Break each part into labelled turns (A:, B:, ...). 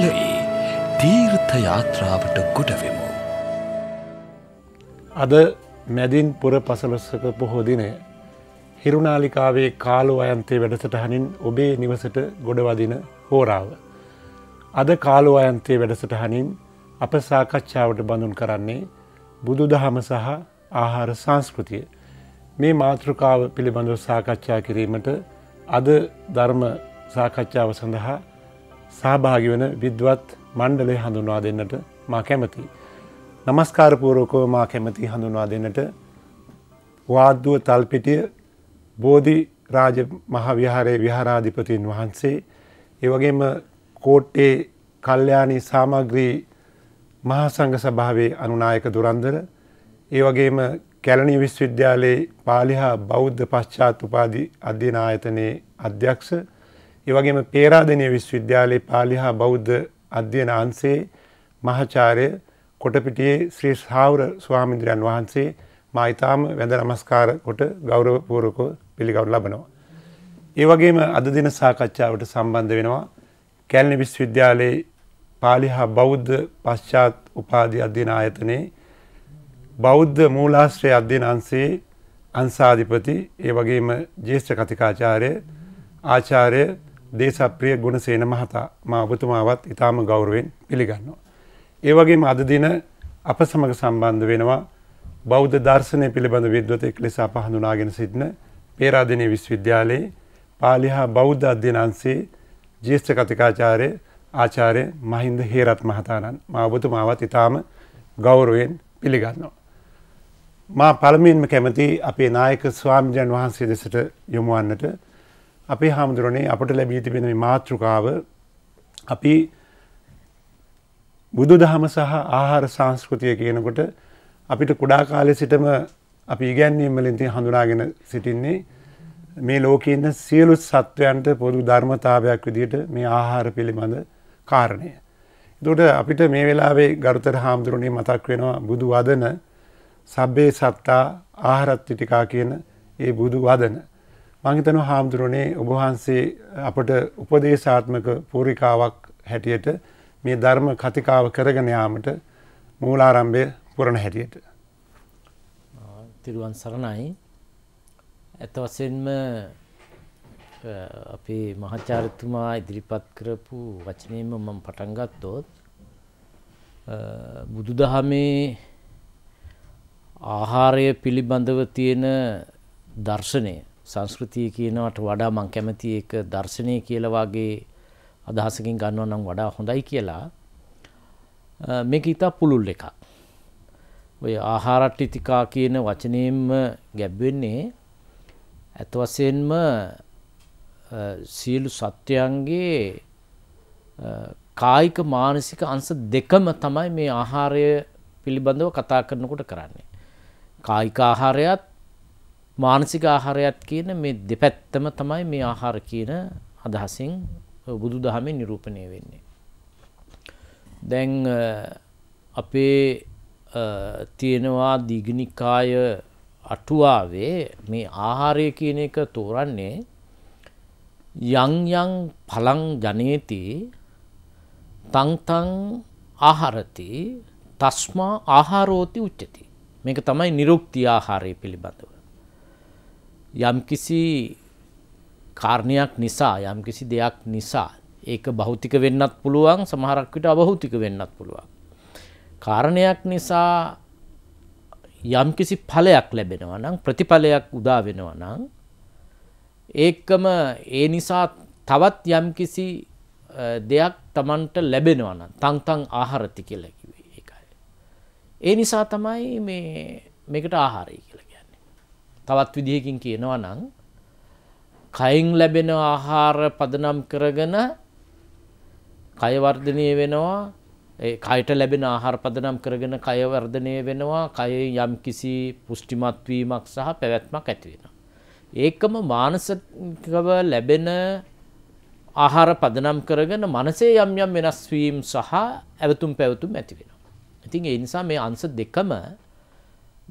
A: කාලයේ තීර්ථ යාත්‍රාවට ගොඩවෙමු. අද මැදින් පුර පසලස්සක පොහෝදිනය හිරුණාලිකාවේ කාලු අයන්තේ වැඩසටහනින් ඔබේ නිවසට ගොඩවදින හෝරාව. අද කාලු අයන්තේ වැඩසටහනින් අප සාකච්ඡාවට බඳුන් කරන්නේ බුදු දහම සහ ආහාර සංස්කෘතිය. මේ මාතෘකාව පිළිබඳව සාකච්ඡා කිරීමට අද ධර්ම සාකච්ඡාව සඳහා සහභාගි වන විද්වත් මණ්ඩලය හඳුන්වා දෙන්නට මා කැමති. නමස්කාරපුූරෝකෝ මා කැමති හඳුන්වා දෙන්නට වාද්දුව තල්පිටිය බෝධි රාජ මහාවිහාරයේ විහාරාධිපතින් වහන්සේ ඒවගේම කෝට්ටේ කල්්‍යයානි සාමග්‍රී මහාසංග සභාවේ අනුනායක දුරන්දර ඒවගේම කැලණි විශ්වවිද්‍යාලයේ පාලිහා බෞද්ධ පශ්චාත් උපාධි අධ්‍යනායතනයේ අධ්‍යක්ෂ එවගේම පේරාදෙණිය විශ්වවිද්‍යාලයේ පාලි හා බෞද්ධ අධ්‍යයන අංශයේ මහාචාර්ය කොටපිටියේ ශ්‍රී ශාවර ස්වාමීන් වහන්සේ මා ඊටාම වැඳ නමස්කාර කොට ගෞරවපූර්වකව පිළිගනු ලබනවා. ඒ වගේම අද දින සාකච්ඡාවට සම්බන්ධ වෙනවා කැලණි විශ්වවිද්‍යාලයේ පාලි හා බෞද්ධ පශ්චාත් උපාධි අධ්‍යයන ආයතනයේ බෞද්ධ මූලාශ්‍රය අධ්‍යයන අංශයේ අංශාධිපති ඒ වගේම ජ්‍යෙෂ්ඨ කතිකාචාර්ය ආචාර්ය දේශප්‍රිය ගුණසේන මහතා මා ඔබතුමාවත් ඉතාම ගෞරවයෙන් පිළිගන්නවා. ඒ වගේම අද දින අප සමග සම්බන්ධ වෙනවා බෞද්ධ දර්ශනය පිළිබඳ විද්වතෙක් ලෙස අප හඳුනාගෙන සිටින පේරාදෙණිය විශ්වවිද්‍යාලයේ පාලි හා බෞද්ධ අධ්‍යනාංශයේ ජ්‍යෙෂ්ඨ කතිකාචාර්ය ආචාර්ය මහින්ද හේරත් මහතාණන් මා ඔබතුමාවත් ඉතාම ගෞරවයෙන් පිළිගන්නවා. මා පළමුවෙන්ම කැමති අපේ නායක ස්වාමීජන් වහන්සේ දෙසට යොමුවන්නට අපේ හාමුදුරනේ අපට ලැබී තිබෙන මාතෘකාව අපි බුදු දහම සහ ආහාර සංස්කෘතිය කියනකොට අපිට කුඩා කාලෙ සිටම අපි ඉගැන්වීම් වලින් තිය හඳුනාගෙන සිටින්නේ මේ ලෝකයේ ඉන්න සියලු සත්වයන්ට පොදු ධර්මතාවයක් විදිහට මේ ආහාර පිළිබඳ කාරණය. එතකොට අපිට මේ වෙලාවේ ගරුතර හාමුදුරනේ මතක් වෙනවා බුදු වදන සබ්බේ සත්තා ආහාරත්ති ටිකා කියන ඒ බුදු වදන. මංගිතන හාමුදුරුවනේ ඔබහන්සේ අපට උපදේශාත්මක පූරිකාවක් හැටියට මේ ධර්ම කතිකාව කරගෙන යාමට මූලාරම්භය පුරණ හැටියට.
B: තිරුවන් සරණයි ඇත වසයෙන්ම අපේ මහචාරතුමා ඉදිරිපත් කරපු වචනයම මම පටන්ගත්තොත් බුදු දහමේ ආහාරය පිළිබඳව තියෙන දර්ශනය සංස්කෘතිය කියනවට වඩා මං කැමති එක දර්ශනය කියලා වගේ අදහසකින් ගන්නව නම් වඩා හොඳයි කියලා මේක ඉතා පුළුල් එකක්. ඔය ආහාරට්ටිතිකා කියන වචනයෙන්ම ගැබ්වෙන්නේ ඇත වශයෙන්ම සියලු සත්‍යයන්ගේ කායික මානසික අංශ දෙකම තමයි මේ ආහාරය පිළිබඳව කතා කරනකොට කරන්නේ. කායික ආහාරයත් මානසික ආහාරයත් කියන මේ දෙපැත්තම තමයි මේ ආහාර කියන අදහසින් බුදු දහමේ නිරූපණය වෙන්නේ. දැන් අපේ තියෙනවා දීගනිකාය අටුවාවේ මේ ආහාරය කියන එක තෝරන්නේ යං යං පලං ජනේති තංතං ආහාරති තස්මා ආහාරෝති උච්චති මේක තමයි නිරුක්ති ආහාරය පිළිබඳව යම්කිසි කාරණයක් නිසා යම්කිසි දෙයක් නිසා ඒක භෞතික වෙන්නත් පුළුවන් සමහරක් විට අභෞතික වෙන්නත් පුළුවන්. කාරණයක් නිසා යම්කිසි ඵලයක් ලැබෙනවා නම් ප්‍රතිඵලයක් උදා වෙනවා නම් ඒකම ඒ නිසා තවත් යම්කිසි දෙයක් Tamanට ලැබෙනවා නම් තන්තන් ආහාරති කියලා කිව්වේ ඒකයි. ඒ නිසා තමයි මේ මේකට ආහාරය කියලා තවත් විදිහකින් කියනවා නම් කයින් ලැබෙන ආහාර පදනම් කරගෙන කය වර්ධනය වෙනවා ඒ කයට ලැබෙන ආහාර පදනම් කරගෙන කය වර්ධනය වෙනවා කයේ යම් කිසි පුෂ්ටිමත් වීමක් සහ පැවැත්මක් ඇති වෙනවා. ඒකම මානසිකව ලැබෙන ආහාර පදනම් කරගෙන මනසේ යම් යම් වෙනස් වීම සහ ඇවතුම් පැවතුම් ඇති වෙනවා. ඉතින් ඒ නිසා මේ අංශ දෙකම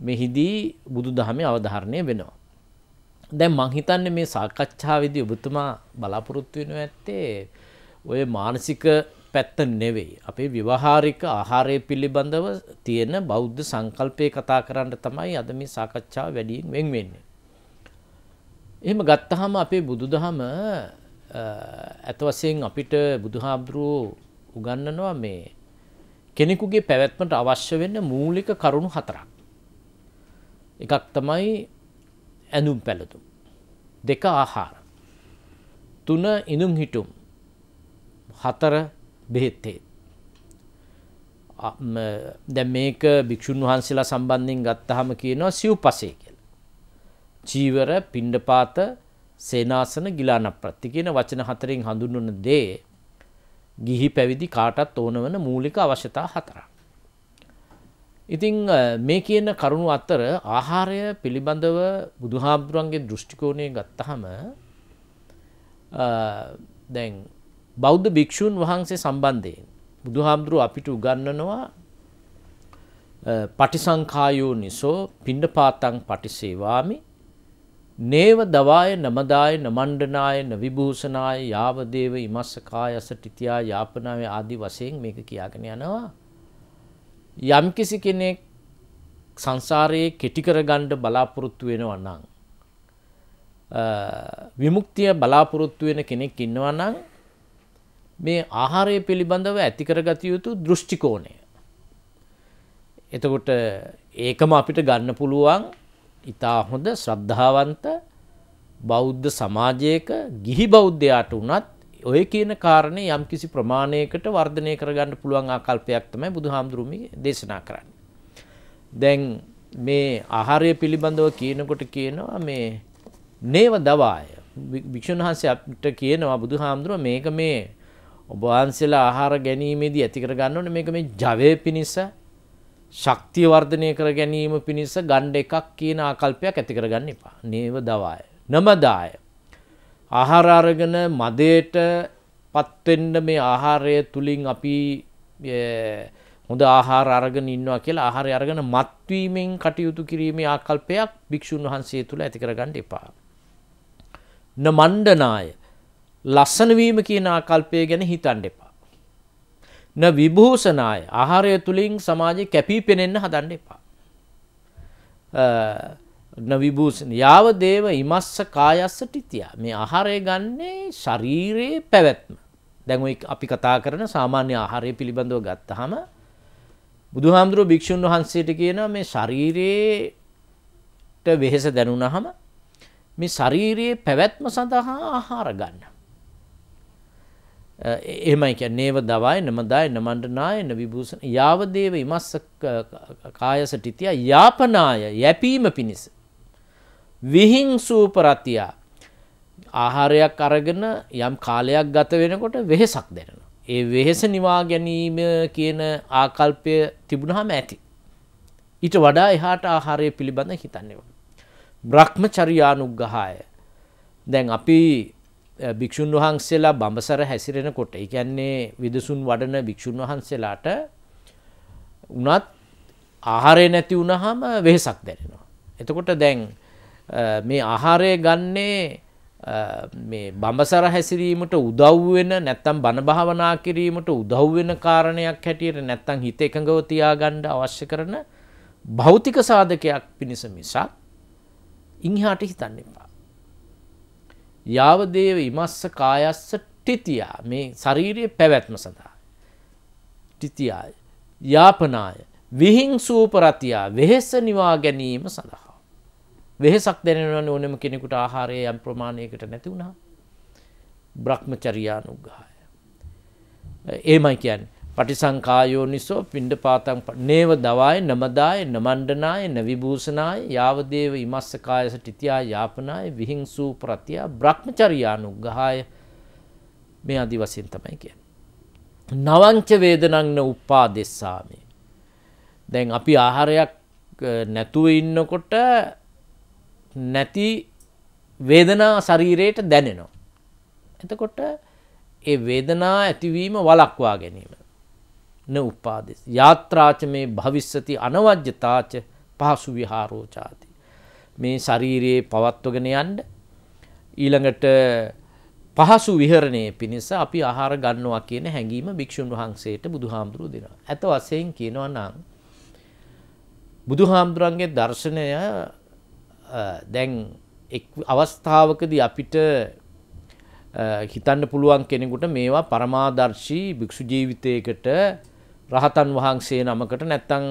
B: මෙහිදී බුදු දහමේ අවධාරණය වෙනවා. දැන් මං හිතන්නේ මේ සාකච්ඡාවේදී ඔබතුමා බලාපොරොත්තු වෙනු ඇත්තේ ඔය මානසික පැත්ත නෙවෙයි. අපේ විවහාරික ආහාරය පිළිබඳව තියෙන බෞද්ධ සංකල්පය කතා කරන්න තමයි අද මේ සාකච්ඡාව වැඩියෙන් වෙන් වෙන්නේ. එහෙම ගත්තහම අපේ බුදුදහම ඇත වශයෙන් අපිට බුදුහාමුදුරුවෝ උගන්වනවා මේ කෙනෙකුගේ පැවැත්මට අවශ්‍ය වෙන්න මූලික කරුණු හතරක්. එකක් තමයි ඇඳුම් පැළතුම් දෙක ආහාර තුන ඉඳුම් හිටුම් හතර බෙහෙත්තේ දැ මේක භික්‍ෂූන් වහන්සේලා සම්බන්ධයෙන් ගත්තහම කියනවා සිව් පසේ කියල. චීවර පිණ්ඩපාත සේනාසන ගිලාන ප්‍රත්ති කියන වචන හතරෙන් හඳුන්වන දේ ගිහි පැවිදි කාටත් ඕන වන මූලික අවශ්‍යතා හතරක්. ඉතිං මේ කියන කරුණු අත්තර ආහාරය පිළිබඳව බුදුහාමුදුරන්ගේ දෘෂ්ටිකෝණය ගත්තහම දැන් බෞද්ධ භික්‍ෂූන් වහන්සේ සම්බන්ධයෙන් බුදුහාමුදුරු අපිට උගන්නනවා පටිසංකායෝ නිසෝ පිණ්ඩ පාතන් පටිසේවාමි නේව දවාය නමදාය නමණ්ඩනාය නවිභූෂනාය යාවදේව ඉමස්සකාය අස ටිතියා යාපනාව ආදි වසයෙන් මේක කියාගෙන යනවා යම්කිසි කෙනෙක් සංසාරයේ කෙටිකරගණ්ඩ බලාපොරොත්තු වෙනවන්නං. විමුක්තිය බලාපොරොත්තු වෙන කෙනෙක් ඉන්නවනං මේ ආහාරය පිළිබඳව ඇතිකරගත යුතු දෘෂ්ටිකෝණය. එතකොට ඒකම අපිට ගන්න පුළුවන් ඉතා හොඳ ශ්‍රද්ධාවන්ත බෞද්ධ සමාජයක ගිහි බෞද්ධයාට වනත් ඔය කියන කාරණය යම් කිසි ප්‍රමාණයකට වර්ධනය කරගන්න පුළුවන් ආකල්පයක් තමයි බුදු හාමුදුරුවමි දේශනා කරන්න. දැන් මේ ආහාරය පිළිබඳව කියනකොට කියනවා මේ නේව දවාය භික්‍ෂන් වහන්සේ අපට කියනවා බුදු හාමුදුරුව මේක මේ ඔබවහන්සේලා ආහාර ගැනීමේදී ඇතිකර ගන්න ඕන මේක මේ ජවය පිණිස ශක්තිය වර්ධනය කර ගැනීම පිණිස ගණ්ඩ එකක් කියන ආකල්පයක් ඇතිකර ගන්න එපා නේව දවාය නමදාය ආහාර අරගෙන මදයට පත්වෙන්න මේ ආහාරය තුලින් අපි හොඳ ආහාර අරගෙන ඉන්නවා කියලා ආහාරය අරගෙන මත්වීමෙන් කටයුතු කිරීමේ ආකල්පයක් භික්ෂුන් වහන්සේ තුළ ඇති කරගන්න එපා. න මණ්ඩනාය ලස්සන වීම කියන ආකල්පය ගැන හිතන්න එපා. න විභූෂණාය ආහාරය තුලින් සමාජේ කැපී පෙනෙන්න හදන්න එපා. විභූෂණ යාව දේව ඉමස්ස කායස්ස ටිතියා මේ ආහාරය ගන්නේ ශරීරයේ පැවැත්ම. දැන් ඔය අපි කතා කරන සාමාන්‍ය ආහාරය පිළිබඳව ගත්තහම බුදුහාමුදුරුව භික්ෂුන් වහන්සේට කියනවා මේ ශරීරයේට වෙහෙස දැනුණහම මේ ශරීරයේ පැවැත්ම සඳහා ආහාර ගන්න. එහෙමයි කියන්නේ නේව දවයි නමදායි නමණ්ඩනාය නවිභූෂණ යාව දේව ඉමස්ස කායස ටිතියා යාපනාය යැපීම පිණිස විහිංසූපරතියා ආහාරයක් අරගෙන යම් කාලයක් ගත වෙනකොට වෙහෙසක් දෙරෙන. ඒ වෙහෙස නිවා ගැනීම කියන ආකල්පය තිබුණහම ඇති. ඊට වඩා එහාට ආහාරය පිළිබඳ හිතන්නව. බ්‍රහ්ම චරියානුග්ගහාය. දැන් අපි භික්‍ෂූන් වහන්සේලා බඹසර හැසිරෙන කොට එකන්නේ විදසුන් වඩන භික්‍ෂූන් වහන්සේලාට උනත් ආහාරය නැති වුණහම වෙහෙසක් දැරෙනවා. එතකොට දැන් මේ ආහාරය ගන්නේ මේ බඹසර හැසිරීමට උදව් වෙන නැත්නම් බන භාවනා කිරීමට උදව් වෙන කාරණයක් හැටියට නැත්නම් හිත එකඟව තියාගන්න අවශ්‍ය කරන භෞතික සාධකයක් පිණිස මිසක් ඉන්හාට හිතන්න එපා. යාවදේව ඉමස්ස කායස්ස ටිතියා මේ ශාරීරියේ පැවැත්ම සඳහා. ටිතියාය යාපනාය විහිං සූපරතියා වෙහෙස නිවා ගැනීම සඳහා වෙහෙසක් දැනෙනවා ඕනම කෙනෙකුට ආහාරය යම් ප්‍රමාණයකට නැති වුණා. බ්‍රහ්මචර්යානුග්‍රහය. ඒමයි කියන්නේ පටිසංකායෝ නිසෝ පින්ඩ පාතන් නේව දවාය නමදාය නමණ්ඩනාය නවිභූෂනාය යාවදේව ඉමස්සකායස ටිතියා යාපනාය විහිංසූ ප්‍රතියා බ්‍රහ්මචරියානුග්ගහාය මේ අදි වශයෙන් තමයි කියන්නේ. නවංච වේදනංන උපාදෙස්සාමි. දැන් අපි ආහාරයක් නැතුව ඉන්නකොට නැති වේදනා ශරීරයට දැනෙනවා. එතකොට ඒ වේදනා ඇතිවීම වලක්වා ගැනීම. න උපාදෙස්. යාත්‍රාච මේ භවිස්සති අනවජ්‍යතාච පහසු විහාරෝචාති. මේ ශරීරයේ පවත්වගෙන යන්ඩ ඊළඟට පහසු විහරණය පිණිස අපි ආහාර ගන්නවා කියන හැඟීම භික්‍ෂූන් වහන්සේට බුදුහාමුදුරු දෙනවා. ඇත වසයෙන් කියනවා නම් බුදුහාමුදුරන්ගේ දර්ශනය දැන් අවස්ථාවකදී අපිට හිතන්න පුළුවන් කෙනෙකුට මේවා පරමාදර්ශී භික්‍ෂු ජීවිතයකට රහතන් වහන්සේ නමකට නැත්තං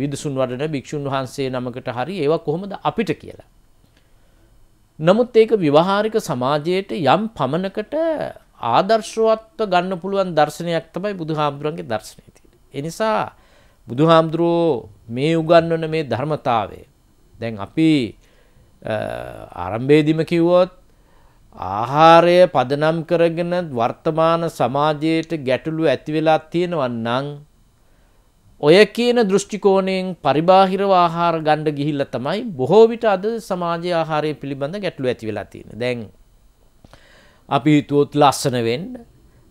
B: විදසුන් වඩන භික්‍ෂූන් වහන්සේ නමකට හරි ඒව කොහොමද අපිට කියලා. නමුත් ඒක විවාහාරික සමාජයට යම් පමණකට ආදර්ශවත්ව ගන්න පුළුවන් දර්ශනයක් තමයි බුදු හාමුදුරුවන්ගේ දර්ශනය තියෙන. එනිසා බුදු හාමුදුරුවෝ මේ උගන්වන මේ ධර්මතාවේ. දැන් අපි ආරම්භේදිම කිව්වොත් ආහාරය පදනම් කරගෙන වර්තමාන සමාජයට ගැටලු ඇතිවෙලා තියෙනවන් නං ඔය කියන දෘෂ්ටිකෝණයෙන් පරිබාහිරව ආහාර ගණ්ඩ ගිහිල්ල තමයි බොහෝ විට අද සමාජ ආහාරය පිළිබඳ ගැටලු ඇති වෙලා තියෙන දැන් අපි හිතුවොත් ලස්සන වෙන්න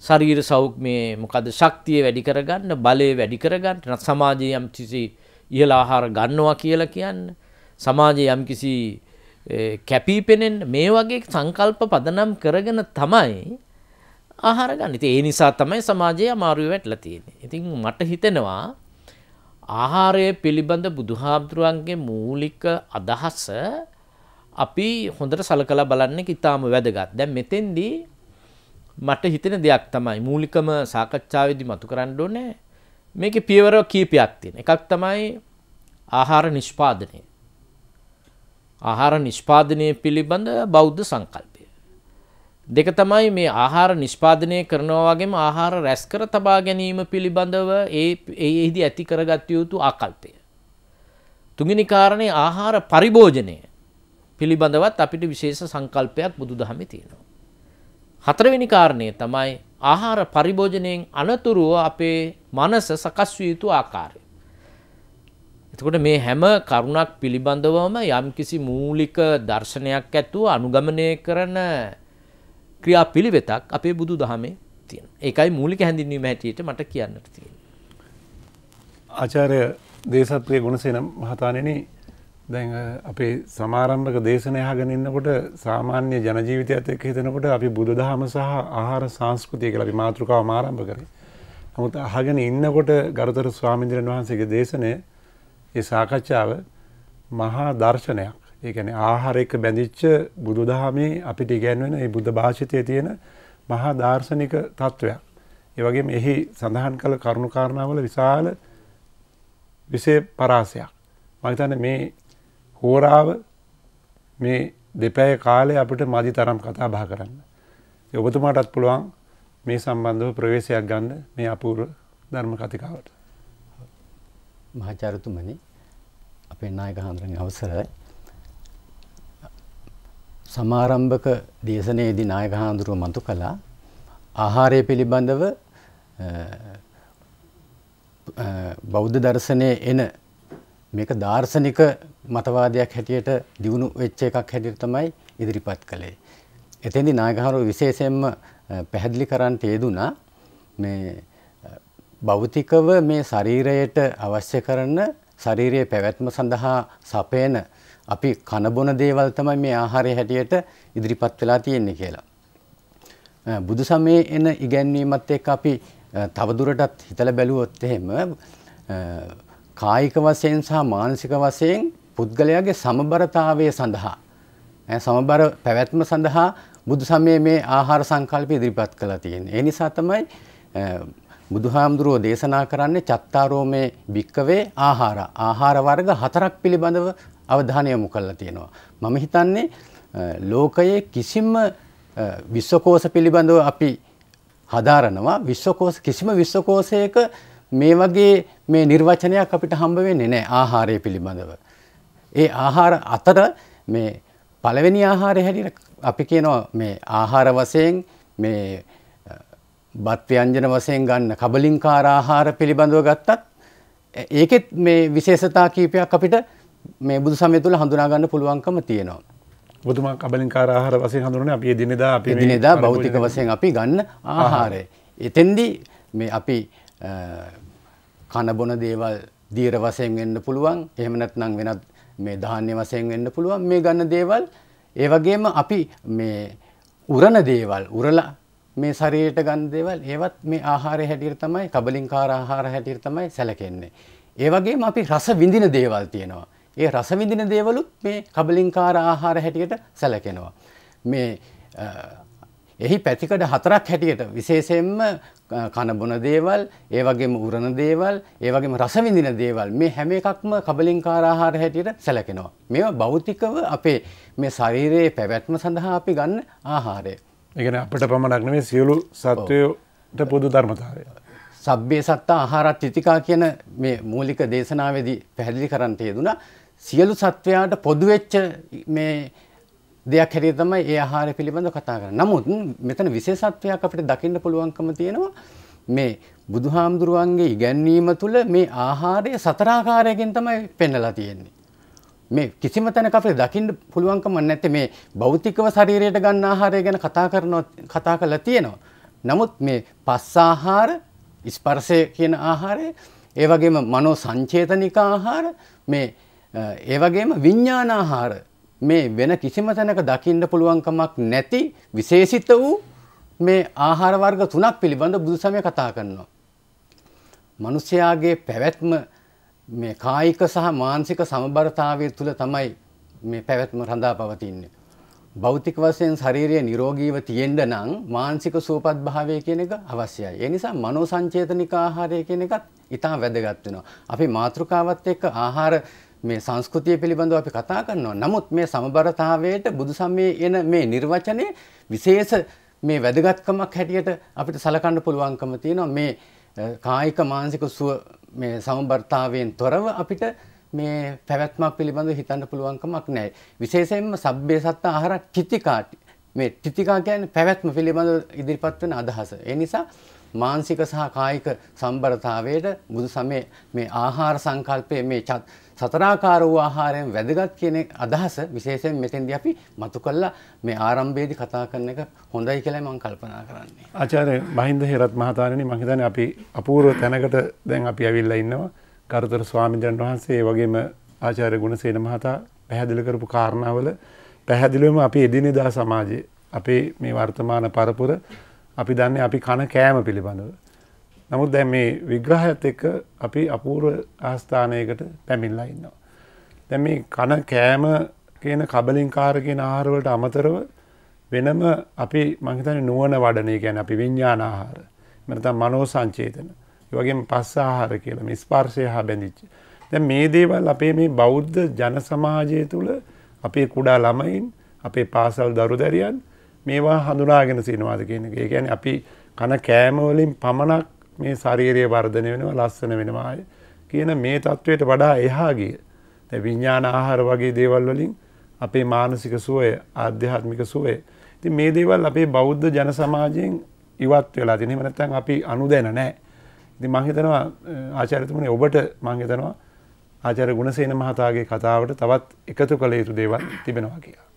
B: ශරීර සෞඛ මේ මොකද ශක්තිය වැඩි කරගන්න බලය වැඩි කරගන්න සමාජය යම් කිසි ඉහළ ආහාර ගන්නවා කියලා කියන්න සමාජය යම් කිසි කැපී පෙනෙන් මේ වගේ සංකල්ප පදනම් කරගෙන තමයි ආහාර ගන්න. ඉතින් ඒ නිසා තමයි සමාජයේ අමාරුව වැටලා තියෙන්නේ. ඉතින් මට හිතෙනවා ආහාරය පිළිබඳ බුදුහාමුදුරුවන්ගේ මූලික අදහස අපි හොඳට සලකලා බලන්න ඉතාම වැදගත්. දැන් මෙතෙන්දී මට හිතෙන දෙයක් තමයි මූලිකම සාකච්ඡාවේදී මතු කරන්න ඕනේ මේකේ පියවර කීපයක් තියෙන. එකක් තමයි ආහාර නිෂ්පාදනය. ආහාර නිෂ්පාදනය පිළිබඳ බෞද්ධ සංකල්පය. දෙක තමයි මේ ආහාර නිෂ්පාදනය කරනවා වගේම ආහාර රැස් කර තබා ගැනීම පිළිබඳව ඒ එහිදී ඇති කරගත යුතු ආකල්පය. තුන්වෙනි කාරණේ ආහාර පරිභෝජනය පිළිබඳවත් අපිට විශේෂ සංකල්පයක් බුදුදහමේ තියෙනවා. හතරවෙනි කාරණේ තමයි ආහාර පරිභෝජනයෙන් අනතුරුව අපේ මනස සකස් විය යුතු ආකාරය. එතකොට මේ හැම කරුණක් පිළිබඳවම යම්කිසි මූලික දර්ශනයක් ඇතුව අනුගමනය කරන ක්‍රියා පිළිවෙතක් අපේ බුදු දහමේ තියෙන. ඒකයි මූලික හැඳින්වීම හැටියට මට කියන්නට තියෙන.
A: ආචාර්ය දේශප්‍රිය ගුණසේන මහතානනි දැන් අපේ සමාරම්භක දේශනය අහගෙන ඉන්නකොට සාමාන්‍ය ජන ජීවිතයත් එක්ක හිතනකොට අපි බුදු දහම සහ ආහාර සංස්කෘතිය කියලා අපි මාතෘකාව ආරම්භ කරේ. නමුත් අහගෙන ඉන්නකොට ගරුතර ස්වාමීන් වහන්සේගේ දේශනය ඒ සාකච්ඡාව මහා දර්ශනයක් ඒ කියන්නේ ආහාර එක්ක බැඳිච්ච බුදුදහමේ අපිට ඉගැන්වෙන මේ බුද්ධ භාෂිතයේ තියෙන මහා දාර්ශනික තත්වයක්. ඒ වගේම එහි සඳහන් කළ කරුණු කාරණාවල විශාල විශේ පරාසයක්. මම හිතන්නේ මේ හෝරාව මේ දෙපැය කාලේ අපිට මදි තරම් කතා බහ කරන්න. ඒ ඔබතුමාටත් පුළුවන් මේ සම්බන්ධව ප්‍රවේශයක් ගන්න මේ අපූර්ව ධර්ම කතිකාවට.
C: මහාචාර්යතුමනි අපේ නායක හඳුරන්නේ අවසරයි. සමාරම්භක දේශනයේදී නායක හඳුරුව මතු කළා ආහාරය පිළිබඳව බෞද්ධ දර්ශනයේ එන මේක දාර්ශනික මතවාදයක් හැටියට දියුණු වෙච්ච එකක් හැටියට තමයි ඉදිරිපත් කළේ. එතෙන්දී නායකහරු විශේෂයෙන්ම පැහැදිලි කරන්න යෙදුනා මේ භෞතිකව මේ ශරීරයට අවශ්‍ය කරන ශරීරයේ පැවැත්ම සඳහා සපයන අපි කනබොන දේවල් තමයි මේ ආහාරය හැටියට ඉදිරිපත් වෙලා තියෙන්නේ කියලා. බුදු සමයේ එන ඉගැන්වීමත් එක්ක අපි තවදුරටත් හිතලා බැලුවොත් එහෙම කායික වශයෙන් සහ මානසික වශයෙන් පුද්ගලයාගේ සමබරතාවය සඳහා සමබර පැවැත්ම සඳහා බුදු සමයේ මේ ආහාර සංකල්ප ඉදිරිපත් කළා තියෙන්නේ. ඒ නිසා තමයි බුදුහාමුදුරුවෝ දේශනා කරන්නේ චත්තාරෝමේ භික්කවේ ආහාර ආහාර වර්ග හතරක් පිළිබඳව අවධානය යොමු කරලා තියෙනවා. මම හිතන්නේ ලෝකයේ කිසිම විශ්වකෝෂ පිළිබඳව අපි හදාරනවා විශ්වකෝෂ කිසිම විශ්වකෝෂයක මේ වගේ මේ නිර්වචනයක් අපිට හම්බ වෙන්නේ නැහැ ආහාරය පිළිබඳව. ඒ ආහාර අතර මේ පළවෙනි ආහාරය හැටියට අපි කියනවා මේ ආහාර වශයෙන් මේ බත් ව්‍යංජන වශයෙන් ගන්න කබලින්කාර ආහාර පිළිබඳව ගත්තත් ඒකෙත් මේ විශේෂතා කීපයක් අපිට මේ බුදු සමය තුළ හඳුනා ගන්න පුළුවන්කම තියෙනවා. බුදුමා කබලින්කාර ආහාර වශයෙන් හඳුනන්නේ අපි එදිනෙදා අපි එදිනෙදා භෞතික වශයෙන් අපි ගන්න ආහාරය. එතෙන්දී මේ අපි කන බොන දේවල් දීර වශයෙන් වෙන්න පුළුවන්. එහෙම නැත්නම් වෙනත් මේ ධාන්‍ය වශයෙන් වෙන්න පුළුවන්. මේ ගන්න දේවල් ඒ වගේම අපි මේ උරණ දේවල් උරලා මේ ශරීරයට ගන්න දේවල් ඒවත් මේ ආහාරය හැටියට තමයි කබලින්කාර ආහාර හැටියට තමයි සැලකෙන්නේ. ඒ වගේම අපි රස විඳින දේවල් තියෙනවා. ඒ රස විඳින දේවලුත් මේ කබලින්කාර ආහාර හැටියට සැලකෙනවා. මේ එහි පැතිකඩ හතරක් හැටියට විශේෂයෙන්ම කන බොන දේවල්, ඒ වගේම උරන දේවල්, ඒ වගේම රස විඳින දේවල් මේ හැම එකක්ම කබලින්කාර ආහාර හැටියට සැලකෙනවා. මේවා භෞතිකව අපේ මේ ශරීරයේ පැවැත්ම සඳහා අපි ගන්න ආහාරය. එකන අපට පමණක් නෙවේ සියලු සත්වයෝට පොදු ධර්මතාවය. සබ්්‍යය සත්තා ආහාරත් චිතිකා කියන මේ මූලික දේශනාවේදී පැහැදිලි කරන්ට යෙදුනා සියලු සත්වයාට පොදුවෙච්ච මේ දෙයක් හැරිය තමයි ඒ ආහාර පිළිබඳ කතා කර නමුත් මෙතන විශේෂත්වයක් අපට දකින්න පුළුවන්කම තියෙනවා මේ බුදුහාමුදුරුවන්ගේ ඉගැන්වීම තුළ මේ ආහාරය සතරාකාරයකින් තමයි පෙන්නලා තියෙන්නේ. මේ කිසිම තැනක අපිට දකින්න පුළුවන්කම නැත්තේ මේ භෞතිකව ශරීරයට ගන්න ආහාරය ගැන කතා කරනවා කතා කරලා තියෙනවා. නමුත් මේ පස් ආහාර, ස්පර්ශය කියන ආහාරය, ඒ වගේම මනෝ සංචේතනික ආහාර, මේ ඒ වගේම විඥාන ආහාර මේ වෙන කිසිම තැනක දකින්න පුළුවන්කමක් නැති විශේෂිත වූ මේ ආහාර වර්ග තුනක් පිළිබඳ බුදුසමය කතා කරනවා. මිනිසයාගේ පැවැත්ම මේ කායික සහ මානසික සමබරතාවය තුළ තමයි මේ පැවැත්ම රඳා පවතින්නේ. භෞතික වශයෙන් ශරීරය නිරෝගීව තියෙන්න නම් මානසික සුවපත් භාවය කියන එක අවශ්‍යයි. ඒ නිසා මනෝ සංචේතනික ආහාරය කියන එකත් ඉතාම වැදගත් වෙනවා. අපි මාතෘකාවත් එක්ක ආහාර මේ සංස්කෘතිය පිළිබඳව අපි කතා කරනවා. නමුත් මේ සමබරතාවයට බුදුසමයේ එන මේ නිර්වචනය විශේෂ මේ වැදගත්කමක් හැටියට අපිට සලකන්න පුළුවන්කම තියෙනවා. මේ කායික මානසික සුව මේ සමබර්තාවයෙන් තොරව අපිට මේ පැවැත්මක් පිළිබඳව හිතන්න පුළුවන්කමක් නැහැ. විශේෂයෙන්ම සබ්බේ සත්ත ආහාර කිතිකාටි මේ ටිතිකා කියන්නේ පැවැත්ම පිළිබඳව ඉදිරිපත් වෙන අදහස. ඒ නිසා මානසික සහ කායික සම්බරතාවයට බුදු සමයේ මේ ආහාර සංකල්පයේ මේ සතරාකාර වූ ආහාරයෙන් වැදගත් කියන අදහස විශේෂයෙන් මෙතෙන්දී අපි මතු කළා මේ ආරම්භයේදී කතා කරන එක හොඳයි කියලා මම කල්පනා කරන්නේ.
A: ආචාර්ය මහින්ද හේරත් මහතාරණනි මම හිතන්නේ අපි අපූර්ව තැනකට දැන් අපි ඇවිල්ලා ඉන්නවා. කරතර ස්වාමීන් වහන්සේ ඒ වගේම ආචාර්ය ගුණසේන මහතා පැහැදිලි කරපු කාරණාවල පැහැදිලිවම අපි එදිනෙදා සමාජයේ අපේ මේ වර්තමාන පරපුර අපි දන්න අපි කන කෑම පිළිබඳව. නමුත් දැ මේ විග්‍රහයත් එක්ක අපි අපූර්ව ආස්ථානයකට පැමිල්ලා ඉන්නවා. දැ මේ කන කෑම කියන කබලින්කාර කියන ආහාරවලට අමතරව වෙනම අපි මහිතන නුවන වඩනය ගැන අපි විඤ්ඥාන ආහාර මෙනත මනෝ සංචේතන වගේ පස්ස ආහාර කියලම ස්පාර්ශය හා බැඳිච්ච. දැ මේ දේවල් අපේ මේ බෞද්ධ ජන සමාජය තුළ අපේ කුඩා ළමයින් අපේ පාසල් දරු දැරියන් මේවා හඳුනාගෙන සිනවාද කියන එක. ඒ කියන්නේ අපි කන කෑම වලින් පමණක් මේ ශාරීරිය වර්ධනය වෙනවා ලස්සන වෙනවා කියන මේ தത്വයට වඩා එහා ගිය දැන් විඥාන ආහාර වගේ දේවල් වලින් අපේ මානසික සුවය ආධ්‍යාත්මික සුවය ඉතින් මේ දේවල් අපේ බෞද්ධ ජන සමාජයෙන් ඉවත් වෙලා තියෙන. එහෙම නැත්නම් අපි අනුදැන නැහැ. ඉතින් මම හිතනවා ආචාර්යතුමනි ඔබට මම හිතනවා ආචාර්ය ගුණසේන මහතාගේ කතාවට තවත් එකතු කළ යුතු දේවල් තිබෙනවා කියලා.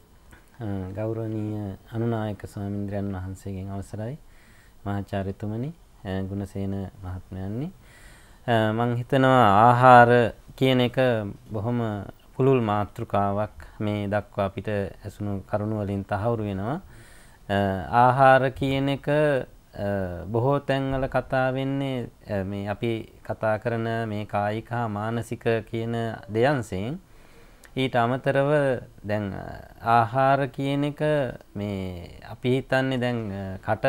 D: ගෞරවනීය අනුනායක ස්වාමින්ද්‍රයන් වහන්සේගෙන් අවසරයි මහාචාර්යතුමනි ගුණසේන මහත්මයානි මම හිතනවා ආහාර කියන එක බොහොම පුළුල් මාතෘකාවක් මේ දක්වා අපිට ඇසුණු කරුණු වලින් තහවුරු වෙනවා ආහාර කියන එක බොහෝ තැන්වල කතා වෙන්නේ මේ අපි කතා කරන මේ කායික හා මානසික කියන දෙයන්සෙන් ඊට අමතරව දැන් ආහාර කියන එක මේ අපි හිතන්නේ දැන් කට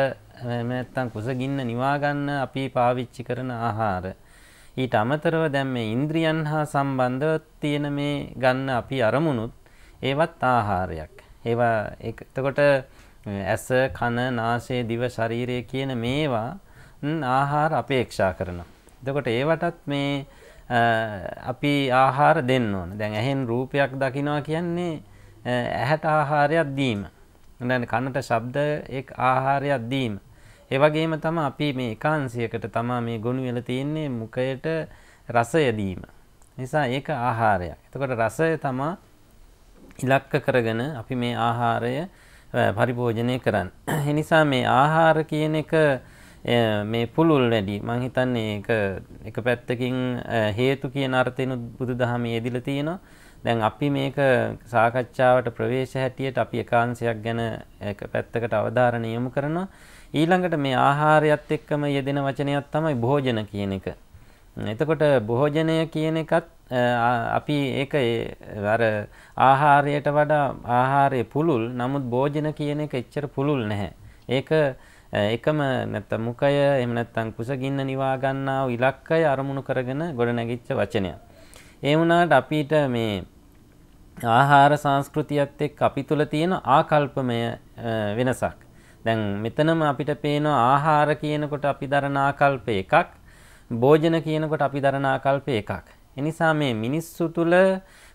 D: නැත්තම් කුසගින්න නිවා ගන්න අපි පාවිච්චි කරන ආහාර ඊට අමතරව දැන් මේ ඉන්ද්‍රියන් හා සම්බන්ධව තියෙන මේ ගන්න අපි අරමුණුත් ඒවත් ආහාරයක් ඒවා එතකොට ඇස කන නාසය දිව ශරීරය කියන මේවා ආහාර අපේක්ෂා කරනවා එතකොට ඒවටත් මේ අපි ආහාර දෙන්න ඕන දැන් ඇහෙන් රූපයක් දකිනවා කියන්නේ ඇහැට ආහාරයක් දීම දැන් කනට ශබ්ද එක් ආහාරයක් දීම ඒ වගේම තමයි අපි මේ ඒකාංශයකට තමයි මේ ගොනු වෙලා තියෙන්නේ මුඛයට රසය දීම නිසා ඒක ආහාරයක් එතකොට රසය තමයි ඉලක්ක කරගෙන අපි මේ ආහාරය පරිභෝජනය කරන්න. එනිසා මේ ආහාර කියන එක මේ පුළුල් වැඩි මං හිතන්නේ ඒක එක පැත්තකින් හේතු කියන අර්ථයනුත් බුදුදහම යෙදිලා තියෙනවා. දැන් අපි මේක සාකච්ඡාවට ප්‍රවේශ හැටියට අපි එකාංශයක් ගැන එක පැත්තකට අවධාරණය යොමු කරනවා. ඊළඟට මේ ආහාරයත් එක්කම යෙදෙන වචනයක් තමයි භෝජන කියන එක. එතකොට භෝජනය කියන එකත් අපි ඒක අර ආහාරයට වඩා ආහාරයේ පුළුල්. නමුත් භෝජන කියන එක එච්චර පුළුල් නැහැ. ඒක එකම නැත්ත මුකය එම නැත්තං කුසගින්න නිවාගන්නාව ඉලක්කය අරමුණු කරගෙන ගොඩ නැගිච්ච වචනය. ඒ වුණට අපිට මේ ආහාර සංස්කෘතියත් එක් අපි තුළ තියෙන ආකල්පමය වෙනසක්. දැන් මෙතනම අපිට පේන ආහාර කියනකොට අපි දරන ආකල්ප එකක් භෝජන කියනකොට අපි දරන ආකල්ප එකක්. එනිසා මේ මිනිස්සු තුළ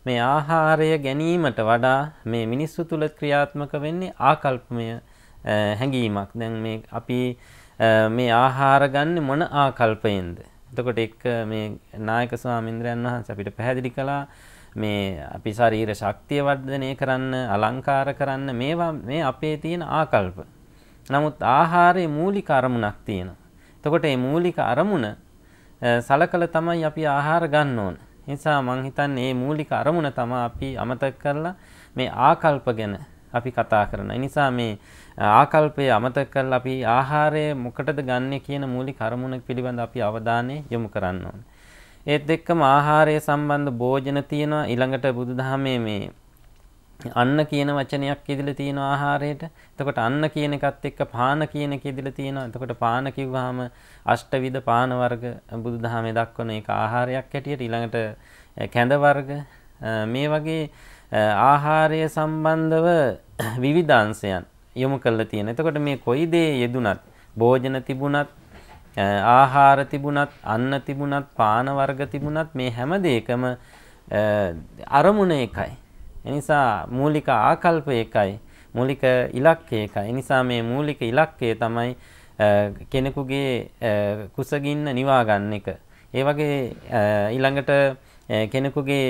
D: මේ ආහාරය ගැනීමට වඩා මේ මිනිස්සු තුළ ක්‍රියාත්මක වෙන්නේ ආකල්පමය හැඟීමක් දැන් මේ අපි මේ ආහාර ගන්න මොන ආකල්පයෙන්ද එතකොට එක් මේ නායක ස්වාමීන්ද්‍රයන් වහන්සේ අපිට පැහැදිලි කළා මේ අපි ශරීර ශක්තිය වර්ධනය කරන්න අලංකාර කරන්න මේවා මේ අපේ තියෙන ආකල්ප. නමුත් ආහාරයේ මූලික අරමුණක් තියෙනවා. එතකොට මේ මූලික අරමුණ සලකල තමයි අපි ආහාර ගන්න ඕන. නිසා මං හිතන්නේ මේ මූලික අරමුණ තමයි අපි අමතක කරලා මේ ආකල්ප ගැන අපි කතා කරන. නිසා මේ ආකල්පය අමතක කරලා අපි ආහාරය මොකටද ගන්නෙ කියන මූලික අරමුණ පිළිබඳ අපි අවධානය යොමු කරන්න ඕනේ. ඒත් එක්කම ආහාරය සම්බන්ධ භෝජන තියෙනවා ඊළඟට බුදුදහමේ මේ අන්න කියන වචනයක් ඉදලා තියෙනවා ආහාරයට. එතකොට අන්න කියන එකත් එක්ක පාන කියන එක ඉදලා තියෙනවා. එතකොට පාන කිව්වහම අෂ්ටවිධ පාන වර්ග බුදුදහමේ දක්වන එක ආහාරයක් හැටියට ඊළඟට කැඳ වර්ග මේ වගේ ආහාරය සම්බන්ධව විවිධාංශයන් යොමු කරලා තියෙන. එතකොට මේ කොයි දේ යෙදුනත් භෝජන තිබුණත් ආහාර තිබුණත් අන්න තිබුණත් පාන වර්ග තිබුණත් මේ හැම දෙයකම අරමුණ එකයි. එනිසා මූලික ආකල්ප එකයි. මූලික ඉලක්කය එකයි. එනිසා මේ මූලික ඉලක්කය තමයි කෙනෙකුගේ කුසගින්න නිවා ගන්න එක. ඒ වගේ ඊළඟට කෙනෙකුගේ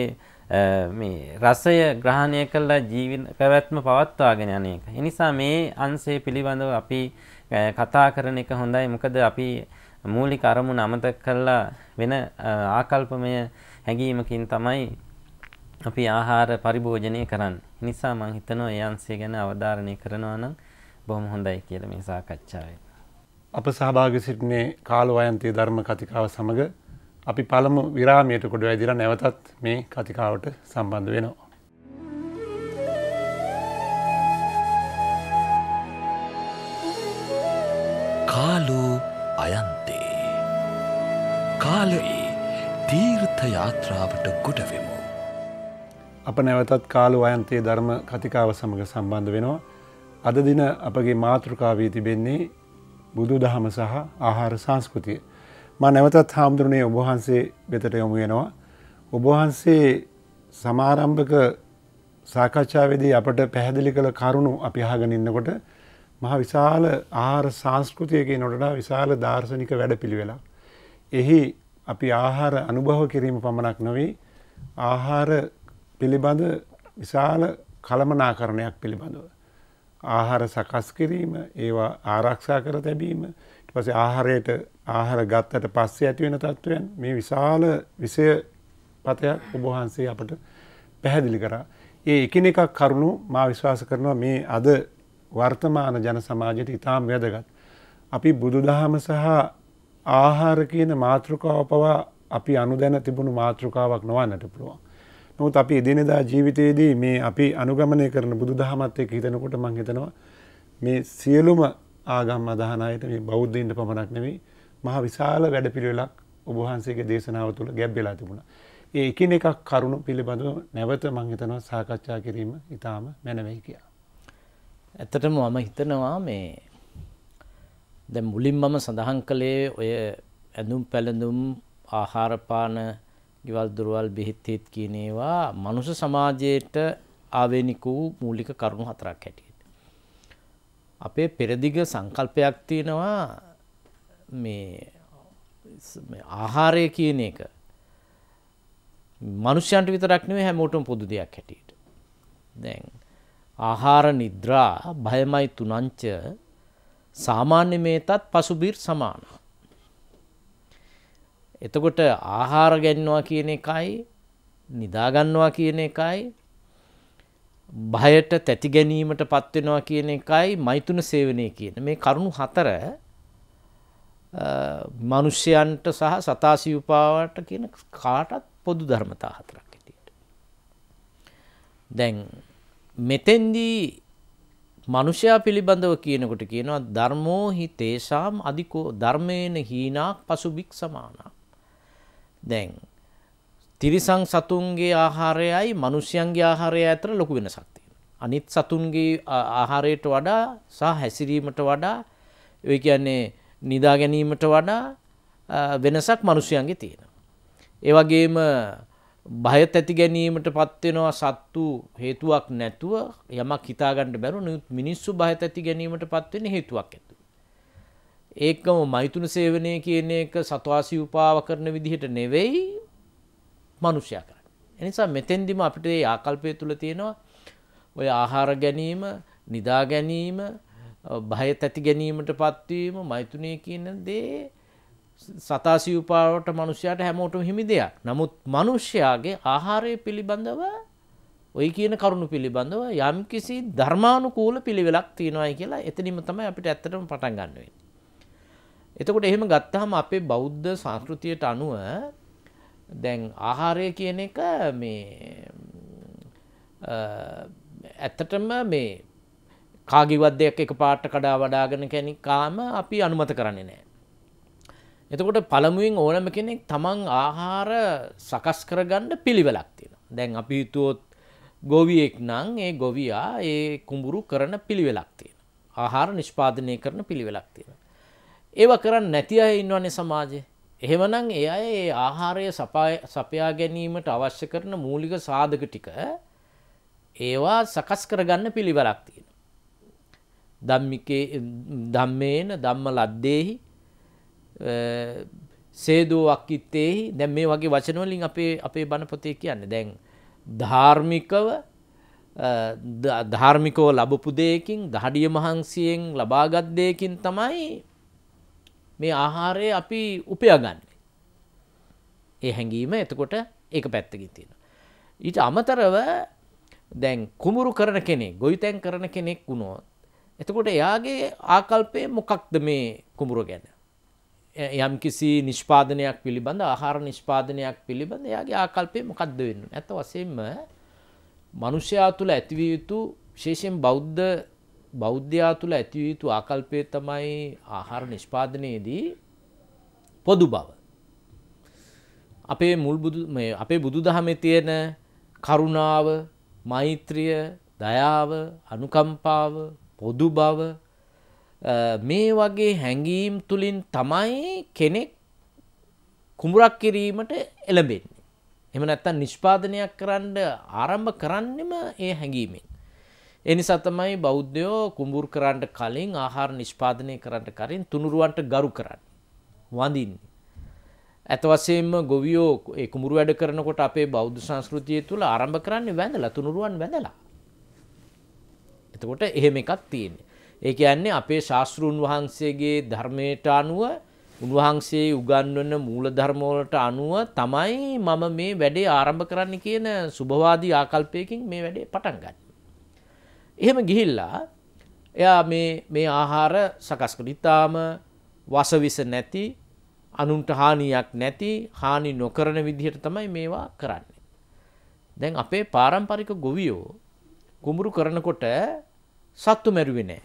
D: මේ රසය ග්‍රහණය කළා ජීවිත පැවැත්ම පවත්වාගෙන යන එක. ඒ නිසා මේ අංශය පිළිබඳව අපි කතා කරන එක හොඳයි. මොකද අපි මූලික අරමුණ අමතක කළා වෙන ආකල්පමය හැඟීමකින් තමයි අපි ආහාර පරිභෝජනය කරන්නේ. නිසා මම හිතනවා ඒ අංශය ගැන අවධාරණය කරනවා නම් බොහොම හොඳයි
A: කියලා මේ සාකච්ඡාවේ. අප සහභාගී සිටින්නේ කාලවයන්තී ධර්ම කතිකාව සමග අපි පළමු විරාමයට කොඩ ඇදිලා නැවතත් මේ කතිකාවට සම්බන්ධ වෙනවා. කාලූ අයන්තේ කාලයේ තීර්ථ යාත්‍රාවට ගොඩවෙමු. අප නැවතත් කාලු අයන්තයේ ධර්ම කතිකාව සමඟ සම්බන්ධ වෙනවා. අද දින අපගේ මාතෘකාවී තිබෙන්නේ බුදු දහම සහ ආහාර සංස්කෘතිය. මා නැවතත් හාමුදුරනේ ඔබහන්සේ වෙතට යොමු වෙනවා. ඔබහන්සේ සමාරම්භක සාකච්ඡාවේදී අපට පැහැදිලි කළ කරුණු අපි අහගෙන ඉන්නකොට මහ විශාල ආහාර සංස්කෘතියක නොටඩා විශාල දාර්ශනික වැඩපිළිවෙලා. එහි අපි ආහාර අනුභව කිරීම පමණක් නොවී ආහාර පිළිබඳ විශාල කළමනාකරණයක් පිළිබඳව. ආහාර සකස් කිරීම ඒවා ආරක්ෂා කර තැබීම පස්සේ ආහාරයට ආහාර ගත්තට පස්සේ ඇති වෙන තත්වයන් මේ විශාල විෂය පතයක් ඔබ වහන්සේ අපට පැහැදිලි කරා. ඒ එකිනෙකක් කරුණු මා විශ්වාස කරනවා මේ අද වර්තමාන ජන සමාජයට ඉතාම වැදගත්. අපි බුදුදහම සහ ආහාර කියන මාතෘකාව පවා අපි අනුදැන තිබුණු මාතෘකාවක් නොවන්නට පුළුවන්. නමුත් අපි එදිනෙදා ජීවිතයේදී මේ අපි අනුගමනය කරන බුදුදහමත් එක්ක හිතනකොට මම හිතනවා මේ සියලුම ආගම් අදහන අයට මේ බෞද්ධයින්ට පමණක් නෙවෙයි මහා විශාල වැඩපිළිවෙලක් ඔබ වහන්සේගේ දේශනාව තුළ ගැබ් වෙලා තිබුණා. ඒ එකින් එකක් කරුණු පිළිබඳව නැවත මං හිතනවා සාකච්ඡා කිරීම ඊටාම මැනවයි කියලා. ඇත්තටම මම හිතනවා මේ
B: දැන් මුලින් මම සඳහන් කළේ ඔය ඇඳුම් පැළඳුම් ආහාර පාන ගෙවල් දොරවල් බෙහෙත් තෙත් කියන ඒවා මනුෂ්‍ය සමාජයේට ආවේනික වූ මූලික කරුණු හතරක් හැටියට. අපේ පෙරදිග සංකල්පයක් තියෙනවා මේ ආහාරය කියන එක මනුෂ්‍යන්ට විතරක් නෙවෙයි හැමෝටම පොදු දෙයක් හැටියට. දැන් ආහාර නිද්‍රා භයමයි තුනංච සාමාන්‍ය මේතත් පසුබිර් සමාන. එතකොට ආහාර ගැන්නවා කියන එකයි නිදාගන්නවා කියන එකයි භයට තැති ගැනීමට පත්වෙනවා කියන එකයි මෛතුන සේවනය කියන මේ කරුණු හතර මනුෂ්‍යයන්ට සහ සතාසිවපාවට කියන කාටත් පොදු ධර්මතා හතරක් ඇතිට. දැන් මෙතෙන්දී මනුෂ්‍යයා පිළිබඳව කියනකොට කියනවා ධර්මෝ හි තේසාම් අධිකෝ ධර්මයන හීනාක් පසුබික් සමානක්. දැන් තිරිසං සතුන්ගේ ආහාරයයි මනුෂ්‍යයන්ගේ ආහාරය අතර ලොකු වෙනසක් තියෙනවා. අනිත් සතුන්ගේ ආහාරයට වඩා සහ හැසිරීමට වඩා ඒ කියන්නේ නිදා ගැනීමට වඩා වෙනසක් මනුෂ්‍යයන්ගේ තියෙනවා. ඒ වගේම බයත් ඇති ගැනීමට පත්වෙනවා සත්තු හේතුවක් නැතුව යමක් හිතාගන්න බැරු නුත් මිනිස්සු බයත් ඇති ගැනීමට පත්වෙන හේතුවක් ඇතු. ඒකම මෛතුන සේවනය කියන එක සතුවාසි උපාව කරන විදිහට නෙවෙයි මනුෂ්‍යයා කරන්න. එනිසා මෙතෙන්දිම අපිට ඒ ආකල්පය තුළ තියෙනවා ඔය ආහාර ගැනීම නිදා ගැනීම භය තැති ගැනීමට පත්වීම මෛතුනය කියන දේ සතාසිවපාවට මනුෂ්‍යයට හැමෝටම හිමි දෙයක් නමුත් මනුෂ්‍යයාගේ ආහාරය පිළිබඳව ඔය කියන කරුණු පිළිබඳව යම් කිසි ධර්මානුකූල පිළිවෙලක් තියෙනවායි කියලා එතනිම තමයි අපිට ඇත්තටම පටන් ගන්නුවෙන්. එතකොට එහෙම ගත්තහම අපේ බෞද්ධ සංස්කෘතියට අනුව දැන් ආහාරය කියන එක මේ ඇත්තටම මේ කාගිවද්‍යයක් එක පාට කඩා වඩාගෙන කැනිකාම අපි අනුමත කරන්නේ නෑ. එතකොට පළමුුවෙන් ඕනම කෙනෙක් තමන් ආහාර සකස් කරගන්න පිළිවෙලක් තියෙන. දැන් අපි තුවොත් ගොවියෙක් නං ඒ ගොවයා ඒ කුඹුරු කරන පිළිවෙලක් තියෙන. ආහාර නිෂ්පාදනය කරන පිළිවෙලක් තියෙන. ඒව කරන්න නැති අය ඉන්නවන්නේ සමාජය එහෙමනම් ඒ අය ඒ ආහාරය සපයා ගැනීමට අවශ්‍ය කරන මූලික සාධක ටික ඒවා සකස් කරගන්න පිළිවරක් තියෙන. ධම්මිකේ ධම්මේන ධම්ම ලද්දේහි සේදෝ වක්කිත්තේහි දැන් මේ වගේ වචන වලින් අපේ අපේ බණ පොතේ කියන්නේ දැන් ධාර්මිකව ධාර්මිකව ලැබපු දෙයකින් දහඩිය මහන්සියෙන් ලබාගත් දෙයකින් තමයි මේ ආහාරය අපි උපයාගන්න. ඒ හැඟීම එතකොට ඒක පැත්තකින් තියෙන. ඊට අමතරව දැන් කුමුරු කරන කෙනෙක් ගොවිතැන් කරන කෙනෙක් වුණොත් එතකොට එයාගේ ආකල්පය මොකක්ද මේ කුමුරු ගැන යම් කිසි නිෂ්පාදනයක් පිළිබඳ ආහාර නිෂ්පාදනයක් පිළිබඳ එයාගේ ආකල්පය මොකක්ද වෙන්න ඇත වසයෙන්ම මනුෂ්‍යයා තුළ ඇතිවිය යුතු ශේෂයෙන් බෞද්ධ බෞද්ධයා තුළ ඇතිව යුතු ආකල්පය තමයි ආහාර නිෂ්පාදනයේදී පොදු බව. අපේ මුල් අපේ බුදු දහමේ තියෙන කරුණාව මෛත්‍රිය දයාව අනුකම්පාව පොදු බව මේ වගේ හැඟීම් තුළින් තමයි කෙනෙක් කුඹුරක් කිරීමට එළඹෙන්නේ. එම නැත්තන් නිෂ්පාදනයක් කරන්න ආරම්භ කරන්නෙම ඒ හැඟීමෙන්. එනිසා තමයි බෞද්ධයෝ කුඹුරු කරන්න කලින් ආහාර නිෂ්පාදනය කරන්න කලින් තුනුරුවන්ට ගරු කරන්න. වඳින්නේ. ඇත වශයෙන්ම ගොවියෝ ඒ කුඹුරු වැඩ කරනකොට අපේ බෞද්ධ සංස්කෘතිය තුළ ආරම්භ කරන්නේ වැඳලා තුනුරුවන් වැඳලා. එතකොට එහෙම එකක් තියෙන්නේ. ඒ කියන්නේ අපේ ශාස්ත්‍රුන් වහන්සේගේ ධර්මයට අනුව උන්වහන්සේ උගන්වන මූලධර්ම වලට අනුව තමයි මම මේ වැඩේ ආරම්භ කරන්න කියන සුභවාදී ආකල්පයකින් මේ වැඩේ පටන් ගන්නේ. එහෙම ගිහිල්ලා එයා මේ ආහාර සකස්කට ඉතාම වසවිස නැති අනුන්ට හානියක් නැති හානි නොකරන විදිහට තමයි මේවා කරන්නේ. දැන් අපේ පාරම්පරික ගොවියෝ කුඹුරු කරනකොට සත්තු මැරුවේ නෑ.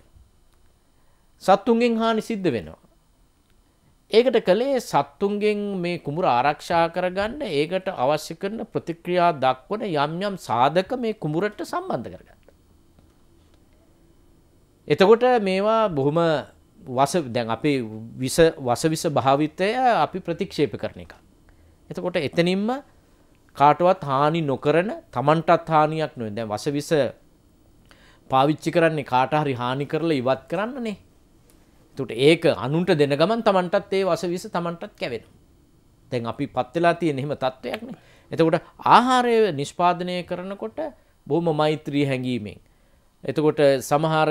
B: සත්තුන්ගෙන් හානි සිද්ධ වෙනවා. ඒකට කළේ සත්තුන්ගෙන් මේ කුඹුර ආරක්ෂා කරගන්න ඒකට අවශ්‍ය කරන ප්‍රතික්‍රියා දක්වන යම් යම් සාධක මේ කුඹුරට සම්බන්ධ කරගන්න. එතකොට මේවා බොහොම වස දැන් අපි විස වසවිස භාවිතය අපි ප්‍රතික්ෂේප කරන එක. එතකොට එතනින්ම කාටවත් හානි නොකරන තමන්ටත් හානියක් නොවේ. දැන් වසවිස පාවිච්චි කරන්නේ කාට හරි හානි කරලා ඉවත් කරන්නනේ. එතකොට ඒක අනුන්ට දෙන ගමන් තමන්ටත් ඒ වසවිස තමන්ටත් කැවෙනවා. දැන් අපි පත් වෙලා තියෙන එහෙම තත්වයක් නේ. එතකොට ආහාරය නිෂ්පාදනය කරනකොට බොහොම මෛත්‍රී හැඟීමෙන්. එතකොට සමහර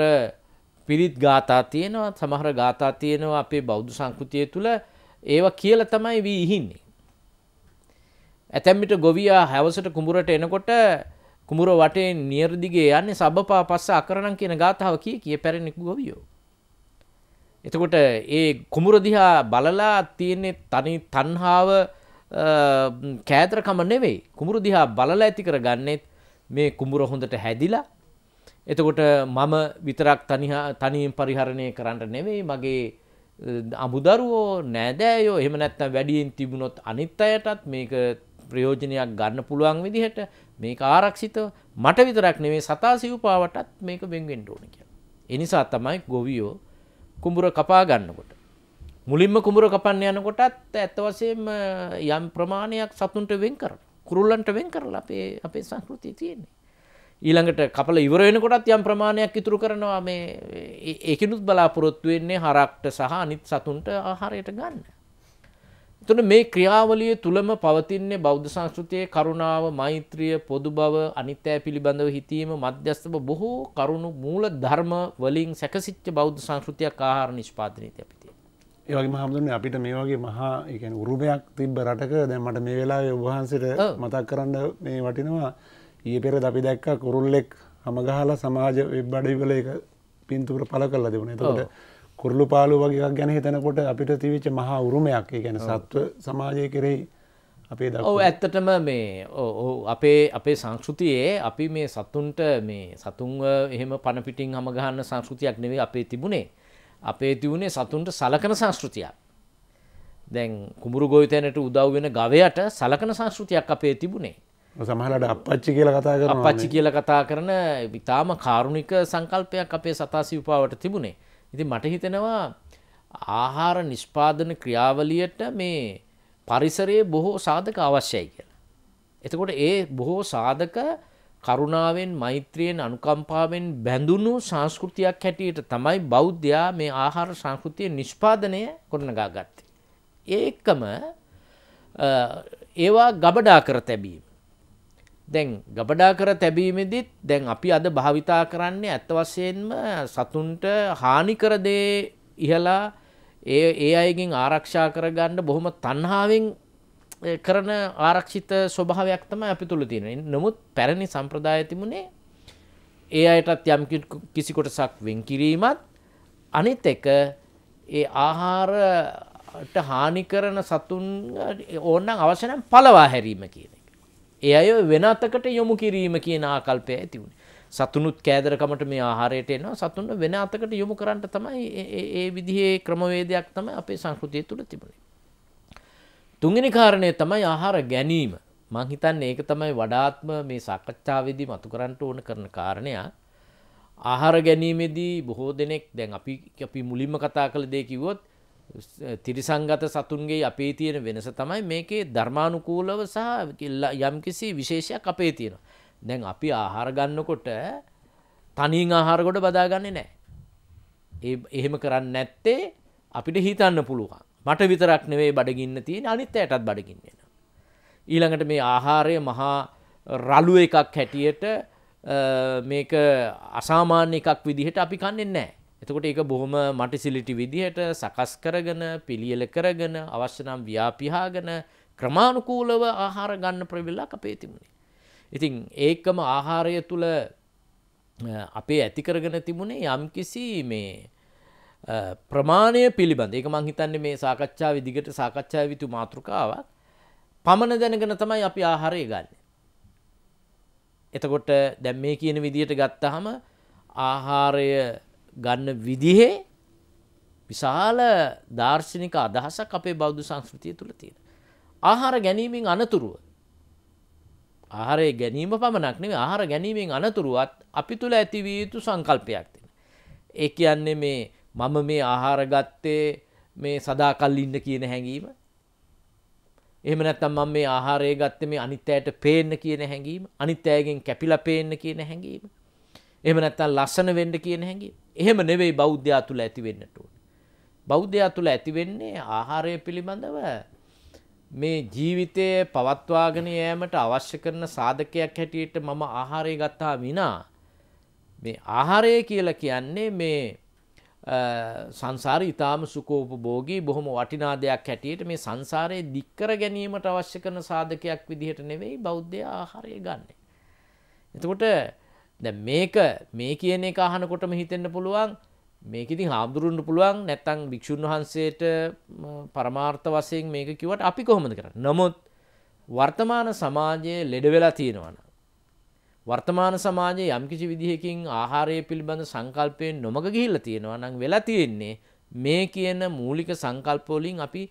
B: පිරිත් ගාථා තියෙනවා සමහර ගාථා තියෙනවා අපේ බෞද්ධ සංස්කෘතිය තුළ ඒව කියලා තමයි වී ඉහින්නේ. ඇතැම් විට ගොවියා හැවසට කුඹුරට එනකොට කුඹුර වටේ නියරදිගේ යන්නේ සබපා පස්ස අකරණම් කියන ගාථාව කී කිය පැරණි ගොවියෝ. එතකොට ඒ කුඹුර දිහා බලලා තියෙන්නේ තනි තණ්හාව කෑතරකම නෙවෙයි. කුඹුර දිහා බලලා ඇති කරගන්නේ මේ කුඹුර හොඳට හැදිලා එතකොට මම විතරක් තනියෙන් පරිහරණය කරන්න නෙවෙයි මගේ අමුදරුවෝ නෑදෑයෝ එහෙම නැත්තම් වැඩියෙන් තිබුණොත් අනිත් අයටත් මේක ප්‍රයෝජනයක් ගන්න පුළුවන් විදිහට මේක ආරක්ෂිත මට විතරක් නෙවේ සතා සිව්පාවටත් මේක බෙන්ගෙන්ට ඕන කිය. එනිසා තමයි ගොවියෝ කුඹුර කපා ගන්නකොට. මුලින්ම කුඹුර කපන්න යනකොටත් ඇත්තවසයෙන් යම් ප්‍රමාණයක් සතුන්ට වෙන් කර කුරුල්ලන්ට වෙන් කරලා අපේ අපේ සංස්කෘතිය තියෙන්නේ. ඊළඟට කපල ඉවරෙනකොටත් යම් ප්‍රමාණයක් ඉතුරු කරනවා මේ එකනුත් බලාපොරොත්තු වෙන්නේ හරක්ට සහ අනිත් සතුන්ට ආහාරයට ගන්න. එතන මේ ක්‍රියාවලිය තුලම පවතින්නේ බෞද්ධ සංස්කෘතියේ කරුණාව, මෛත්‍රිය, පොදු බව, අනිත්‍ය පිළිබඳව හිතීම, මධ්‍යස්ථව බොහෝ කරුණු මූල ධර්ම වලින් සැකසිච්ච බෞද්ධ සංස්කෘතියක් ආහාර නිෂ්පාදනයේදී අපි තියෙනවා.
A: ඒ වගේම හැමදෙන්නේ අපිට මේ වගේ මහා ඒ කියන්නේ උරුමයක් තිබ්බ රටක දැන් මට මේ වෙලාවේ ඔබ වහන්සේට මතක් කරන්න මේ වටිනවා ඊ පෙර අපි දැක්ක කුරුල්ලෙක් හමගහල සමාජ වෙබ්බඩිවල එක පින්තුර පල කල්ල දෙවන තකොට කුරලු පාලු වගේ ගැන හිතනකොට අපිට තිවිච මහා උරුමයක් ගැන සත්ව සමාජය කෙරෙහි අපේ ද
B: ඇත්තටම මේ අපේ අපේ සංස්කෘතියේ අපි මේ සතුන්ට මේ සතුන් එහෙම පණපිටින් හමගහන්න සංස්කෘතියක් නෙවේ අපේ තිබුණේ අපේ තිවුණේ සතුන්ට සලකන සංස්කෘතියක් දැන් කුමරු ගොවිතැනට උදව් වෙන ගවයට සලකන සංස්කෘතියක් අපේ තිබුණේ
A: සමහලට අපච්චි කියල කතා කර පච්චි කියල
B: කතා කරන ඉතාම කාරුණික සංකල්පයක් අපේ සතාසි උපාවට තිබුණේ. ඉති මට හිතෙනවා ආහාර නිෂ්පාදන ක්‍රියාවලියට මේ පරිසරයේ බොහෝ සාධක අවශ්‍යයි කියලා. එතකොට ඒ බොහෝ සාධක කරුණාවෙන් මෛත්‍රියෙන් අනුකම්පාවෙන් බැඳුණු සංස්කෘතියක් හැටියට තමයි බෞද්ධයා මේ ආහාර සංස්කෘතිය නිෂ්පාදනය කොටනගා ගත්තේ. ඒකම ඒවා ගබඩා කර තැබීම. දැන් ගබඩා කර තැබීමෙදිත් දැන් අපි අද භාවිතා කරන්නේ ඇත්ත වශයෙන්ම සතුන්ට හානි කර දේ ඉහලා ඒ ඒ අයගෙන් ආරක්ෂා කරගන්න බොහොම තණ්හාවෙන් කරන ආරක්ෂිත ස්වභාවයක් තමයි අපි තුල තියෙන. නමුත් පැරණි සම්ප්‍රදාය තිබුණේ ඒ අයටත් යම් කිසි කොටසක් වෙන් කිරීමත් අනිත් එක ඒ ආහාරට හානි කරන සතුන් ඕනනම් අවශ්‍ය නම් පළවා හැරීම කියන ඒ අය වෙන අතකට යොමු කිරීම කියන ආකල්පය ඇති වුණේ. සතුනුත් කෑදරකමට මේ ආහාරයට එනවා සතුන්ට වෙන අතකට යොමු කරන්න තමයි ඒ විදිහේ ක්‍රමවේදයක් තමයි අපේ සංස්කෘතිය තුළ තිබුණේ. තුන්වෙනි කාරණය තමයි ආහාර ගැනීම. මං හිතන්නේ ඒක තමයි වඩාත්ම මේ සාකච්ඡාවේදී මතු කරන්න ඕන කරන කාරණය. ආහාර ගැනීමේදී බොහෝ දෙනෙක් දැන් අපි අපි මුලින්ම කතා කළ දේ කිව්වොත් තිරිසංගත සතුන්ගේ අපේ තියෙන වෙනස තමයි මේකේ ධර්මානුකූලව සහ යම් කිසි විශේෂයක් අපේ තියෙන. දැන් අපි ආහාර ගන්නකොට තනින් ආහාරකොට බදාගන්නේ නෑ. ඒ එහෙම කරන්න නැත්තේ අපිට හිතන්න පුළුවන්. මට විතරක් නෙවේ බඩගින්න තියෙන අනිත් ඇයටත් බඩගින්න වෙන. ඊළඟට මේ ආහාරය මහා රළු එකක් හැටියට මේක අසාමාන්‍ය එකක් විදිහට අපි කන්නේ නැහැ. එතකොට ඒක බොහොම මටිසිලිටි විදිහට සකස් කරගෙන පිළියෙල කරගෙන අවශ්‍ය නම් ව්‍යාපියාගෙන ක්‍රමානුකූලව ආහාර ගන්න ප්‍රවිල්ලක් අපේ තිබුණේ. ඉතින් ඒකම ආහාරය තුළ අපේ ඇති කරගෙන තිබුණේ යම්කිසි මේ ප්‍රමාණය පිළිබඳ ඒක මං හිතන්නේ මේ සාකච්ඡා විදිගට සාකච්ඡා විතු මාතෘකාවක් පමණ දැනගෙන තමයි අපි ආහාරය ගන්න. එතකොට දැම් මේ කියන විදියට ගත්තහම ආහාරය ගන්න විදිහේ විශාල දාර්ශනික අදහසක් අපේ බෞද්ධ සංස්කෘතිය තුළ තියෙන. ආහාර ගැනීමෙන් අනතුරුව. ආහාරය ගැනීම පමණක් නෙවෙයි ආහාර ගැනීමෙන් අනතුරුවත් අපි තුළ ඇතිවිය යුතු සංකල්පයක් තියෙන. ඒ කියන්නේ මේ මම මේ ආහාර ගත්තේ මේ සදාකල් ඉන්න කියන හැඟීම. එහෙම නැත්නම් මම මේ ආහාරය ගත්තේ මේ අනිත් අයට පේන්න කියන හැඟීම, අනිත් අයගෙන් කැපිලා පේන්න කියන හැඟීම. එහෙම නැත්නම් ලස්සන වෙන්න කියන හැඟීම. එහෙම නෙවෙයි බෞද්ධයා තුල ඇති වෙන්නට ඕනේ. බෞද්ධයා තුල ඇති වෙන්නේ ආහාරය පිළිබඳව මේ ජීවිතය පවත්වාගෙන යෑමට අවශ්‍ය කරන සාධකයක් හැටියට මම ආහාරය ගත්තා විනා මේ ආහාරය කියලා කියන්නේ මේ සංසාර ඉතාම සුකෝපභෝගී බොහොම වටිනා දෙයක් හැටියට මේ සංසාරයේ දික්කර ගැනීමට අවශ්‍ය කරන සාධකයක් විදිහට නෙවෙයි බෞද්ධ ආහාරය ගන්න. එතකොට දැන් මේක මේ කියන එක අහනකොටම හිතෙන්න පුළුවන් මේක ඉතින් හාමුදුරුවන්ට පුළුවන් නැත්නම් භික්ෂුන් වහන්සේට පරමාර්ථ වශයෙන් මේක කිව්වට අපි කොහොමද කරන්නේ? නමුත් වර්තමාන සමාජයේ ලෙඩ වෙලා තියෙනවනම් වර්තමාන සමාජයේ යම්කිසි විදිහකින් ආහාරය පිළිබඳ සංකල්පයෙන් නොමග ගිහිල්ලා තියෙනවා නම් වෙලා තියෙන්නේ මේ කියන මූලික සංකල්ප වලින් අපි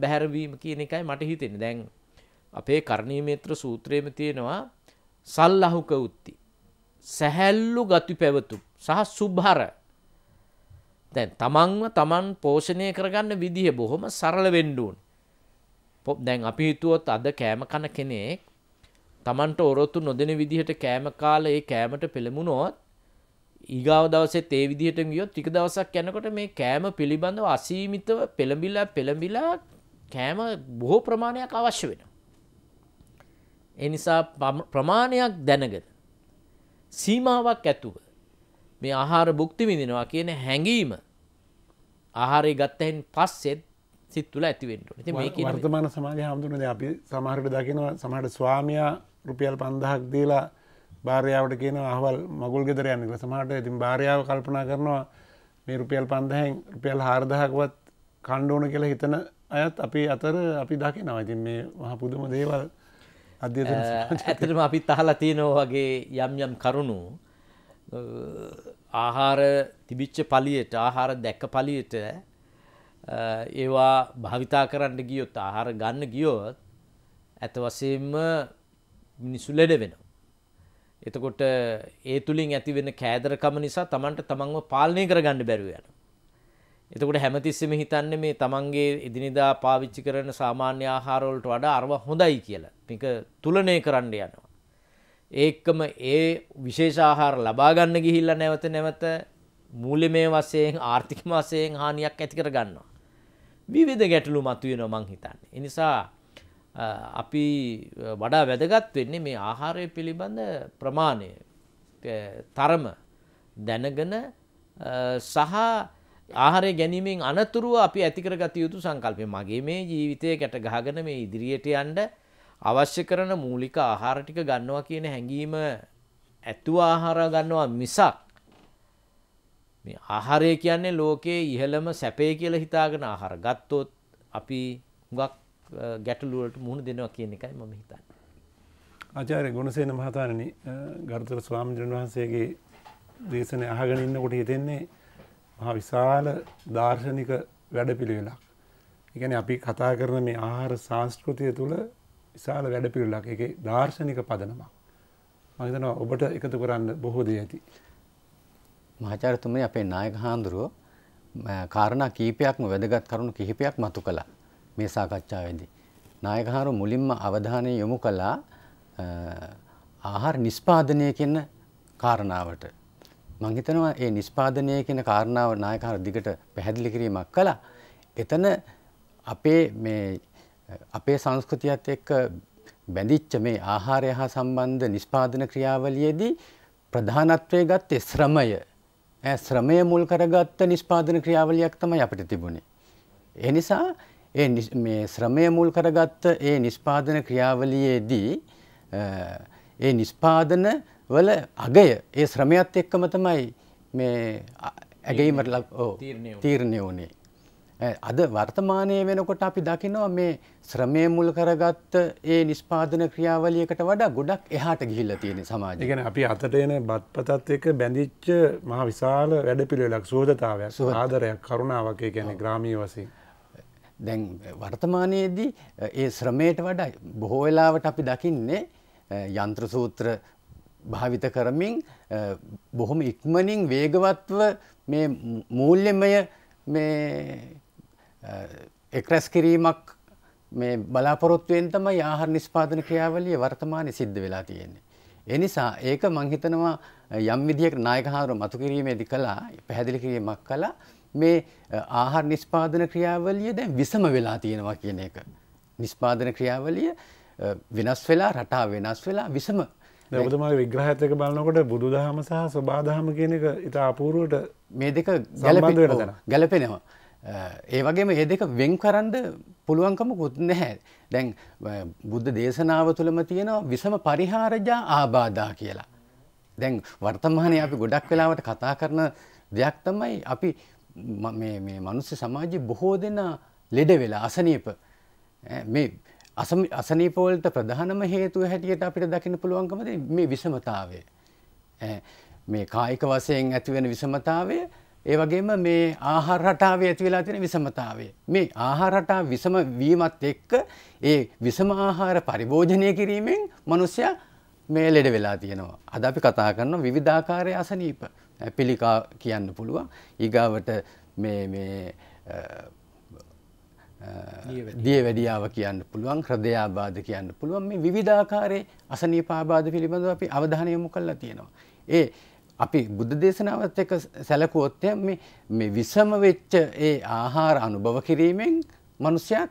B: බැහැරවීම කියන එකයි මට හිතෙන්නේ. දැන් අපේ කර්ණීය මිත්‍ර සූත්‍රයේම තියෙනවා සල්ලහුක උත්ති සැහැල්ලු ගති පැවතුම් සහ සුභර දැන් තමන්ව තමන් පෝෂණය කරගන්න විදිහ බොහොම සරල වෙන්ඩුවන් පොප් දැන් අපි හිතුවොත් අද කෑම කන කෙනෙක් තමන්ට ඔරොත්තු නොදෙන විදිහට කෑම කාල ඒ කෑමට පෙළමුණොත් ඊගාව දවසේ ඒ විදිහට ගියොත් ටික දවසක් යනකොට මේ කෑම පිළිබඳව අසීමිතව පෙළඹිලා පෙළඹිලා කෑම බොහෝ ප්‍රමාණයක් අවශ්‍ය වෙන. එනිසා ප්‍රමාණයක් දැනගෙන සීමාවක් ඇතුව මේ ආහාර භුක්ති විඳිනවා කියන හැඟීම ආහාරය ගත්තයෙන් පස්සෙත් සිත් තුළ ඇතිවෙන්ට
A: වර්තමාන සමාජ හමුදුරද අපි සමහරට දකිනවා සමහට ස්වාමයා රුපියල් පන්දහක් දීලා භාරයාවට කියන අහවල් මගුල් ගෙදර යන්නක සමහට ඇතින් භාරයාව කල්පනා කරනවා මේ රුපියල් පන්දහැන් රුපියල් හාරදහකවත් කණ්ඩෝන කියලා හිතන අයත් අපි අතර අපි දකිනවා ඉතින් මේ මහ පුදුම දේවල් ඇතරම අපිත් අහලා තියෙනෝ වගේ යම්
B: යම් කරුණු ආහාර තිබිච්ච පලියට ආහාර දැක්ක පලියට ඒවා භාවිතා කරන්න ගියොත් ආහාර ගන්න ගියොත් ඇත වසයෙන්ම මිනිස්සු ලෙඩ වෙනවා. එතකොට ඒ තුළින් ඇතිවෙන කෑදරකම නිසා තමන්ට තමන්ව පාලනය කරගන්න බැරුව යන. එතකොට හැමතිස්සෙම හිතන්නේ මේ තමන්ගේ එදිනෙදා පාවිච්චි කරන සාමාන්‍ය ආහාරවලට වඩා අරව හොඳයි කියලා. මේක තුලනය කරන්න යනවා. ඒකම ඒ විශේෂ ආහාර ලබා ගන්න ගිහිල්ලා නැවත නැවත මූල්‍යමය වශයෙන් ආර්ථික වශයෙන් හානියක් ඇති කර ගන්නවා. විවිධ ගැටලු මතුවෙනවා මං හිතන්නේ. ඒ නිසා අපි වඩා වැදගත් වෙන්නේ මේ ආහාරය පිළිබඳ ප්‍රමාණය තරම දැනගෙන සහ ආහාරය ගැනීමෙන් අනතුරුව අපි ඇතිකරගත යුතු සංකල්පය මගේ මේ ජීවිතය කැට ගහගෙන මේ ඉදිරියට යන්න අවශ්‍ය කරන මූලික ආහාර ටික ගන්නවා කියන හැඟීම ඇතුව ආහාර ගන්නවා මිසක් මේ ආහාරය කියන්නේ ලෝකයේ ඉහළම සැපේ කියලා හිතාගෙන ආහාර ගත්තොත් අපි හුඟක් ගැටලුවලට මුහුණ දෙනවා කියන එකයි මම හිතන්නේ.
A: ආචාර්ය ගුණසේන මහතාරණි ගරුතර ස්වාමීන් වහන්සේගේ දේශනය අහගෙන ඉන්නකොට හිතෙන්නේ මහා විශාල දාර්ශනික වැඩපිළිවෙලක්. එකන අපි කතා කරන මේ ආහාර සංස්කෘතිය තුළ විශාල වැඩපිළිවෙලක් එකේ දාර්ශනික පදනමක්. මම හිතනවා ඔබට එකතු කරන්න බොහෝ දේ ඇති.
C: මහාචාර්යතුමනි අපේ නායක හාමුදුරුවෝ කාරණා කීපයක්ම වැදගත් කරුණු කිහිපයක් මතු කළා මේ සාකච්ඡාවේදී. නායකහරු මුලින්ම අවධානය යොමු කළා ආහාර නිෂ්පාදනය කියන කාරණාවට. මං හිතනවා ඒ නිෂ්පාදනය කියන කාරණාව නායකහර දිගට පැහැදිලි කිරීමක් කළා. එතන අපේ මේ අපේ සංස්කෘතියත් එක්ක බැඳිච්ච මේ ආහාරය හා සම්බන්ධ නිෂ්පාදන ක්‍රියාවලියේදී ප්‍රධානත්වය ගත්තේ ශ්‍රමය. ශ්‍රමය මුල් කරගත්ත නිෂ්පාදන ක්‍රියාවලියක් තමයි අපිට තිබුණේ. ඒ නිසා ඒ මේ ශ්‍රමය මුල් කරගත්ත ඒ නිෂ්පාදන ක්‍රියාවලියේදී ඒ නිෂ්පාදන වල අගය ඒ ශ්‍රමයත් එක්කම තමයි මේ ඇගීමට තීරණය වනේ. අද වර්තමානය වෙනකොට අපි දකිනවා මේ ශ්‍රමය මුල් කරගත්ත ඒ නිස්පාදන ක්‍රියාවලියකට වඩා ගොඩක් එහාට ගිහිල්ල තියෙන සමාජ
A: ගැන අපි අතට එන බත්පතත් එක බැඳිච්ච මහා විශාල වැඩපිළිවෙලක් සෝධතාවයක් ආදරයක් කරුණාවකය ගැන ග්‍රාමී වසින්. දැන් වර්තමානයේදී ඒ ශ්‍රමයට
C: වඩා බොහෝවෙලාවට අපි දකින්නේ යන්ත්‍ර සූත්‍ර භාවිත කරමින් බොහොම ඉක්මනින් වේගවත්ව මේ මූල්‍යමය එක්රැස් කිරීමක් මේ බලාපොරොත්තුවෙන් තමයි ආහාර නිෂ්පාදන ක්‍රියාවලිය වර්තමානයේ සිද්ධ වෙලා තියෙන්නේ. ඒ නිසා ඒක මං හිතනවා යම් විදිහකට නායකහාරු මතු කිරීමේදී කළා පැහැදිලි කිරීමක් කළා මේ ආහාර නිෂ්පාදන ක්‍රියාවලිය දැන් විසම වෙලා තියෙනවා කියන එක. නිෂ්පාදන ක්‍රියාවලිය වෙනස් වෙලා රටා වෙනස් වෙලා විසම දැවතමගේ විග්‍රහත්තක බලන්නකොට බුදු දහම සහ ස්වබාදහම කියන එක ඉතා අපූරුවට මේ දෙක ගැලපෙන ගැලපෙනවා. ඒ වගේම ඒ දෙක වෙන් කරන්ඩ පුළුවන්කම කුත් නැහැ. දැන් බුද්ධ දේශනාව තුළම තියෙනවා විසම පරිහාරජා ආබාධා කියලා. දැන් වර්තමානය අපි ගොඩක් වෙලාවට කතා කරන දෙයක් තමයි අපි මේ මනුස්්‍ය සමාජය බොහෝ දෙනා ලෙඩ වෙලා අසනීප අසනීපවලට ප්‍රධානම හේතුව හැටියට අපිට දකින්න පුළුවන්කමද මේ විෂමතාවය. මේ කායික වශයෙන් ඇතිවෙන විෂමතාවය ඒ වගේම මේ ආහාර රටාවේ ඇති වෙලා තියෙන විෂමතාවය. මේ ආහාර රටාව විෂම වීමත් එක්ක ඒ විෂම ආහාර පරිභෝජනය කිරීමෙන් මිනිස්සයා මේ ලෙඩ වෙලා තියෙනවා. අද අපි කතා කරන විවිධාකාරයේ අසනීප පිළිකා කියන්න පුළුවන්. ඊගාවට මේ මේ දිය වැඩියාව කියන්න පුළුවන් ක්‍රදයාබාධ කියන්න පුළුවන් මේ විවිධාකාරයේ අසනී පාබාධ පිළිබඳව අපි අවධානයමු කල්ලා තියෙනවා. ඒ අපි බුද්ධ දේශනාවත් එක සැලකුවොත්තය මේ විසම වෙච්ච ඒ ආහාර අනුභව කිරීමෙන් මනුස්්‍යයක්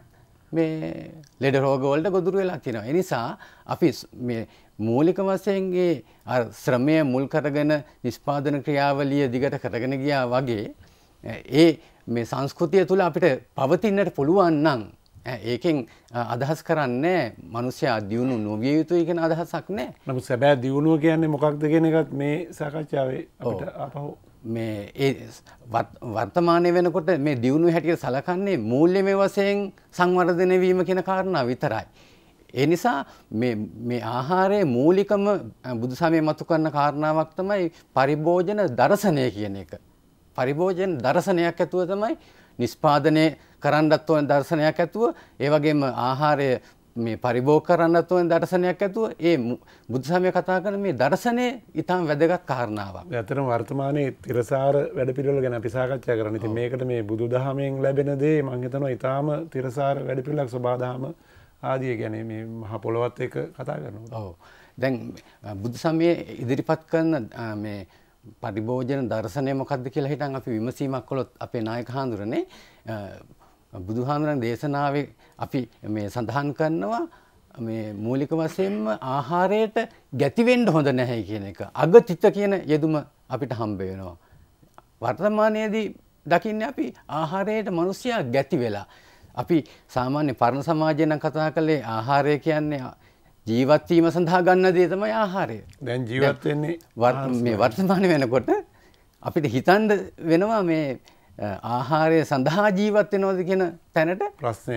C: මේ ලෙඩ රෝගවලට ගොදුරු වෙලා තියෙනවා. එනිසා අපි මූලික වසයන්ගේ ශ්‍රමය මුල් කරගෙන නිස්්පාදන ක්‍රියාවලිය දිගට කරගෙන ගියා වගේ ඒ මේ සංස්කෘතිය තුළ අපිට පවතින්නට පුළුවන්නම් ඒකෙන් අදහස් කරන්නේ මනුස්‍ය අධියුණු නොවිය යුතු ඉගෙන අදහසක් නෑ
A: නමු සැබෑ දියුණුව කියන්නේ මොකක්ද ගෙන
C: එකත් මේ සාකච්ඡාවේ අපහෝ මේ වර්තමානය වෙනකොට මේ දියුණු හැටියට සලකන්නේ මූල්‍ය මේ වසයෙන් සංවර්ධනවීම කෙන කාරණා විතරයි. ඒ නිසා මේ ආහාරයේ මූලිකම බුදුසමය මතු කරන්න කාරණාවක් තමයි පරිභෝජන දර්ශනය කියන එක. පරිභෝජන දර්ශනයක් ඇතුව තමයි නිස්පාදනය කරන්නත් ඕන දර්ශනයක් ඇතුව ඒ වගේම ආහාරය මේ පරිභෝග කරන්නත් ඕන දර්ශනයක් ඇතුව ඒ බුදු සමය කතා කරන මේ දර්ශනය ඉතාම වැදගත් කාරණාවක්.
A: ඇත්තටම වර්තමානයේ තිරසාර වැඩපිළිවෙල ගැන අපි සාකච්ඡා කරන්නේ. ඉතින් මේකට මේ බුදු දහමෙන් ලැබෙන දේ මම හිතනවා ඉතාම තිරසාර වැඩපිළිවෙලක් සබා දහම ආදිය ගැන මේ මහ පොළොවත් එක්ක කතා කරනවා. ඔව්. දැන් බුදු සමයේ ඉදිරිපත්
C: කරන මේ පරිභෝජන දර්ශනය මොකක්ද කියලා හිටන් අපි විමසීමක් කළොත් අපේ නායක හාමුදුරනේ බුදුහාමුදුරන් දේශනාවේ අපි මේ සඳහන් කරනවා මේ මූලික වශයෙන්ම ආහාරයට ගැතිවෙන්න හොඳ නැහැ කියන එක අගතිත කියන යෙදුම අපිට හම්බ වෙනවා වර්තමානයේදී දකින්නේ අපි ආහාරයට මිනිස්සයා ගැති වෙලා අපි සාමාන්‍ය පරණ සමාජයෙන් කතා කළේ ආහාරය කියන්නේ ජීවත්වීම සඳහා ගන්න දේ තමයි ආහාරය. දැන් ජීවත් වෙන්නේ මේ වර්තමාන වෙනකොට අපිට හිතන්ඩ වෙනවා මේ ආහාරය සඳහා ජීවත් වෙනවද කියන තැනට ප්‍රශ්නය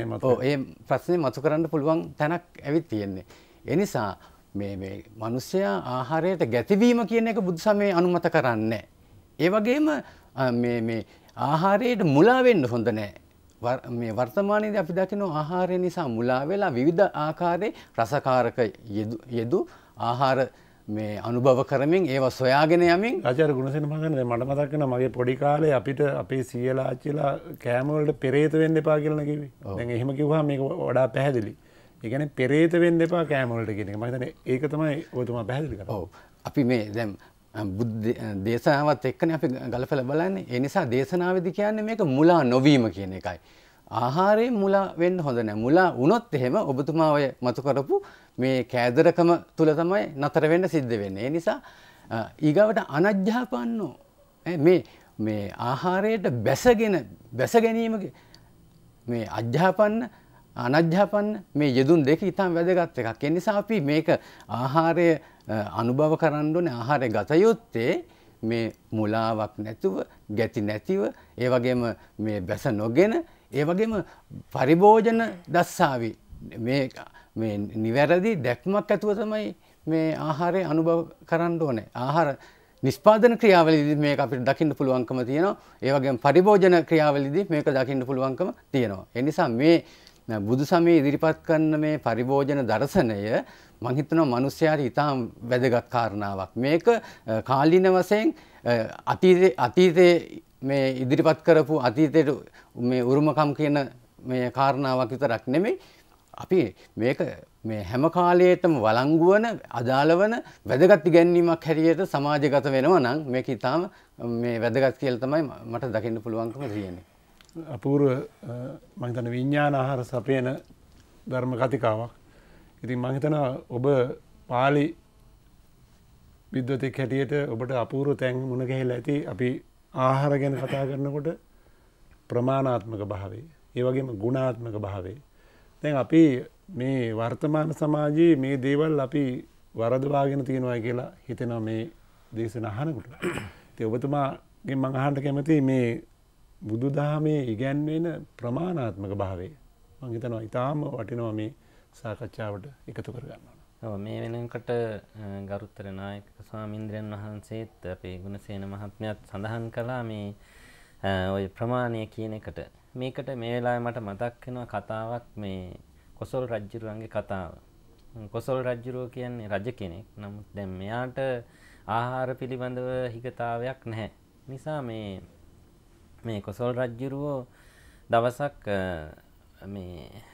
C: ඒ ප්‍රශ්නය මතු කරන්න පුළුවන් තැනක් ඇවිත් තියෙන්නේ. එනිසා මනුස්්‍යයා ආහාරයට ගැතිවීම කියන එක බුදු සමය අනුමත කරන්නේ. ඒ වගේම ආහාරයට මුලාවෙන්න හොඳ නෑ මේ වර්තමානයේදී අපි දකිනවා ආහාරය නිසා මුලා වෙලා විවිධ ආකාරයේ රසකාරක යෙදු ආහාර මේ අනුභව කරමින් ඒව
A: සොයාගෙන යමින් රජාර ගුණසෙන මහසන දැන් මට මතක් වෙනවා මගේ පොඩි කාලේ අපිට අපේ සීයලා ආච්චිලා කෑම වලට පෙරේත වෙන්න එපා කියලා කිව්වේ. දැන් එහෙම කිව්වහම මේක වඩා පැහැදිලි. ඒ කියන්නේ පෙරේත වෙන්න එපා කෑම වලට කියන එක. මම හිතන්නේ ඒක තමයි ඔබතුමා පැහැදිලි කරන්නේ. ඔව්. අපි මේ දැන්
C: දේශනාවත් එක්කන අපි ගලපල බලන්නේ ඒ නිසා දේශනාවදි කියන්නේ මේක මුලා නොවීම කියන එකයි. ආහාරයෙන් මුලා වෙන්න හොඳ නෑ. මුලා වුණොත් එහෙම ඔබතුමා ඔය මතු කරපු මේ කෑදරකම තුල තමයි නතර වෙන්න සිද්ධ වෙන්නේ. ඒ නිසා ඊගවට අනජ්ජාපන්නෝ මේ මේ ආහාරයට බැසගෙන බැස ගැනීම මේ අජ්ජාපන්න අනජ්ජාපන්න මේ යෙදුම් දෙක ඉතාම වැදගත් එකක්. ඒ නිසා අපි මේක ආහාරය අනුභව කරන්න ඕනේ ආහාරය ගත යුත්තේ මේ මුලාවක් නැතුව ගැති නැතිව ඒ වගේම මේ බැස නොගෙන ඒ වගේම පරිභෝජන දස්සාවි මේ මේ නිවැරදි දැක්මක් ඇතුව තමයි මේ ආහාරය අනුභව කරන්න ඕනේ ආහාර නිස්පාදන ක්‍රියාවලිදි මේ අපිට දකින්න පුළුවන්කම තියෙනවා ඒවගේ පරිභෝජන ක්‍රියාවලිදි මේක දකින්න පුළුවන්කම තියෙනවා එනිසා මේ බුදු සමය ඉදිරිපත් කරන්න මේ පරිභෝජන දර්ශනය මං හිතනවා මිනිස්යාට ඉතාම වැදගත් කාරණාවක්. මේක කාලීන වශයෙන් අතීතේ අතීතේ මේ ඉදිරිපත් කරපු අතීතයට මේ උරුමකම් කියන මේ කාරණාවක් විතරක් නෙමෙයි අපි මේක මේ හැම කාලයකටම වළංගු වන අදාළ වන වැදගත් ඉගැන්වීමක් හැටියට සමාජගත වෙනවා නම් මේක ඊටාම මේ වැදගත් කියලා තමයි මට දකින්න පුළුවන්කම තියෙන්නේ.
A: අපූර්ව මම හිතන්නේ විඥාන ආහාර සපයන ධර්ම කතිකාවක් ඉතින් මහිතන ඔබ පාලි විද්වතෙක් හැටියට ඔබට අපූරු තැන් මුණගැහිල ඇති අපි ආහාර ගැන කතා කරනකොට ප්‍රමාණාත්මක භාවේ ඒවගේම ගුණාත්මක භාවේ. තැන් අපි මේ වර්තමාන සමාජයේ මේ දේවල් අපි වරදවාගෙන තියෙනවා කියලා හිතෙනවා මේ දේශන අහනකුට. තය ඔබතුමාගේ මඟහන්ට කැමති මේ බුදු දහමේ ඉගැන්වෙන ප්‍රමාණාත්මක භාවේ. මංහිතනවා ඉතාම වටිනවා මේ සාකච්ඡාවට එකතු කරගන්නවා. මේ වෙනකට ගරුත්තර නායක ස්වාමීන්ද්‍රයන්
D: වහන්සේත් අපේ ගුණසේන මහත්මයත් සඳහන් කළා මේ ඔය ප්‍රමාණය කියන එකට. මේකට මේ වෙලාවේ මට මතක් වෙනවා කතාවක් මේ කොසල් රජුරුවන්ගේ කතාව. කොසල් රජුරුව කියන්නේ රජ කෙනෙක්. නමුත් දැන් මෙයාට ආහාර පිළිබඳව හිගතාවයක් නැහැ. නිසා මේ මේ කොසල් රජ්ජුරුවෝ දවසක් මේ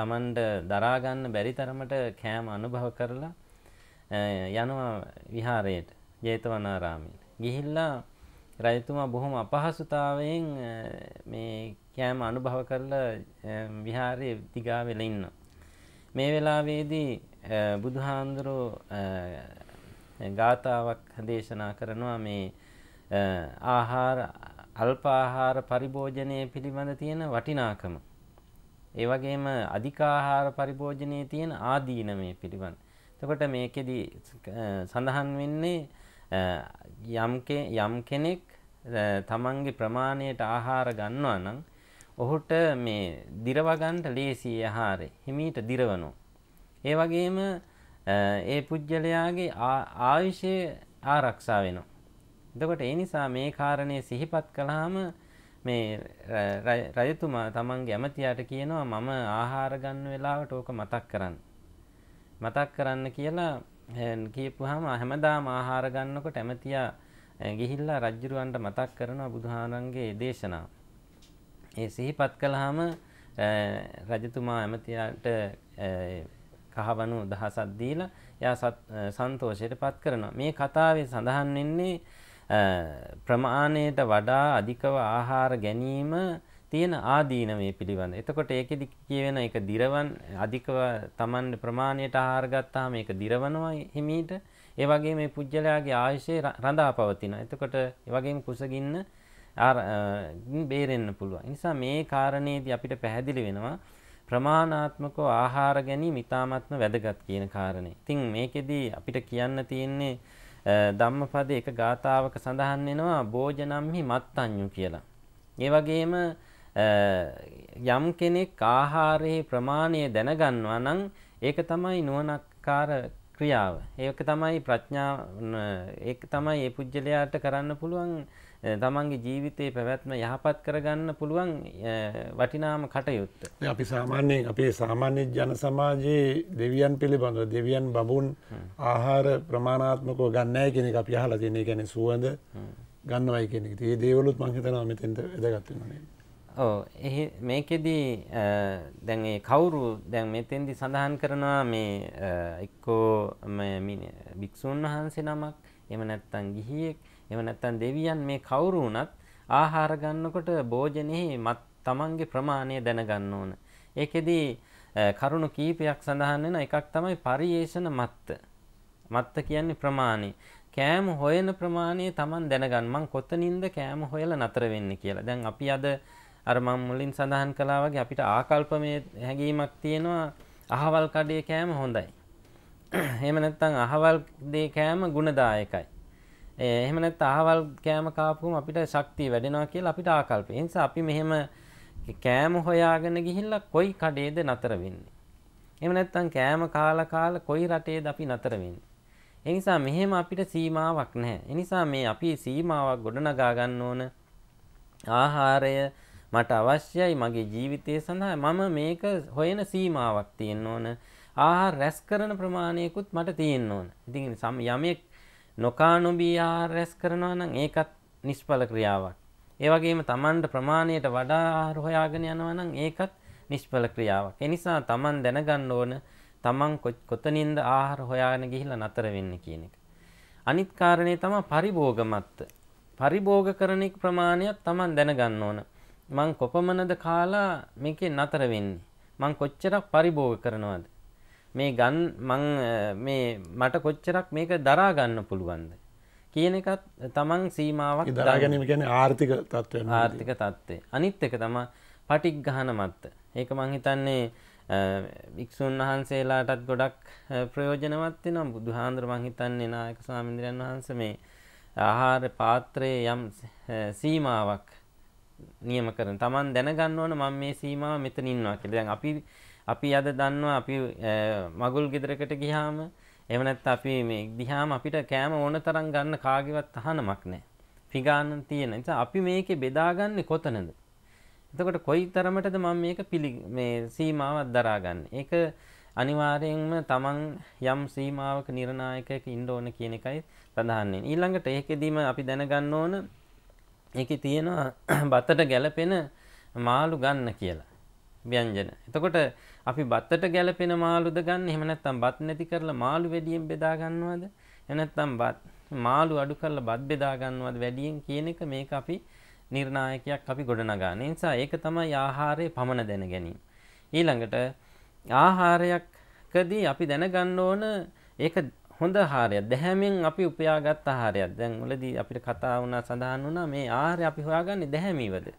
D: තමන්ට දරාගන්න බැරි තරමට කෑම අනුභව කරලා යනවා විහාරයට ජේතවනාරාමයට. ගිහිල්ලා රජතුමා බොහොම අපහසුතාවයෙන් මේ කෑම අනුභව කරලා විහාරයේ දිගා වෙලා ඉන්නවා. මේ වෙලාවේදී බුදුහාඳුරෝ ගාතාවක් දේශනා කරනවා මේ ආහාර අල්පාහාර පරිභෝජනය පිළිබඳ තියෙන වටිනාකම. ඒ වගේම අධිකාහාර පරිභෝජනයේ තියෙන ආදීනමය පිළිබඳ. එතකොට මේකෙදි සඳහන් වෙන්නේ යම්කේ යම් කෙනෙක් තමන්ගේ ප්‍රමාණයට ආහාර ගන්නවා නම් ඔහුට මේ දිරව ගන්නට ලේසියි ආහාරේ. හිමීට දිරවනවා. ඒ වගේම ඒ පුජ්‍යලයාගේ ආයුෂය ආරක්ෂා වෙනවා. එතකොට ඒ නිසා මේ කාරණය සිහිපත් කළාම මේ රජතුමා තමන්ගේ ඇමතියාට කියනවා මම ආහාර ගන්න වෙලාවට ඕක මතක් කරන්න. මතක් කරන්න කියලා කියපුවාම හැමදාම ආහාර ගන්නකොට ඇමතියා ගිහිල්ලා රජුරවන්ට මතක් කරනවා බුදුහාරන්ගේ දේශනාව. ඒ සිහිපත් කළාම රජතුමා ඇමතියාට කහවණු දහසක් දීලා එයා සන්තෝෂයට පත් කරනවා. මේ කතාවේ සඳහන් වෙන්නේ ප්‍රමාණයට වඩා අධිකව ආහාර ගැනීම තියෙන ආදීනමේ පිළිබඳ. එතකොට ඒකෙදි කියවෙන එක දිරවන් අධිකව Taman ප්‍රමාණයට ආහාර ගත්තාම ඒක දිරවනවා හිමීට. ඒ වගේම මේ පුජ්‍යලයාගේ ආයශේ රඳා පවතිනවා. එතකොට ඒ වගේම කුසගින්න බේරෙන්න පුළුවන්. නිසා මේ කාරණේදී අපිට පැහැදිලි වෙනවා ප්‍රමාණාත්මකව ආහාර ගැනීම ඉතාමත්ම වැදගත් කියන කාරණේ. ඉතින් මේකෙදී අපිට කියන්න තියෙන්නේ ධම්මපදයේ එක ගාතාවක සඳහන් වෙනවා භෝජනම්හි මත්ඤ්ඤු කියලා. ඒ වගේම යම් කෙනෙක් ආහාරයේ ප්‍රමාණය දැනගන්නවා නම් ඒක තමයි නුවණක්කාර ක්‍රියාව. ඒක තමයි ප්‍රඥා ඒක තමයි මේ පුජ්‍යලයාට කරන්න පුළුවන් තමන්ගේ ජීවිතයේ පැවැත්ම යහපත් කරගන්න පුළුවන්
A: වටිනාම කටයුත්ත. අපි සාමාන්‍යයෙන් අපේ සාමාන්‍ය ජන සමාජයේ දෙවියන් පිළිබඳව දෙවියන් බබුන් ආහාර ප්‍රමාණාත්මකව ගන්නෑ කෙනෙක් අපි අහලා තියෙන ගැන සුවඳ ගන්නවයි කෙනෙක් ඒ දේවලුත් මංහිතනවා මෙතෙන්ට වැදගත්වනේ.
D: ඕ එහි මේකෙදී දැන් කවුරු දැන් මෙතෙන්දි සඳහන් කරනවා මේ එක්කෝ භික්‍ෂූන් වහන්සේ නමක් එම නැත්තන් ගිහියෙක් එහෙම නැත්නම් දෙවියන් මේ කවුරු වුණත් ආහාර ගන්නකොට භෝජනයේ මත් තමන්ගේ ප්‍රමාණය දැනගන්න ඕන. ඒකෙදි කරුණු කීපයක් සඳහන් වෙන එකක් තමයි පරියේෂණ මත්ත. මත්ත කියන්නේ ප්‍රමාණය. කෑම හොයන ප්‍රමාණය Taman දැනගන්න මං කොතනින්ද කෑම හොයලා නතර වෙන්නේ කියලා. දැන් අපි අද අර මම මුලින් සඳහන් කළා වගේ අපිට ආකල්පමය හැඟීමක් තියෙනවා අහවල් කඩේ කෑම හොඳයි. එහෙම නැත්නම් අහවල් දේ කෑම ගුණදායකයි. එහෙමනත් අහවල් කෑම කාපුම අපිට ශක්තිය වැඩෙනවා කියලා අපිට ආකල්පය. ඒ නිසා අපි මෙහෙම කෑම හොයාගෙන ගිහිල්ලා කොයි කඩේද නතර වෙන්නේ. එහෙම නැත්නම් කෑම කාලා කාලා කොයි රටේද අපි නතර වෙන්නේ. ඒ නිසා මෙහෙම අපිට සීමාවක් නැහැ. ඒ නිසා මේ අපි සීමාවක් ගොඩනගා ගන්න ඕන ආහාරය මට අවශ්‍යයි මගේ ජීවිතය සඳහා මම මේක හොයන සීමාවක් තියෙන්න ඕන. ආහාර රැස් කරන ප්‍රමාණයකුත් මට තියෙන්න ඕන. ඉතින් යමෙක් නොකානුබී ආහාර රැස් කරනවා නම් ඒකත් නිෂ්ඵල ක්‍රියාවක්. ඒ වගේම Tamanට ප්‍රමාණයට වඩා ආහාර හොයාගෙන යනවා නම් ඒකත් නිෂ්ඵල ක්‍රියාවක්. ඒ නිසා Taman දැනගන්න ඕන Taman කොතනින්ද ආහාර හොයාගෙන ගිහිල්ලා නතර වෙන්නේ කියන එක. අනිත් කාරණේ තමයි පරිභෝගමත්ත. පරිභෝග කරන ප්‍රමාණයක් Taman දැනගන්න ඕන. මං කොපමණද කාලා මේකේ නතර වෙන්නේ? මං කොච්චරක් පරිභෝග කරනවද? මේ ගන් මං මේ මට කොච්චරක් මේක දරා ගන්න පුළුවන්ද කියන එකත් තමන් සීමාවක් දරා ගැනීම ගැන ආර්ථික තත්ත්වය ආර්ථික තත්ත්වය අනිත් එක තමා පටික් ගහන මත්ත ඒක මං හිතන්නේ භික්‍ෂූන් වහන්සේලාටත් ගොඩක් ප්‍රයෝජනවත් නම් බුදුහාන්දුර මං හිතන්නේ නායක ස්වාමින්දිරයන් වහන්ස මේ ආහාර පාත්‍රයේ යම් සීමාවක් නියම කරන තමන් දැනගන්න ඕන මම මේ සීමාව මෙතනින්වා කියලා දැන් අපි අපි අද දන්නවා අපි මගුල් ගෙදරකට ගිහාම එවනත් අපි මේ දිහාම අපිට කෑම ඕන තරම් ගන්න කාගෙවත් තහනමක් නැහැ. පිගානන් තියෙන නිසා අපි මේකේ බෙදාගන්නේ කොතනද? එතකොට කොයි තරමටද මම මේක පිළි මේ සීමාවක් දරාගන්නේ. ඒක අනිවාර්යයෙන්ම තමන් යම් සීමාවක නිර්ණායකයක ඉන්න ඕන කියන එකයි ප්‍රධාන වෙන්නේ. ඊළඟට ඒකෙදීම අපි දැනගන්න ඕන ඒකේ තියෙනවා බතට ගැළපෙන මාළු ගන්න කියලා. ව්‍යංජන. එතකොට අපි බත්තට ගැලපෙන මාළුද ගන්න එහෙම නැත්නම් බත් නැති කරලා මාළු වැඩියෙන් බෙදා ගන්නවද? එහෙම බත් මාළු අඩු කරලා බත් බෙදා ගන්නවද වැඩියෙන් කියන එක මේක අපි නිර්ණායකයක් අපි ගොඩනගා. ඒ නිසා ඒක තමයි ආහාරයේ පමන දැන ගැනීම. ඊළඟට ආහාරයක්කදී අපි දැනගන්න ඕන ඒක හොඳ ආහාරයක්. දැහැමෙන් අපි උපයාගත් ආහාරයක්. දැන් මුලදී අපිට කතා වුණා සඳහන් වුණා මේ ආහාරය අපි හොයාගන්නේ දැහැමීවද?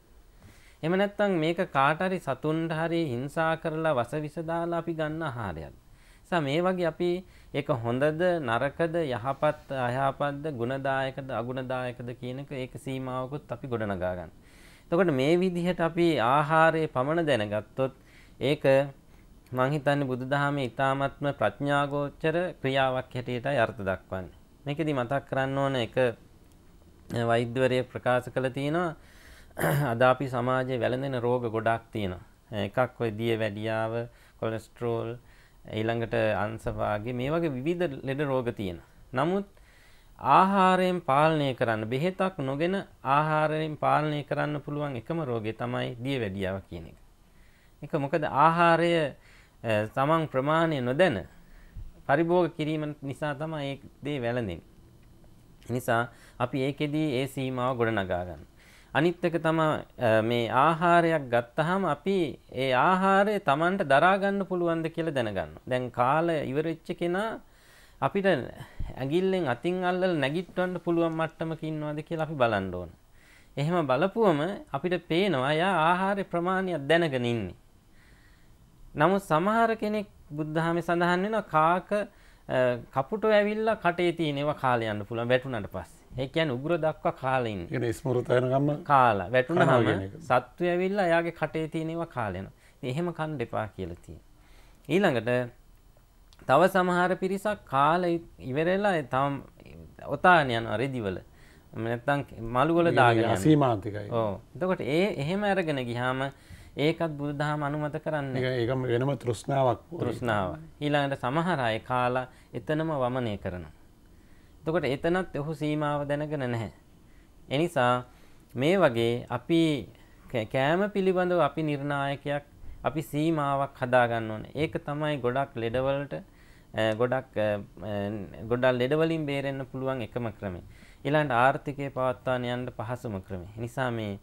D: එහෙම නැත්නම් මේක කාට හරි සතුන්ට හරි හිංසා කරලා වසවිස දාලා අපි ගන්න ආහාරයක්. නිසා මේ වගේ අපි ඒක හොඳද නරකද යහපත් අයහපත්ද ගුණදායකද අගුණදායකද කියන එක ඒක සීමාවකුත් අපි ගොඩනගා ගන්න. එතකොට මේ විදිහට අපි ආහාරයේ පමණ දැනගත්තොත් ඒක මං හිතන්නේ බුදුදහමේ ඊ타ත්ම ප්‍රඥාගෝචර ක්‍රියාවක් හැටියටයි අර්ථ දක්වන්නේ. මේකෙදි මතක් කරන්න ඕන එක වෛද්‍යවරයෙක් ප්‍රකාශ කළ තියෙනවා අද අපි සමාජයේ වැළඳෙන රෝග ගොඩක් තියෙනවා. එකක් ඔය දිය වැඩියාව, කොලෙස්ටරෝල්, ඊළඟට අංශභාගය මේ වගේ විවිධ ලෙඩ රෝග තියෙනවා. නමුත් ආහාරයෙන් පාලනය කරන්න බෙහෙතක් නොගෙන ආහාරයෙන් පාලනය කරන්න පුළුවන් එකම රෝගේ තමයි දිය වැඩියාව කියන එක. ඒක මොකද ආහාරය තමන් ප්‍රමාණය නොදැන පරිභෝග කිරීම නිසා තමයි ඒ දේ වැළඳෙන්නේ. නිසා අපි ඒකෙදී ඒ සීමාව ගොඩනගා ගන්න. අනිත්තක තම මේ ආහාරයක් ගත්තහම අපි ඒ ආහාරය තමන්ට දරාගන්න පුළුවන්ද කියලා දැනගන්න. දැන් කාලය ඉවරෙච්ච කෙනා අපිට ඇගිල්ලෙන් අතින් අල්ලල නැගිට්වන්න පුළුවන් මට්ටමක ඉන්නවද කියලා අපි බලන්න ඕන. එහෙම බලපුවම අපිට පේනවා යා ආහාරය ප්‍රමාණයක් දැනගෙන ඉන්නේ. නමුත් සමහර කෙනෙක් බුද්ධාමේ සඳහන් වෙනවා කාක කපුටෝ ඇවිල්ලා කටේ තියෙනවා කාලේ යන්න පුළුවන් වැටුණාට පස්සේ. ඒකයන් උග්‍ර දක්වා කාලෙන් ස්මරතයනගම කාලා වැටුන හම සත්තු ඇවිල්ලා යාගේ කටේ තියෙනවා කාලෙන එහෙම කන් දෙපා කියලතිය. ඊළඟට තව සමහර පිරිසක් කාල ඉවරෙල්ලා තම් ඔතානයන් අරෙදිවල නැත්තං මළුගොල දාගෙන සීමාන්තිකයි ඕ දකොට ඒ එහෙම ඇරගෙන ගිහාම ඒකත් බුදුදහම අනුමත කරන්න ඒකම වෙනම තෘෂ්ණාවක් තෘෂ්ණාව ඊළඟට සමහරය කාලා එතනම වමනය කරනවා තකොට එතනත් ඔහු සීමාව දැනගෙන නැහැ. එනිසා මේ වගේ අපි කෑම පිළිබඳව අපි නිර්ණායකයක් අපි සීමාවක් හදාගන්න ඕන. ඒක තමයි ගොඩක් ලෙඩවලට ගොඩක් ගොඩක් ලෙඩවලින් බේරෙන්න පුළුවන් එකම ක්‍රමය. ඊළඟට ආර්ථිකය පවත්වාගෙන යන්න පහසුම ක්‍රමය. නිසා මේ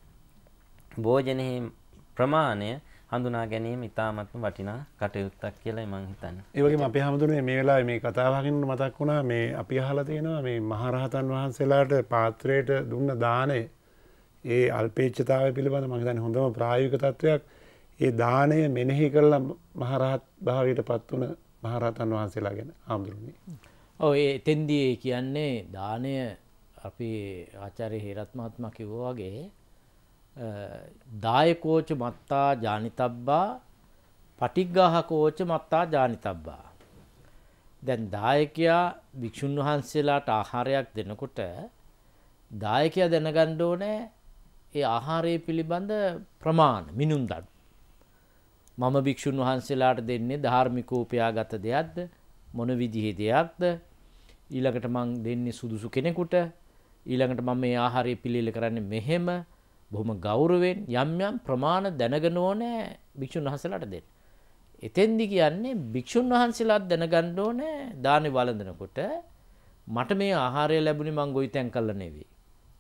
D: භෝජනයේ ප්‍රමාණය හඳුනා ගැනීම ඉතාමත්ම වටිනා කටයුත්තක් කියලා මං හිතන්න.
A: ඒවගේ අපි හමුදුනේ මේ වෙලා මේ කතාවකින් මතක් වුණා මේ අපි අහලා තියෙනවා මේ මහරහතන් වහන්සේලාට පාත්‍රයට දුන්න දානය ඒ අල්පේච්ඡතාවය පිළිබඳ මං හිතන්නේ හොඳම ප්‍රායෝගික තත්වයක්. ඒ දානය මෙනෙහි කරලා මහරහත් භාවයට පත් වුණ මහරහතන් වහන්සේලා ගැන හාමුදුරනේ.
B: ඔව් ඒ තෙන්දී කියන්නේ දානය අපි ආචාර්ය හේරත් මහත්මයා කිව්වා වගේ දායකෝච මත්තා ජානිතබ්බා පටිග්ගාහකෝච මත්තා ජානිතබ්බා. දැන් දායකයා භික්‍ෂූන් වහන්සේලාට ආහාරයක් දෙනකොට දායකයා දැනගණ්ඩ ඕනෑ ඒ ආහාරය පිළිබඳ ප්‍රමාණ මිනුම් දඩ්. මම භික්‍ෂූන් වහන්සේලාට දෙන්නේ ධාර්මිකෝපයා ගත දෙයක්ද මොන විදිහේ දෙයක්ද ඊළඟට මං දෙන්නේ සුදුසු කෙනෙකුට ඊළඟට මම මේ ආහාරය පිළිල කරන්න මෙහෙම බොහොම ගෞරවෙන් යම් යම් ප්‍රමාණ දැනගෙන ඕනේ භික්ෂුන් වහන්සේලාට දෙන්න. එතෙන්දි කියන්නේ භික්ෂුන් වහන්සේලාත් දැනගන්න ඕනේ දානේ වළඳනකොට මට මේ ආහාරය ලැබුණේ මං ගොවිතැන් කළා නෙවෙයි.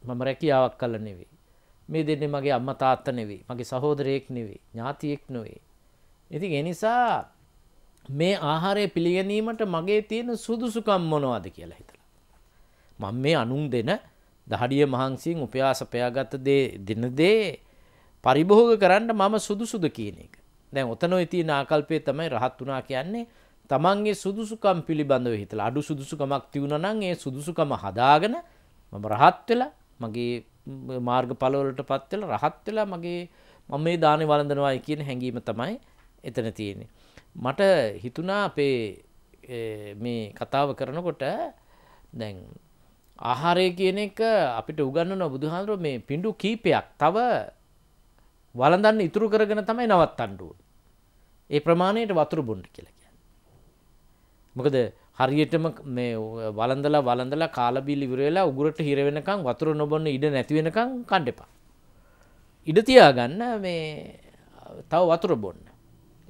B: මම රැකියාවක් කළා නෙවෙයි. මේ දෙන්නේ මගේ අම්මා තාත්තා නෙවෙයි. මගේ සහෝදරයෙක් නෙවෙයි. ඥාතියෙක් නෙවෙයි. ඉතින් ඒ නිසා මේ ආහාරය පිළිගැනීමට මගේ තියෙන සුදුසුකම් මොනවද කියලා හිතලා. මම මේ අනුන් දෙන දහඩිය මහන්සියෙන් උපයා සපයාගත දේ දෙනදේ පරිභෝග කරන්න මම සුදුසුද කියන එක. දැන් ඔතන ඉති නාකල්පය තමයි රහත් වනා කියන්නේ තමන්ගේ සුදුසුකම් පිළිබඳව හිතලා අඩු සුදුසුකමක් තිවුණනන් ඒ සුදුසුකම හදාගෙන මම රහත් වෙලා මගේ මාර්ග පලවලට පත්වෙල රහත් වෙලා මගේ මම මේ දානය වලඳනවායි කියන හැඟීම තමයි එතන තියෙන්නේ. මට හිතුනා අපේ මේ කතාව කරනකොට දැන් ආහාරය කියන එක අපිට උගන්න නොබුදුහාන්දුර මේ පිඩු කීපයක් තව වලඳන්න ඉතුරු කරගෙන තමයි නවත් අන්ඩුව. ඒ ප්‍රමාණයට වතුර බොන්ඩ කියලා කිය. මොකද හරියටම මේ වලඳලා වලඳලා කාලබිල් ඉවරලා උගුරට හිරවෙනකං වතුර නොබොන්න ඉඩ නැතිවෙනකං කණ්ඩපා. ඉඩතියාගන්න මේ තව වතුර බොන්න.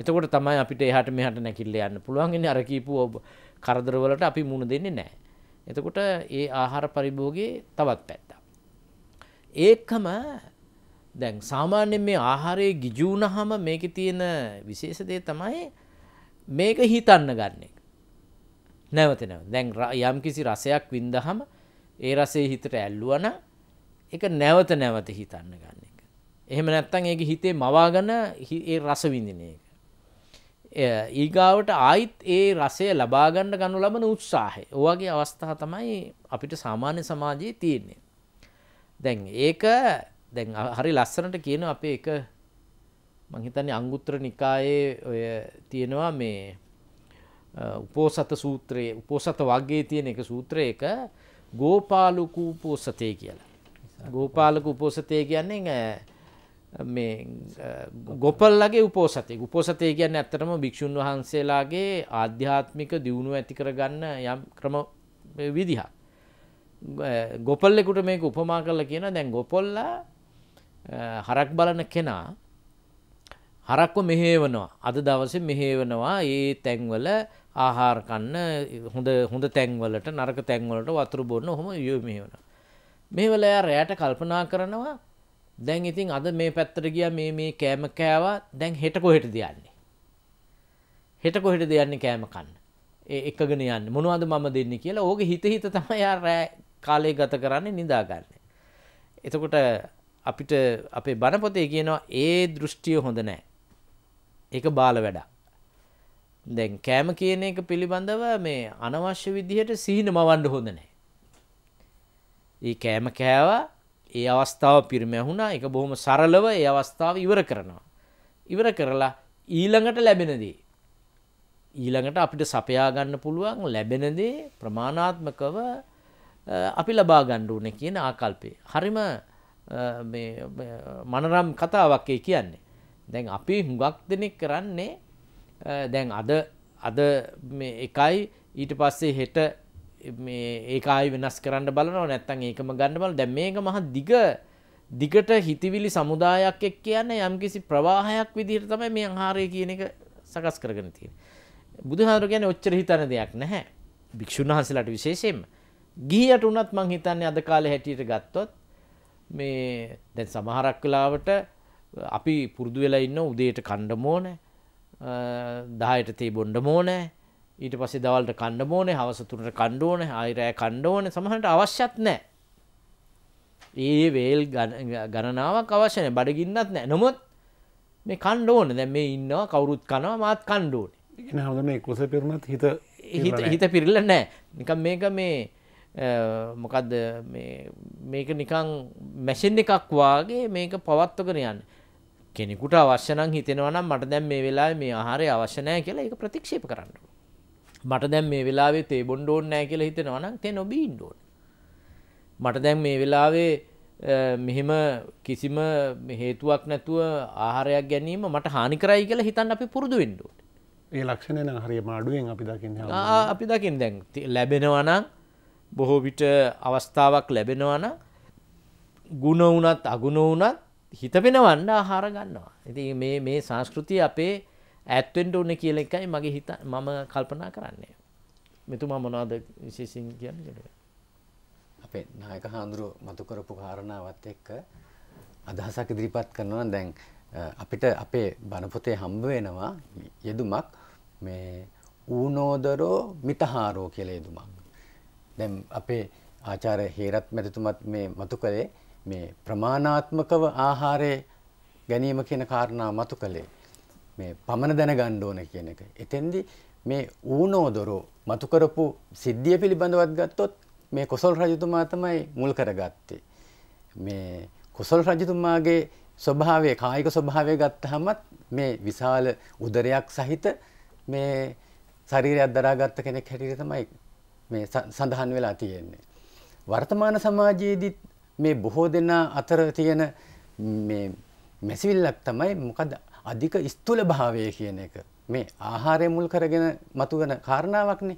B: එතකොට තමයි අපිට එහට මෙහට නැකිල්ල යන්න පුළුවන්ගෙන අරකීපු ඔබ කරදරවලට අපි මුණ දෙන්නේ නෑ. එතකොට ඒ ආහාර පරිභෝගයේ තවත් පැත්තක්. ඒකම දැන් සාමාන්‍යයෙන් මේ ආහාරයේ ගිජු වුණාම මේකේ තියෙන විශේෂ දේ තමයි මේක හිතන්න ගන්න එක. නැවත නැවත. දැන් යම්කිසි රසයක් වින්දහම ඒ රසයේ හිතට ඇල්ලුවා නම් ඒක නැවත නැවත හිතන්න ගන්න එක. එහෙම නැත්නම් ඒක හිතේ මවාගෙන ඒ රස විඳින එක. ඊගාවට ආයිත් ඒ රසය ලබාගන්න ගනු ලබන උත්සාහය ඔවගේ අවස්ථා තමයි අපිට සාමාන්‍ය සමාජයේ තියෙන්නේ. දැන් ඒක දැන් හරි ලස්සනට කියන අපේ එක මහිතන්නේ අංගුත්‍ර නිකායේ ඔය තියෙනවා මේ උපෝසත සූත්‍රයේ උපෝසත වගේ තියෙන එක සූත්‍රයක ගෝපාලුකු උපෝසතය කියලා. ගෝපාලක උපෝසතය කියන්නේ මේ ගොපල්ලගේ උපෝසතය උපෝසතය ගැන ඇත්තරම භික්‍ෂූන් වහන්සේලාගේ ආධ්‍යාත්මික දියුණු ඇතිකරගන්න යම් ක්‍රම විදිහ. ගොපල්ලෙකුට මේක උපමා කරල කියන දැන් ගොපොල්ල හරක් බලන කෙනා හරක්ව මෙහේවනවා අද දවස මෙහේවනවා ඒ තැන්වල ආහාරකන්න හොඳ හොඳ තැන්වලට නරක තැන්වලට වතුර බොන්න හොම යොමේ වන. මේවලයා රෑට කල්පනා කරනවා දැන් ඉතින් අද මේ පැත්තට ගියා මේ මේ කෑම කෑවා දැන් හෙට කොහෙටද යන්නේ හෙට කොහෙටද යන්නේ කෑම කන්න ඒ එකගෙන යන්නේ මොනවද මම දෙන්නේ කියලා ඕගේ හිත හිත තමයි යා රෑ කාලය ගත කරන්නේ නිදාගන්නේ එතකොට අපිට අපේ බණ පොතේ කියනවා ඒ දෘෂ්ටිය හොඳ නැහැ ඒක බාල වැඩක් දැන් කෑම කියන එක පිළිබඳව මේ අනවශ්‍ය විදිහට සිහින මවන්න හොඳ නැහැ. ඊ කෑම කෑවා ඒ අවස්ථාව පිරිමැහුණා එක බොහොම සරලව ඒ අවස්ථාව ඉවර කරනවා. ඉවර කරලා ඊළඟට ලැබෙනදී. ඊළඟට අපිට සපයාගන්න පුළුවන් ලැබෙනදේ ප්‍රමාණාත්මකව අපි ලබා ගණ්ඩුවන කියන ආකල්පේ. හරිම මනරම් කතාවක්කේ කියන්නේ. දැන් අපි හුඟක් දෙනෙක් කරන්නේ දැන් අද අද එකයි ඊට පස්සේ හෙට ඒකායි වෙනස් කරන්න බලනව නැත්තන් ඒකම ගන්න බල දැ මේක මහ දිග දිගට හිතිවිලි සමුදායක් එක් කියන්න යම්කිසි ප්‍රවාහයක් විදිහට තමයි මේ අහාරය කියන එක සකස් කරගෙන තියෙන. බුදුහාර ගැන ඔච්චර හිතන දෙයක් නැහැ භික්‍ෂුන් වහන්සලට විශේෂයෙන්ම ගිහියට උනත් මං හිතන්නේ අද කාලේ හැටියට ගත්තොත් මේ දැන් සමහරක් වෙලාවට අපි පුරුදු වෙලා ඉන්න උදේට කණ්ඩ මෝන 10ට තේ බොන්න මෝනෑ ඊට පස්සේ දවල්ට කණ්ඩ ඕනේ හවස තුනට කණ්ඩ ඕනේ ආයි රෑ කණ්ඩ ඕනේ සමහරට අවශ්‍යත් නැහැ. ඒ වේල් ගණනාවක් අවශ්‍ය නැහැ. බඩගින්නත් නැහැ. නමුත් මේ කණ්ඩ ඕනේ. දැන් මේ ඉන්නවා කවුරුත් කනවා මාත් කණ්ඩ ඕනේ.
A: ඉතින් හැමදාම මේ කුස පිරුණත් හිත
B: හිත හිත පිරෙලා නැහැ. නිකන් මේක මේ මොකක්ද මේක නිකං මැසින් එකක් වාගේ මේක පවත්වගෙන යන්න කෙනෙකුට අවශ්‍යනං හිතෙනවනම් මට දැන් මේ වෙලා මේ ආහාරය අවශ්‍යනය කියලා එක ප්‍රතික්ෂේප කරන්න. මට දැන් මේ වෙලාවේ තේ බොන්න ඕනේ නැහැ කියලා හිතෙනවා නම් තේ නොබී ඉන්න ඕනේ. මට දැන් මේ වෙලාවේ මෙහෙම කිසිම හේතුවක් නැතුව ආහාරයක් ගැනීම මට හානි කරයි කියලා හිතන්න අපි පුරුදු වෙන්න ඕනේ. ඒ ලක්ෂණය නම් හරිය මාඩුවෙන් අපි දකින්නේ. ආ අපි දකින්න දැන් ලැබෙනවා නම් බොහෝ විට අවස්ථාවක් ලැබෙනවා නම් ಗುಣ වුණත් අගුණ වුණත් හිත වෙනවන්න ආහාර ගන්නවා. ඉතින් මේ මේ සංස්කෘතිය අපේ ඇත්වෙන්ට ඕන කියල එකයි මගේ හිත මම කල්පනා
C: කරන්නේ මෙතුමා මොනාද විශේසින් කියන්න ට අපේ නායක හාන්දුරු මතුකරපු කාරණාවත් එක්ක අදහසක් ඉදිරිපත් කරනවා දැන් අපිට අපේ බණපොතේ හම්බ වෙනවා යෙදුමක් මේ ඌනෝදරෝ මිතහාරෝ කියල යෙදුමක් දැම් අපේ ආචාර හේරත් මැතිතුමත් මේ මතු කළේ මේ ප්‍රමාණාත්මකව ආහාරය ගැනීම කියන කාරණා මතු කළේ මේ පමණ දැන ගණ්ඩ ඕන කියන එක. එතෙන්දි මේ ඌනෝදොරු මතුකරපු සිද්ධිය පිළිබඳවත් ගත්තොත් මේ කොසල් රජතුමා තමයි මුල් කරගත්තේ. මේ කොසල් රජතුමාගේ ස්වභාවය කායික ස්වභාවය ගත්තහමත් මේ විශාල උදරයක් සහිත මේ ශරීරයක් දරාගත්ත කෙනෙක් හැටියට තමයි මේ සඳහන් වෙලා තියෙන්නේ. වර්තමාන සමාජයේදී මේ බොහෝ දෙනා අතර තියෙන මේ මැසිවිල්ලක් තමයි මොකද අධික ස්තුල භාවය කියන එක මේ ආහාරය මුල් කරගෙන මතුවන කාරණාවක්නේ.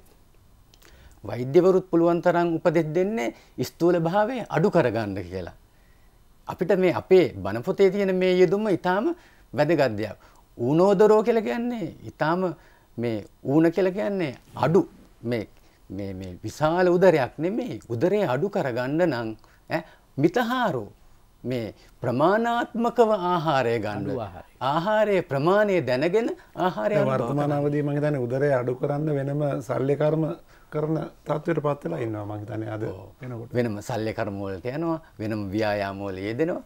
C: වෛද්‍යවරුත් පුළුවන් තරම් උපදෙස් දෙන්නේ ස්තුල භාවය අඩු කරගන්න කියලා. අපිට මේ අපේ බණපොතේ තියෙන මේ යෙදුම ඊටාම වැදගත් දෙයක්. ඌනෝදරෝ කියලා කියන්නේ ඊටාම මේ ඌන කියලා කියන්නේ අඩු මේ මේ මේ විශාල උදරයක් නෙමෙයි. උදරය අඩු කරගන්න නම් ඈ මිතහාරෝ මේ ප්‍රමාණාත්මකව ආහාරය ගණ්ඩුව
A: ආහාරය ප්‍රමාණය දැනගෙන ආහාරය වර්තමානාවදී මගේ තන උදරය අඩු කරන්න වෙනම සල්ලකර්ම කරන තත්වයට පත්වෙලා ඉන්නවා මගේ තනය අද වෙනකොට වෙනම
C: සල්ලකර්මෝලට යනවා වෙනම ව්‍යයාමෝල යෙදෙනවා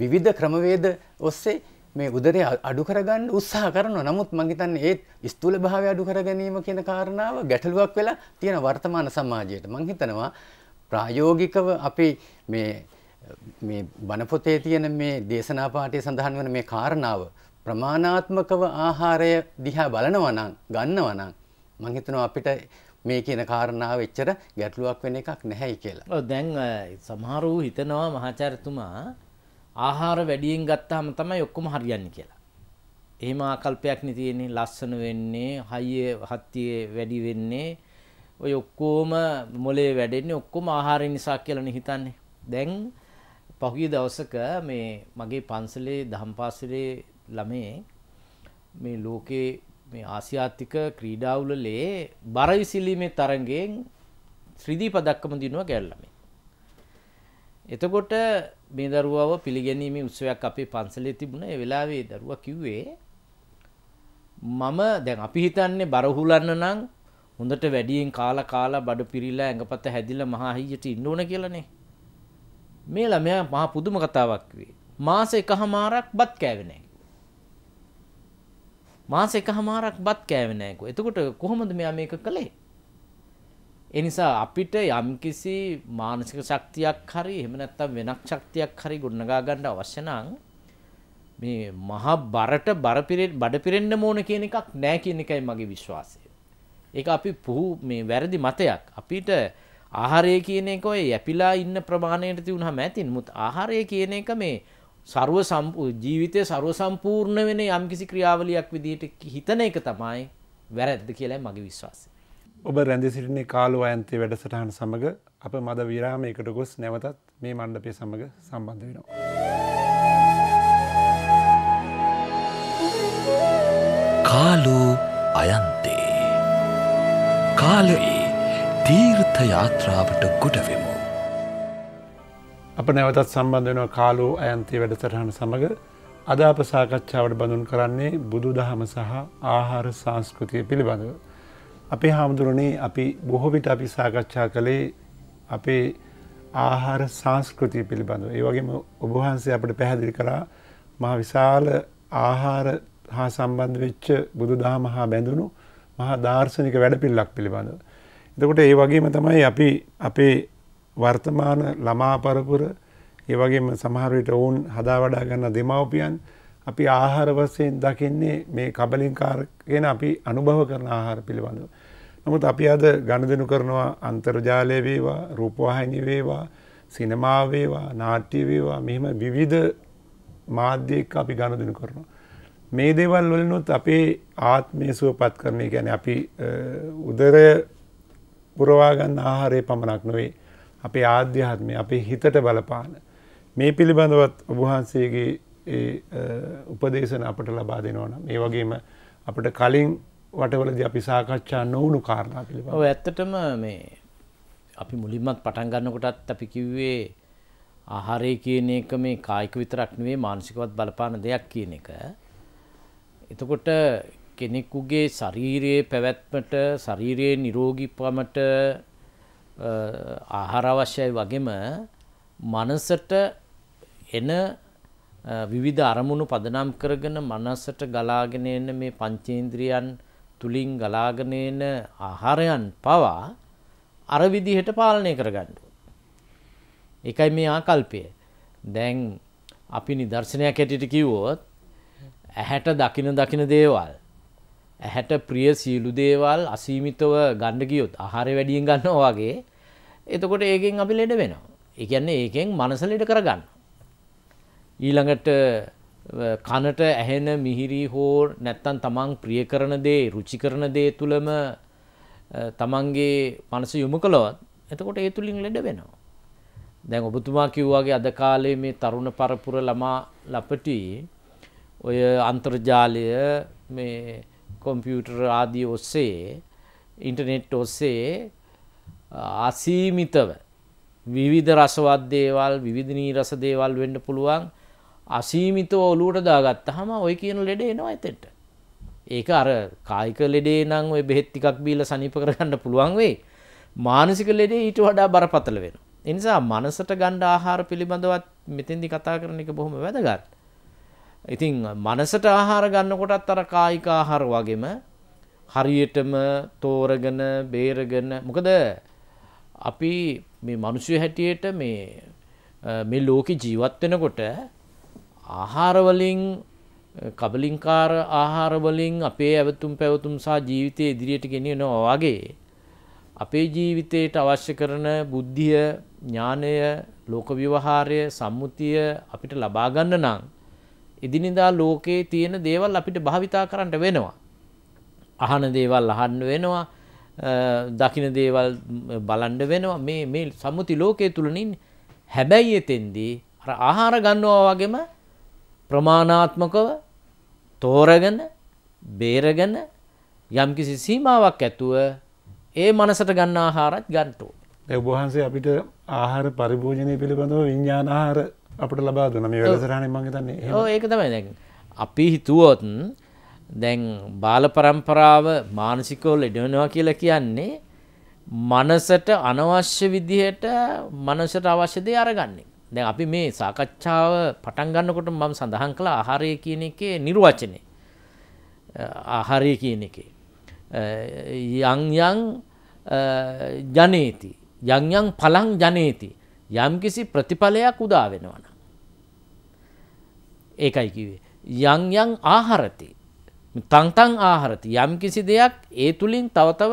C: විවිධ ක්‍රමවේද ඔස්සේ මේ උදරය අඩු කරගන්න උත්සාහ කරන නමුත් මංහිතන් ඒත් ස්තුල භාව අඩු කර ගැනීම කියන කාරණාව ගැටලුවක් වෙලා තියෙන වර්තමාන සමාජයට මංහිතනවා ප්‍රායෝගිකව අපි මේ මේ බණපොතේ තියෙන මේ දේශනා පාඨය සඳහන් වන මේ කාරණාව ප්‍රමාණාත්මකව ආහාරය දිහා බලනවා නම් ගන්නවා නම් මම හිතනවා අපිට මේ කියන කාරණාව එච්චර ගැටලුවක් වෙන එකක් නැහැයි කියලා. ඔව් දැන්
B: සමහරු හිතනවා මහාචාර්යතුමා ආහාර වැඩියෙන් ගත්තාම තමයි ඔක්කොම හරියන්නේ කියලා. එහෙම ආකල්පයක් නේ තියෙන්නේ ලස්සන වෙන්නේ, හයිය හත්තියේ වැඩි වෙන්නේ, ඔය ඔක්කොම මොලේ වැඩෙන්නේ ඔක්කොම ආහාරය නිසා කියලා නේ හිතන්නේ. දැන් පහුගිය දවසක මේ මගේ පන්සලේ දහම් පාසලේ ළමේ මේ ලෝකේ මේ ආසියාතික ක්‍රීඩාවුලලේ බර විසිල්ලීමේ තරඟයෙන් ශ්‍රදීප දක්කම දිනුව ගැල්ලමේ. එතකොට මේ දරුවව පිළිගැනීම උත්සවයක් අපේ පන්සලේ තිබුණ ඒ වෙලාවේ දරුවා කිව්වේ මම දැන් අපි හිතන්නේ බර හුලන්න නම් හොඳට වැඩියෙන් කාලා කාලා බඩ පිරීලා ඇඟපත හැදිලා මහා හයියට ඉන්න ඕන කියලානේ. මේ ළමයා මහා පුදුම කතාවක් කිව්වේ. මාස එකහමාරක් බත් කෑවේ නැහැ. මාස එකහමාරක් බත් කෑවේ නැහැ කිව්වා. එතකොට කොහොමද මෙයා මේක කළේ? ඒ නිසා අපිට යම්කිසි මානසික ශක්තියක් හරි එහෙම නැත්නම් වෙනක් ශක්තියක් හරි ගොඩනගා ගන්න අවශ්‍ය නම් මේ මහා බරට බර බඩ පිරෙන්න ඕන කියන එකක් නැහැ කියන එකයි මගේ විශ්වාසය. ඒක අපි පුහු මේ වැරදි මතයක්. අපිට ආහාරය කියන එක ඔය යැපිලා ඉන්න ප්‍රමාණයට තිබුණාම ඇතින් මුත් ආහාරය කියන එක මේ ਸਰව ජීවිතයේ ਸਰව සම්පූර්ණ වෙන යම්කිසි ක්‍රියාවලියක් විදිහට හිතන එක තමයි වැරද්ද කියලා මගේ විශ්වාසය.
A: ඔබ රැඳී සිටින්නේ කාලෝ අයන්තේ වැඩසටහන සමග අප මද විරාමයකට ගොස් නැවතත් මේ මණ්ඩපය සමග සම්බන්ධ වෙනවා.
C: කාලෝ අයන්තේ කාලයේ තීර්ථ යාත්‍රාවට ගොඩවෙමු.
A: අප නැවතත් සම්බන්ධ වෙන කාලෝ ඇන්තේ වැඩසටහන සමඟ අද අප සාකච්ඡාවට බඳුන් කරන්නේ බුදු දහම සහ ආහාර සංස්කෘතිය පිළිබඳව. අපේ හාමුදුරනේ අපි බොහෝවිට අපි සාකච්ඡා කළේ අපේ ආහාර සංස්කෘතිය පිළිබඳව. ඒ වගේම ඔබහන්සේ අපට පැහැදිලි කරා මහ විශාල ආහාර හා සම්බන්ධ වෙච්ච බුදු දහම හා බැඳුණු මහා දාර්ශනික වැඩපිල්ලක් පිළිබඳව. එතකොට ඒ වගේම තමයි අපි අපේ වර්තමාන ළමා පරපුර ඒ වගේම සමහර විට ඔවුන් හදා වඩා ගන්න දෙමව්පියන් අපි ආහාර වශයෙන් දකින්නේ මේ කබලින්කාර කියන අපි අනුභව කරන ආහාර පිළිබඳව. නමුත් අපි අද ගණදෙනු කරනවා අන්තර්ජාලය වේවා, රූපවාහිනී වේවා, සිනමා වේවා, නාට්‍ය වේවා මෙහිම විවිධ මාධ්‍ය එක්ක අපි ගණදෙනු කරනවා. මේ දේවල් වලිනුත් අපේ ආත්මය සුවපත් කරන, ඒ කියන්නේ අපි උදරය පුරවාගන්න ආහාරය පමණක් නොවේ අපේ ආධ්‍යාත්මය අපේ හිතට බලපාන. මේ පිළිබඳවත් ඔබහන්සේගේ උපදේශන අපට ලබා දෙනවන මේ වගේම අපට කලින් වටවලද අපි සාකච්ඡා නොවුණු කාරණා පිළිබ
B: ඇත්තටම මේ අපි මුලින්මත් පටන් ගන්නකොටත් අපි කිව්වේ ආහාරය කියන එක මේ කායික විතරක් නෙවෙයි මානසිකවත් බලපාන දෙයක් කියන එක. එතකොට කෙනෙකුගේ ශරීරයේ පැවැත්මට ශරීරයේ නිරෝගිපමට ආහාර අවශ්‍යයි වගේම මනසට එන විවිධ අරමුණු පදනම් කරගෙන මනසට ගලාගෙන එන මේ පංචේන්ද්‍රියන් තුලින් ගලාගෙන එන ආහාරයන් පවා අර විදිහට පාලනය කරගන්න. එකයි මේ ආකල්පය. දැන් අපි නිදර්ශනයක් හැටියට කිව්වොත් ඇහැට දකින දකින දේවල් ඇහැට ප්‍රිය සියලු දේවල් අසීමිතව ගණ්ඩගියොත් ආහාර වැඩියෙන් ගන්න වගේ එතකොට ඒකෙන් අපි ලෙඩ වෙනවා. එකන්නේ ඒකෙන් මනස ලෙඩ කරගන්න. ඊළඟට කනට ඇහෙන මිහිරි හෝ නැත්තන් තමන් ප්‍රිය කරන දේ රුචි කරන දේ තුළම තමන්ගේ මනස යොමු කළොත් එතකොට ඒ තුළින් ලෙඩ වෙනවා. දැන් ඔබතුමා කිව්වාගේ අද කාලේ මේ තරුණ පරපුර ළමා ලපටි ඔය අන්තර්ජාලය මේ කොම්පියුටර් ආදී ඔස්සේ ඉන්ටනෙට් ඔස්සේ අසීමිතව විවිධ රසවත් දේවල් විවිධනී රස දේවල් වෙන්න පුළුවන් අසීමිතව ඔලුවට දාගත්ත හම ඔය කියන ලෙඩේ එනවා ඇතෙට. ඒක අර කායික ලෙඩේ නම් ඔය බෙහෙත් ටිකක් බීල සනීප කරගන්න පුළුවන් වේ මානසික ලෙඩේ ඊට වඩා බරපතල වෙන. එනිසා මනසට ගණ්ඩ ආහාර පිළිබඳවත් මෙතෙන්දි කතා කරන එක බොහොම වැදගත්. ඉතින් මනසට ආහාර ගන්නකොටත් අර කායික ආහාර වගේම හරියටම තෝරගෙන බේරගෙන මොකද අපි මේ මිනිස්සු හැටියට මේ මේ ලෝකේ ජීවත් වෙනකොට ආහාර වලින් කබලින්කාර ආහාර වලින් අපේ ඇවතුම් පැවතුම් සහ ජීවිතය ඉදිරියට ගෙනියනවා වගේ අපේ ජීවිතයට අවශ්‍ය කරන බුද්ධිය ඥානය ලෝක ව්‍යවහාරය සම්මුතිය අපිට ලබා ගන්න නම් ඉදිනිදා ලෝකයේ තියෙන දේවල් අපිට භාවිතා කරන්න වෙනවා. අහන දේවල් අහන්න වෙනවා. දකින දේවල් බලන්ඩ වෙනවා මේ මේ සම්මුති ලෝකය තුළනින් හැබැයි එතෙන්දී ආහාර ගන්නවා වගේම ප්‍රමාණාත්මකව තෝරගන බේරගන යම්කිසි සීමාවක් ඇතුව ඒ මනසට ගන්න ආහාරත් ගන්ටෝ.
A: දැ බහන්සේ අපිට ආහාර පරිභෝජනය පිළිබඳව විඤ්ඥාන ආහාර අපට ලබා දුන මේ වැඩසරහණය මං හිතන්නේ ඒක තමයි දැන් අපි
B: හිතුවොත් දැන් බාල પરම්පරාව මානසිකව ලෙඩ වෙනවා කියලා කියන්නේ මනසට අනවශ්‍ය විදිහට මනසට අවශ්‍ය දේ අරගන්නේ. දැන් අපි මේ සාකච්ඡාව පටන් ගන්නකොට මම සඳහන් කළා ආහාරය කියන එකේ නිර්වචනය. ආහාරය කියන එකේ යම් යම් ජනේති යම් යම් පලං ජනේති යම්කිසි ප්‍රතිඵලයක් උදා වෙනවන. ඒකයි කිවේ. යං යං ආහරති. තන්තන් ආහරති යම් කිසි දෙයක් ඒ තුළින් තවතව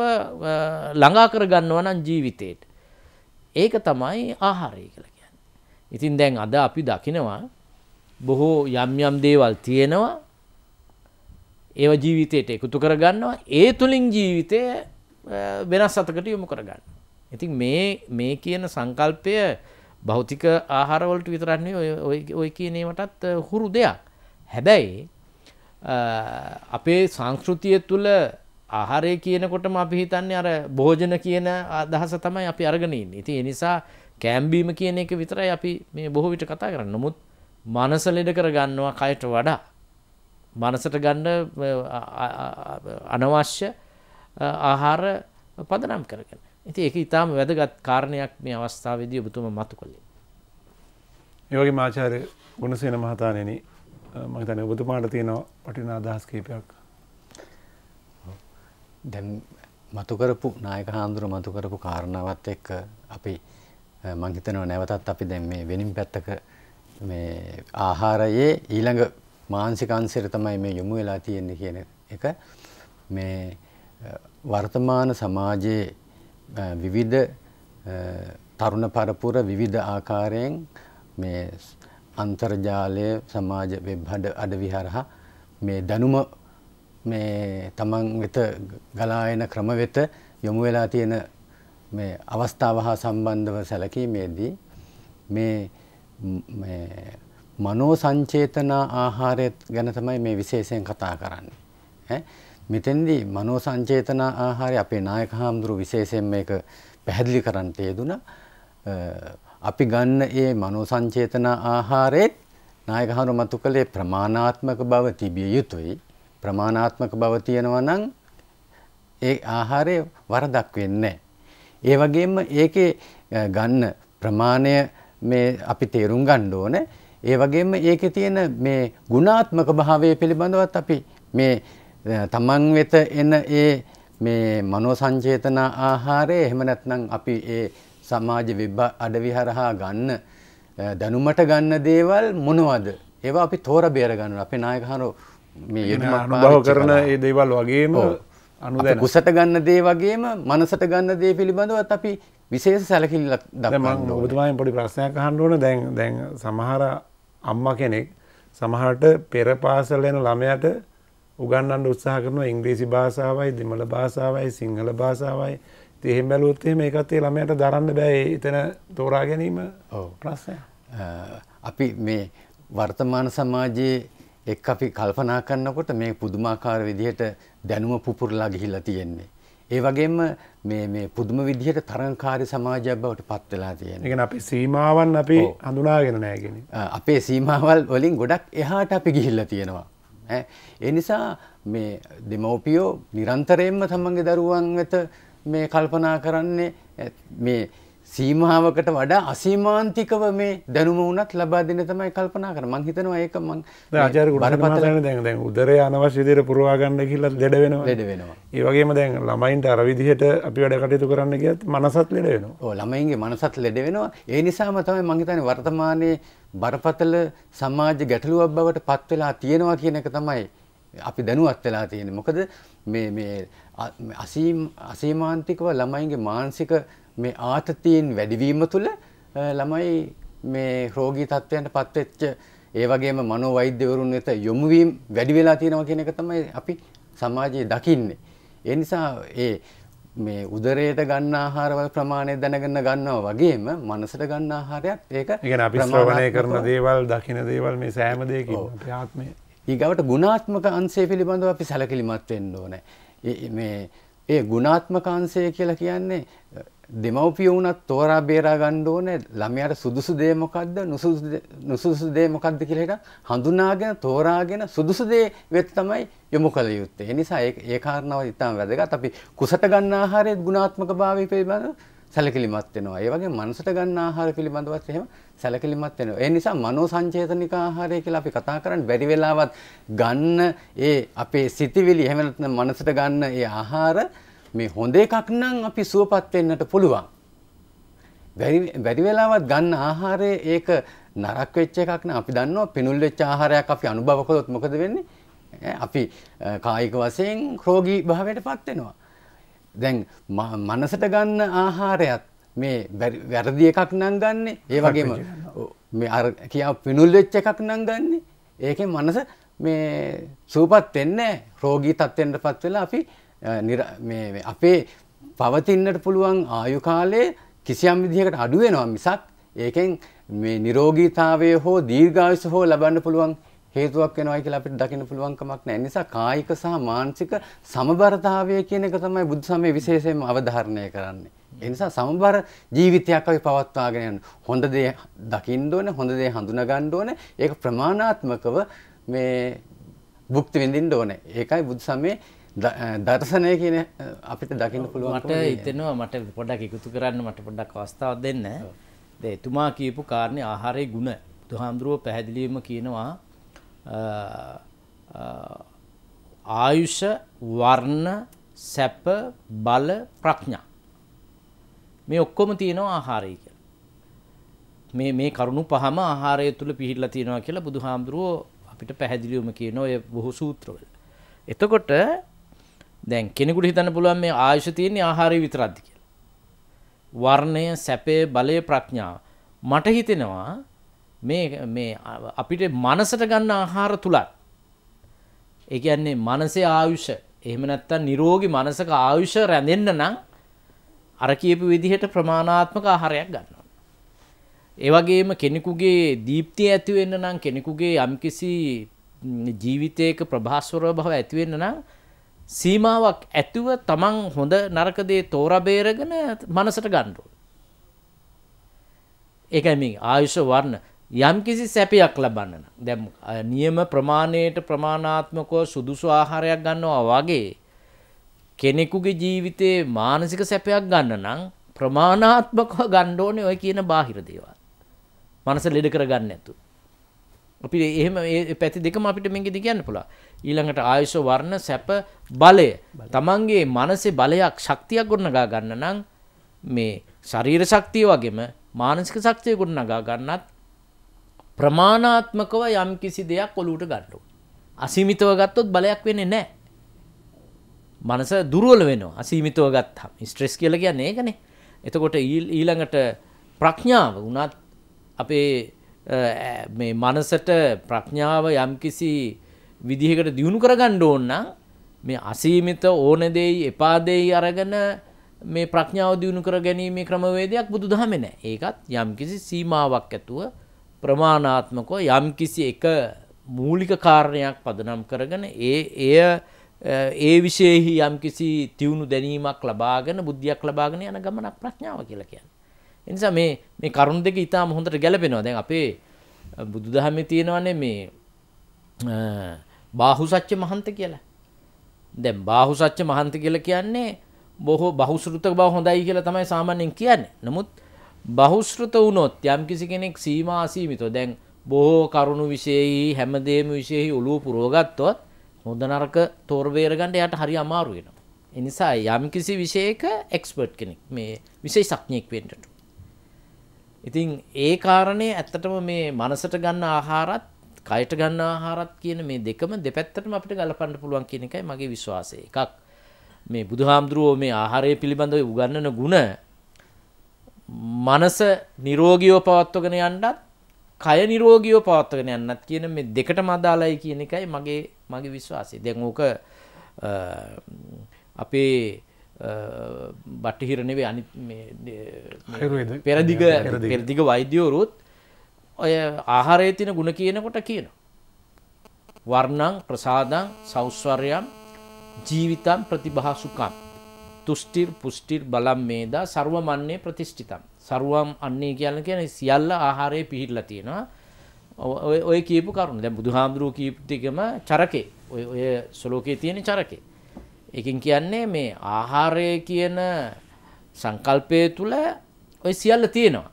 B: ළඟා කරගන්නව නම් ජීවිතයට. ඒක තමයි ආහාරය කළ කියන්න. ඉතින් දැන් අද අපි දකිනවා බොහෝ යම් යම් දේවල් තියෙනවා ඒව ජීවිතයට එකුතු කරගන්නවා ඒ තුළින් ජීවිතය වෙනස් සතකට යොමු කරගන්න. ඉතින් මේ මේ කියන සංකල්පය භෞතික ආහාරවලට විතරන්නේ ඔය ඔය කියනීමටත් හුරු දෙයක්. හැබැයි අපේ සංස්කෘතිය තුළ ආහාරය කියනකොටම අපි හිතන්නේ අර භෝජන කියන අදහස තමයි අපි අරගෙනින්. ඉතින් ඒ නිසා කෑම්බීම කියන එක විතරයි අපි මේ බොහෝ විට කතා කරන්නේ. නමුත් මනස ලෙඩ කරගන්නවා කයට වඩා. මනසට ගන්න අනවශ්‍ය ආහාර පදනම් කරගෙන. ඉතින් ඒක ඊටාම වැදගත් කාරණයක් මේ අවස්ථාවේදී ඔබතුම මතු කළේ.
A: ඒ වගේම ආචාර්ය ගුණසේන මහතාණෙනි මම හිතන්නේ ඔබතුමාට තියෙන වටිනා අදහස් කීපයක්. දැන් මතු
C: කරපු නායක හාමුදුර මතු කරපු කාරණාවත් එක්ක අපි මම හිතනවා නැවතත් අපි දැන් මේ වෙනින් පැත්තක මේ ආහාරයේ ඊළඟ මානසික අංශයට තමයි මේ යොමු වෙලා තියෙන්නේ කියන එක මේ වර්තමාන සමාජයේ විවිධ තරුණ පරපුර විවිධ ආකාරයෙන් මේ අන්තර්ජාලය සමාජ වෙබ්හඩ අඩවි හරහා මේ දැනුම මේ තමන් වෙත ගලායන ක්‍රම වෙත යොමු වෙලා තියෙන මේ අවස්ථාව හා සම්බන්ධව සැලකීමේදී මේ මනෝ සංචේතනා ආහාරය ගැන තමයි මේ විශේෂයෙන් කතා කරන්නේ. මෙතෙන්දී මනෝ සංචේතන ආහාරය අපේ නායක හාමුදුරු විශේෂයෙන් මේක පැහැදිලි කරන්න තේදුනා. අපි ගන්න ඒ මනෝ සංචේතන ආහාරෙත් නායක හාමුදුරු මතු කළේ ප්‍රමාණාත්මක බව තිබිය යුතුයි. ප්‍රමාණාත්මක බව තියෙනවා නම් ඒ ආහාරය වරදක් වෙන්නේ ඒ වගේම ඒකේ ගන්න ප්‍රමාණය මේ අපි තේරුම් ගන්න ඕනේ. ඒ වගේම ඒකේ තියෙන මේ ගුණාත්මක භාවය පිළිබඳවත් අපි මේ තමන් වෙත එන ඒ මේ මනෝ සංචේතන ආහාරය එහෙම නැත්නම් අපි ඒ සමාජ අඩවි හරහා ගන්න දැනුමට ගන්න දේවල් මොනවද ඒවා අපි තෝර බේර ගන්න අපේ නායකහරු මේ අනුභව කරන ඒ දේවල් වගේම කුසට ගන්න දේ වගේම
A: මනසට ගන්න දේ පිළිබඳවත් අපි විශේෂ සැලකිල්ලක් දම ඔබතුමායෙන් පොඩි ප්‍රශ්නයක් අහන්න ඕන දැන් දැන් සමහර අම්මා කෙනෙක් සමහරට පෙර පාසල් යන ළමයට උගන්නන්න උත්සාහ කරනවා ඉංග්‍රීසි භාෂාවයි දෙමළ භාෂාවයි සිංහල භාෂාවයි තිහෙම බැලුවොත් එහෙම ඒකත් ඒ ළමයට දරන්න බෑ එතන තෝරා ගැනීම
C: ප්‍රශ්නය. අපි මේ වර්තමාන සමාජයේ
A: එක් අපි කල්පනා
C: කරනකොට මේ පුදුමාකාර විදිහට දැනුම පුපුරලා ගිහිලා තියෙන්නේ. ඒ වගේම මේ මේ පුදුම විදිහට තරංකාරී සමාජයක් බවට පත් වෙලා තියෙනවා. ඒ කියන්නේ අපේ සීමාවන් අපි හඳුනාගෙන නැහැ කියන්නේ. අපේ සීමාවල් වලින් ගොඩක් එහාට අපි ගිහිල්ලා තියෙනවා. ඒ නිසා මේ දෙමව්පියෝ නිරන්තරයෙන්ම තමන්ගේ දරුවන් වෙත මේ කල්පනා කරන්නේ මේ සීමාවකට වඩා අසීමාන්තිකව මේ දැනුම වුණත් ලබා දෙන්න තමයි කල්පනා කරන්නේ. මං හිතනවා ඒක මං ආචාර්ය ගුණපතන දැන්
A: දැන් උදරය අනවශ්‍ය විදිහට පුරවා ගන්න කියලා ලෙඩ වෙනවා. ලෙඩ වෙනවා. ඒ වගේම දැන් ළමයින්ට අර විදිහට අපි වැඩ කටයුතු කරන්න ගියත් මනසත් ලෙඩ වෙනවා. ඔව් ළමයින්ගේ මනසත් ලෙඩ වෙනවා. ඒ නිසාම තමයි මං
C: හිතන්නේ වර්තමානයේ බරපතල සමාජ ගැටලුවක් බවට පත් වෙලා තියෙනවා කියන එක තමයි අපි දැනුවත් වෙලා තියෙන්නේ. මොකද මේ මේ අසීමාන්තිකව ළමයින්ගේ මානසික මේ ආතතියෙන් වැඩිවීම තුළ ළමයි මේ රෝගී තත්ත්වයන්ට පත්වෙච්ච ඒ වගේම මනෝ වෛද්‍යවරුන් වෙත යොමුවීම වැඩි වෙලා තියෙනවා කියන එක තමයි අපි සමාජයේ දකින්නේ. ඒ නිසා ඒ මේ උදරයට ගන්න ආහාරවල ප්‍රමාණය දැනගන්න ගන්නවා වගේම මනසට ගන්න ආහාරයත් ඒක
A: ඉගෙන අපි ශ්‍රවණය කරන දේවල් දකින දේවල් මේ සෑම දෙයකින් ප්‍රාත්මය ඊගවට
C: ගුණාත්මක අංශය පිළිබඳව අපි සැලකිලිමත් වෙන්න ඕනේ මේ ඒ ගුණාත්මක අංශය කියලා කියන්නේ දෙමව්පිය වුණත් තෝරා බේරා ගන්න ඕනේ ළමයාට සුදුසු දේ මොකද්ද නුසුසු දේ මොකද්ද කියලා එකක් හඳුනාගෙන තෝරාගෙන සුදුසු දේ වෙත තමයි යොමු කළ යුත්තේ. ඒ නිසා ඒ ඒ කාරණාව ඉතාම වැදගත්. අපි කුසට ගන්න ආහාරයේ ගුණාත්මක භාවය පිළිබඳව සැලකිලිමත් වෙනවා. ඒ වගේ මනසට ගන්න ආහාර පිළිබඳවත් එහෙම සැලකිලිමත් වෙනවා. ඒ නිසා මනෝ සංචේතනික ආහාරය කියලා අපි කතා කරන්නේ බැරි වෙලාවත් ගන්න ඒ අපේ සිතිවිලි එහෙම නැත්නම් මනසට ගන්න ඒ ආහාර මේ හොඳ එකක් නම් අපි සුවපත් වෙන්නට පුළුවන්. බැරි වෙලාවත් ගන්න ආහාරය ඒක නරක වෙච්ච එකක් නම් අපි දන්නවා පිනුල් වෙච්ච ආහාරයක් අපි අනුභව කළොත් මොකද වෙන්නේ? අපි කායික වශයෙන් රෝගී භාවයට පත් වෙනවා. දැන් මනසට ගන්න ආහාරයත් මේ වැරදි එකක් නම් ගන්න ඒ වගේම මේ අර කියා පිනුල් වෙච්ච එකක් නම් ගන්න ඒකෙන් මනස මේ සූපත් වෙන්නේ රෝගී තත්ත්වෙන්ටපත් වෙලා අපි අපේ පවතින්නට පුළුවන් ආයුකාලය කිසියම් විදිහකට අඩුවෙනවා මිසක් ඒකෙන් මේ නිරෝගීතාවය හෝ දීර්ඝායුෂ හෝ ලබන්න පුළුවන් හේතුවක් වෙනවා කියලා අපිට දකින්න පුළුවන්කමක් නැහැ. නිසා කායික සහ මානසික සමබරතාවය කියන එක තමයි බුදු සමය විශේෂයෙන්ම අවධාරණය කරන්නේ. ඒ නිසා සමබර ජීවිතයක් අපි පවත්වාගෙන යන්න. හොඳ දේ දකින්න ඕනේ, හොඳ දේ හඳුනා ගන්න ඕනේ. ඒක ප්‍රමාණාත්මකව මේ භුක්ති විඳින්න ඕනේ. ඒකයි බුදු සමයේ දර්ශනය කියන අපිට දකින්න පුළුවන්ට ඉතනවා
B: මට පොඩක් එකතු කරන්න මට පොඩක් අවස්ථාව දෙන්න එතුමා කියපු කාරණය ආහාරය ගුණ තුහාමුදුරුව පැහැදිලීම කියනවා ආයුෂ වර්ණ සැප බල ප්‍රඥා මේ ඔක්කොම තියෙනවා ආහාරය කියලා. මේ මේ කරුණු පහම ආහාරය තුල පිහිටලා තියෙනවා කියලා බුදුහාමුදුරුවෝ අපිට පැහැදිලිවම කියන ඔය බොහෝ සූත්‍රවල. එතකොට දැන් කෙනෙකුට හිතන්න පුළුවන් මේ ආයුෂ තියෙන්නේ ආහාරය විතරක්ද කියලා. වර්ණය, සැපේ, බලය, ප්‍රඥාව. මට හිතෙනවා මේ මේ අපිට මනසට ගන්න ආහාර තුලත් ඒ කියන්නේ මනසේ ආයුෂ එහෙම නැත්නම් නිරෝගී මනසක ආයුෂ රැඳෙන්න නම් අර කියපු විදිහට ප්‍රමාණාත්මක ආහාරයක් ගන්නවා. ඒවගේම කෙනෙකුගේ දීප්තිය ඇතිවෙන්න නම් කෙනෙකුගේ යම්කිසි ජීවිතයක ප්‍රභාස්වර භව ඇතිවෙන්න නම් සීමාවක් ඇතුව තමන් හොඳ නරකදේ තෝරබේරගෙන මනසට ගණ්ඩුව. ඒකමින් ආයුෂ වර්ණ යම් කිසි සැපයක් ලබන්නන දැම් නියම ප්‍රමාණයට ප්‍රමාණාත්මකෝ සුදුසු ආහාරයක් ගන්නවා වගේ කෙනෙකුගේ ජීවිතයේ මානසික සැපයක් ගන්න නම් ප්‍රමාණාත්මකව ගණ්ඩෝනේ ඔය කියන බාහිර දේවල්. මනස ලෙඩ කරගන්න ඇතු. අපි එහෙම පැති දෙකම අපිට මේකෙදි කියන්න පුළුවන්. ඊළඟට ආයුෂ වර්ණ සැප බලය තමන්ගේ මනසේ බලයක් ශක්තියක් ගොඩනගා ගන්න නම් මේ ශරීර ශක්තිය වගේම මානසික ශක්තිය ගොඩනගා ගන්නත් ප්‍රමාණාත්මකව යම් කිසි දෙයක් ඔලුවට ගන්න අසීමිතව ගත්තොත් බලයක් වෙන්නේ නැහැ. මනස දුර්වල වෙනවා අසීමිතව ගත්තහම. ස්ට්‍රෙස් කියලා කියන්නේ ඒකනේ. එතකොට ඊළඟට ප්‍රඥාව වුණත් අපේ මේ මනසට ප්‍රඥාව යම්කිසි විදිහකට දියුණු කරගන්න ඕන්න මේ අසීමිත ඕන දෙයි එපා දෙයි අරගෙන මේ ප්‍රඥාව දියුණු කර ගැනීමේ ක්‍රමවේදයක් බුදු දහම නෑ. ඒකත් යම්කිසි සීමාවක් ඇතුව ප්‍රමාණාත්මකව යම්කිසි එක මූලික කාරණයක් පදනම් කරගෙන ඒ එය ඒ විශේෂෙහි යම්කිසි තියුණු දැනීමක් ලබාගෙන බුද්ධියක් ලබාගෙන යන ගමනක් ප්‍රඥාව කියලා කියන්නේ. ඒ නිසා මේ මේ කරුණ දෙක ඊටාම හොඳට ගැලපෙනවා. දැන් අපේ බුදුදහමේ තියෙනවානේ මේ බාහුසච්ච මහන්ත කියලා. දැන් බාහුසච්ච මහන්ත කියලා කියන්නේ බොහෝ බහුශෘත බව හොඳයි කියලා තමයි සාමාන්‍යයෙන් කියන්නේ. නමුත් බහුශෘත වුණොත් යම්කිසි කෙනෙක් සීමා අසීමිතව දැන් බොහෝ කරුණු විශේෂයි හැමදේම විශේෂයි ඔළුව පුරවගත්තොත් හොඳ නරක තෝරබේර ගන්න එයාට හරි අමාරු වෙනවා. ඒ නිසා යම්කිසි විශේෂක එක්ස්පර්ට් කෙනෙක් මේ විශේෂඥයෙක් වෙන්නට. ඉතින් ඒ කාරණේ ඇත්තටම මේ මනසට ගන්න ආහාරත් කයට ගන්න ආහාරත් කියන මේ දෙකම දෙපැත්තටම අපිට ගලපන්න පුළුවන් කියන එකයි මගේ විශ්වාසය. එකක් මේ බුදුහාමුදුරුවෝ මේ ආහාරය පිළිබඳව උගන්වන ಗುಣ මනස නිරෝගීව පවත්වගෙන යන්නත් කය නිරෝගීව පවත්වගෙන යන්නත් කියන මේ දෙකටම අදාළයි කියන එකයි මගේ මගේ විශ්වාසය. දැන් ඕක අපේ බටහිර නෙවෙයි අනිත් මේ පෙරදිග පෙරදිග වෛද්‍යවරුත් ඔය ආහාරයේ තියෙන ಗುಣ කියනකොට කියන වර්ණං ප්‍රසාදං සෞස්වර්යං ජීවිතං ප්‍රතිභාසුකං තුෂ්ටිර් පුෂ්ටිර් බලම් මේදා ਸਰවමන්නේ ප්‍රතිෂ්ඨිතං ਸਰවම් අන්නේ කියලා කියන්නේ සියල්ල ආහාරයේ පිහිටලා තියෙනවා ඔය කියපු කරුණ දැන් බුදුහාමුදුරුවෝ කියපු ටිකම චරකේ ඔය ඔය ශ්ලෝකයේ තියෙන චරකේ ඒකෙන් කියන්නේ මේ ආහාරය කියන සංකල්පය තුල ඔය සියල්ල තියෙනවා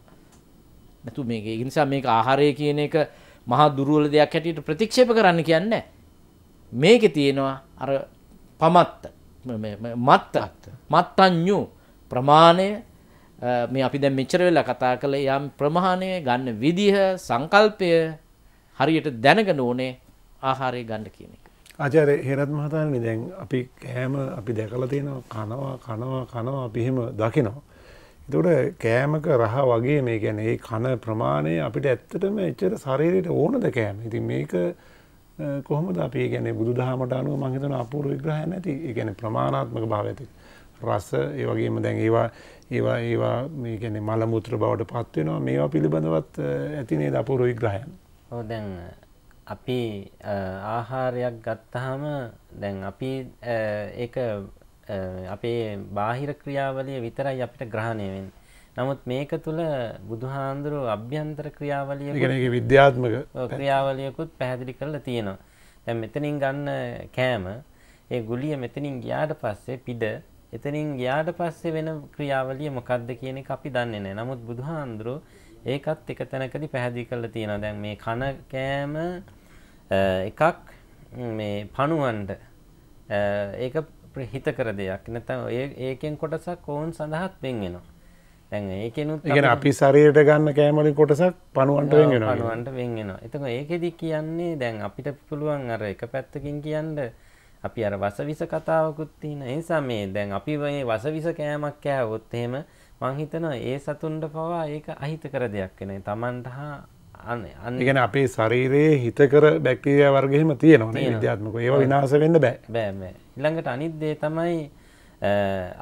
B: නැතු මේ ඉනිසා මේක ආහාරය කියන එක මහා දුරුවල දෙයක් හැටියට ප්‍රතික්ෂේප කරන්න කියන්න මේක තියෙනවා අර පමත්ත මත්තත් මත්තඥු ප්‍රමාණය මේ අපි දැන් මෙච්චර වෙලා කතා කළ යම් ප්‍රමාණය ගන්න විදිහ සංකල්පය හරියට දැනගෙන ඕනේ ආහාරය ගන්න කියන එක.
A: ආචාර්ය හේරත් මහතානි දැන් අපි කෑම අපි දැකලා තියෙනවා කනවා කනවා කනවා අපි එහෙම දකිනවා. එතකොට කෑමක රහ වගේ මේ ගැන ඒ කන ප්‍රමාණය අපිට ඇත්තටම එච්චර ශරීරයට ඕනද කෑම. ඉතින් මේක කොහොමද අපි කියන්නේ බුදුදහමට අනුව මම හිතන අපූර්ව විග්‍රහයක් නැති. ඒ කියන්නේ ප්‍රමාණාත්මක භාවය ඇති. රස ඒ වගේම දැන් ඒවා ඒවා ඒවා මේ කියන්නේ මල මුත්‍ර බවට පත් වෙනවා. මේවා පිළිබඳවත් ඇති නේද අපූර්ව විග්‍රහයන්.
D: ඔව් දැන් අපි ආහාරයක් ගත්තාම දැන් අපි ඒක අපේ බාහිර ක්‍රියාවලිය විතරයි අපිට ග්‍රහණය වෙන්නේ. නමුත් මේක තුළ බුදුහාඳුරු අභ්‍යන්තර ක්‍රියාවලිය විද්‍යාත්මක ක්‍රියාවලියකුත් පැහැදිලි කරලා තියෙනවා. දැන් මෙතනින් ගන්න කෑම ඒ ගුලිය මෙතනින් ගියාට පස්සේ පිඩ එතනින් ගියාට පස්සේ වෙන ක්‍රියාවලිය මොකක්ද කියන එක අපි දන්නේ නැහැ. නමුත් බුදුහාඳුරු ඒකත් එක තැනකදී පැහැදිලි කරලා තියෙනවා. දැන් මේ කන කෑම එකක් මේ පණුවන්ට ඒක ප්‍රහිත කර දෙයක් නැත්නම් ඒකෙන් කොටසක් ඔවුන් සඳහාත් වෙන් වෙනවා. දැන් ඒකෙනුත් ඒ කියන්නේ අපි
A: ශරීරයට ගන්න කෑම වලින් කොටසක් පණුවන්ට වෙන් වෙනවා. පණුවන්ට
D: වෙන් වෙනවා. එතකොට ඒකෙදි කියන්නේ දැන් අපිට පුළුවන් අර එක පැත්තකින් කියන්නේ අපි අර වසවිස කතාවකුත් තියෙන නිසා මේ දැන් අපි මේ වසවිස කෑමක් කෑවොත් එහෙම මං හිතනවා ඒ සතුන්ට පවා ඒක අහිතකර දෙයක් වෙනවා. Tamanට හා
A: අන්නගැන අපේ ශරීරයේ හිතකර බැක්ටීරිය වර්ගහෙම තියෙනවනේ විද්‍යාත්මක ඒ විනාස වෙන්න බෑ බෑ
D: ඉළඟට අනිත්දේ තමයි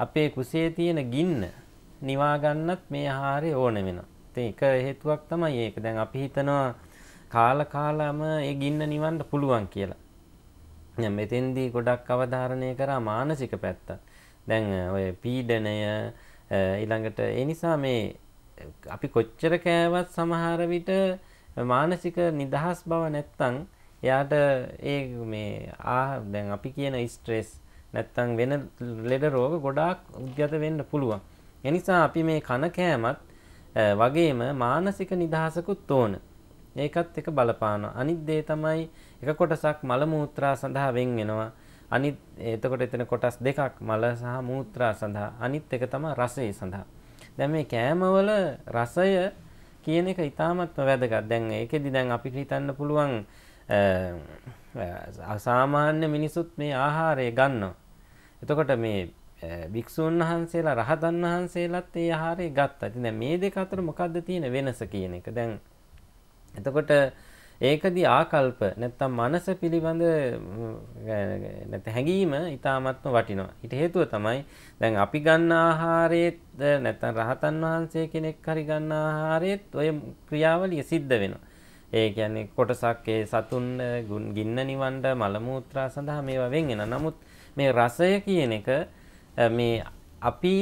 D: අපේ කුසේ තියෙන ගින්න නිවාගන්නත් මේ ආහාරය ඕන වෙන එක හේතුවක් තමයි ඒක දැන් අපි හිතනවා කාල කාලම ඒ ගින්න නිවන්ට පුළුවන් කියලා මෙතෙන්දී ගොඩක් අවධාරණය කරා මානසික පැත්ත දැන් ඔය පීඩනය ඊළඟට ඒ නිසා මේ අපි කොච්චර කෑවත් සමහර විට මානසික නිදහස් බව නැත්තං එයාට ඒ මේ ආ දැන් අපි කියන ස්ට්‍රෙස් නැත්තං වෙන ලෙඩ රෝග ගොඩාක් උද්ගත වෙන්න පුළුවන්. එනිසා අපි මේ කන කෑමත් වගේම මානසික නිදහසකුත් ඕන. ඒකත් එක බලපානවා. අනිත් දේ තමයි එක කොටසක් මල මූත්‍රා සඳහා වෙන් වෙනවා. අනිත් එතකොට එතන කොටස් දෙකක් මල සහ මූත්‍රා සඳහා. අනිත් එක තමයි රසය සඳහා. දැන් මේ කෑමවල රසය කියන එක ඉතාමත්ම වැදගත් දැන් ඒකෙදි දැන් අපිට හිතන්න පුළුවන් අසාමාන්‍ය මිනිසුත් මේ ආහාරය ගන්නවා. එතකොට මේ භික්‍ෂූන් වහන්සේලා රහතන් වහන්සේලත් ඒ ආහාරය ගත් ඇති දැ මේ දෙක අතර මොකක්ද තියෙන වෙනස කියන එක දැන් එතකොට ඒකදී ආකල්ප නැත්තම් මනස පිළිබඳ නැත හැඟීම ඉතාමත්ම වටිනවා. ඊට හේතුව තමයි දැන් අපි ගන්න ආහාරයේත් නැත්තම් රහතන් වහන්සේ කෙනෙක් හරි ගන්න ආහාරයේත් ඔය ක්‍රියාවලිය සිද්ධ වෙනවා. ඒ කියන්නේ කොටසක් ඒ සතුන් ගින්න නිවන්න මල මූත්‍රා සඳහා මේවා වෙන් වෙනවා. නමුත් මේ රසය කියන එක මේ අපි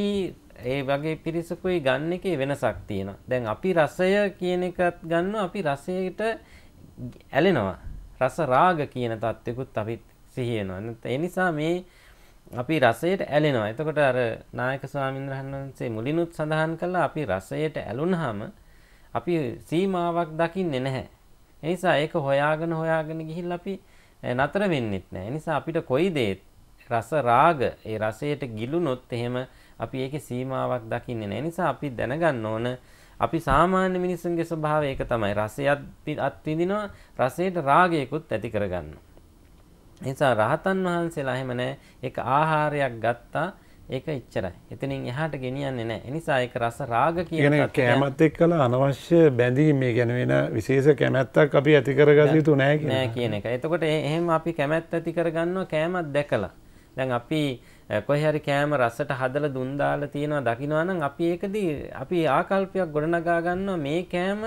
D: ඒ වගේ පිරිසකුයි ගන්න එකේ වෙනසක් තියෙනවා. දැන් අපි රසය කියන එකත් ගන්නවා අපි රසයට ඇලෙනවා රස රාග කියන තත්ත්වකුත් අපිත් සිහියනවා එනිසා මේ අපි රසයට ඇලෙනවා එතකොට අර නායක ස්වාමීන්ද්‍රහන් වහන්සේ මුලිනුත් සඳහන් කළා අපි රසයට ඇලුනහම අපි සීමාවක් දකින්නේ නැහැ එනිසා ඒක හොයාගෙන හොයාගෙන ගිහිල්ලා අපි නතර වෙන්නෙත් නැහැ එනිසා අපිට කොයි දේත් රස රාග ඒ රසයට ගිලුනොත් එහෙම අපි ඒකේ සීමාවක් දකින්නේ නැහැ නිසා අපි දැනගන්න ඕන අපි සාමාන්‍ය මිනිසුන්ගේ ස්වභාවය ඒක තමයි. රසයත් අත්විඳිනවා, රසයට රාගයකුත් ඇති කරගන්නවා. නිසා රහතන් වහන්සේලා එහෙම නැහැ. ඒක ආහාරයක් ගත්තා ඒක ඉච්චරයි. එතනින් එහාට ගෙනියන්නේ නැහැ. ඒ නිසා ඒක රස රාග කියන කැමැත්
A: එක්කලා අනවශ්‍ය බැඳීම් මේ ගැන වෙන විශේෂ කැමැත්තක් අපි ඇති කරගත යුතු නැහැ
D: කියන එක. එතකොට එහෙම අපි කැමැත්ත ඇති කරගන්නවා කෑමක් දැකලා. දැන් අපි කොහරි කෑම රසට හදල දුන්දාල තියෙනවා දකිනවනම් අපි ඒකදී අපි ආකල්පයක් ගොඩනගා ගන්නවා මේ කෑම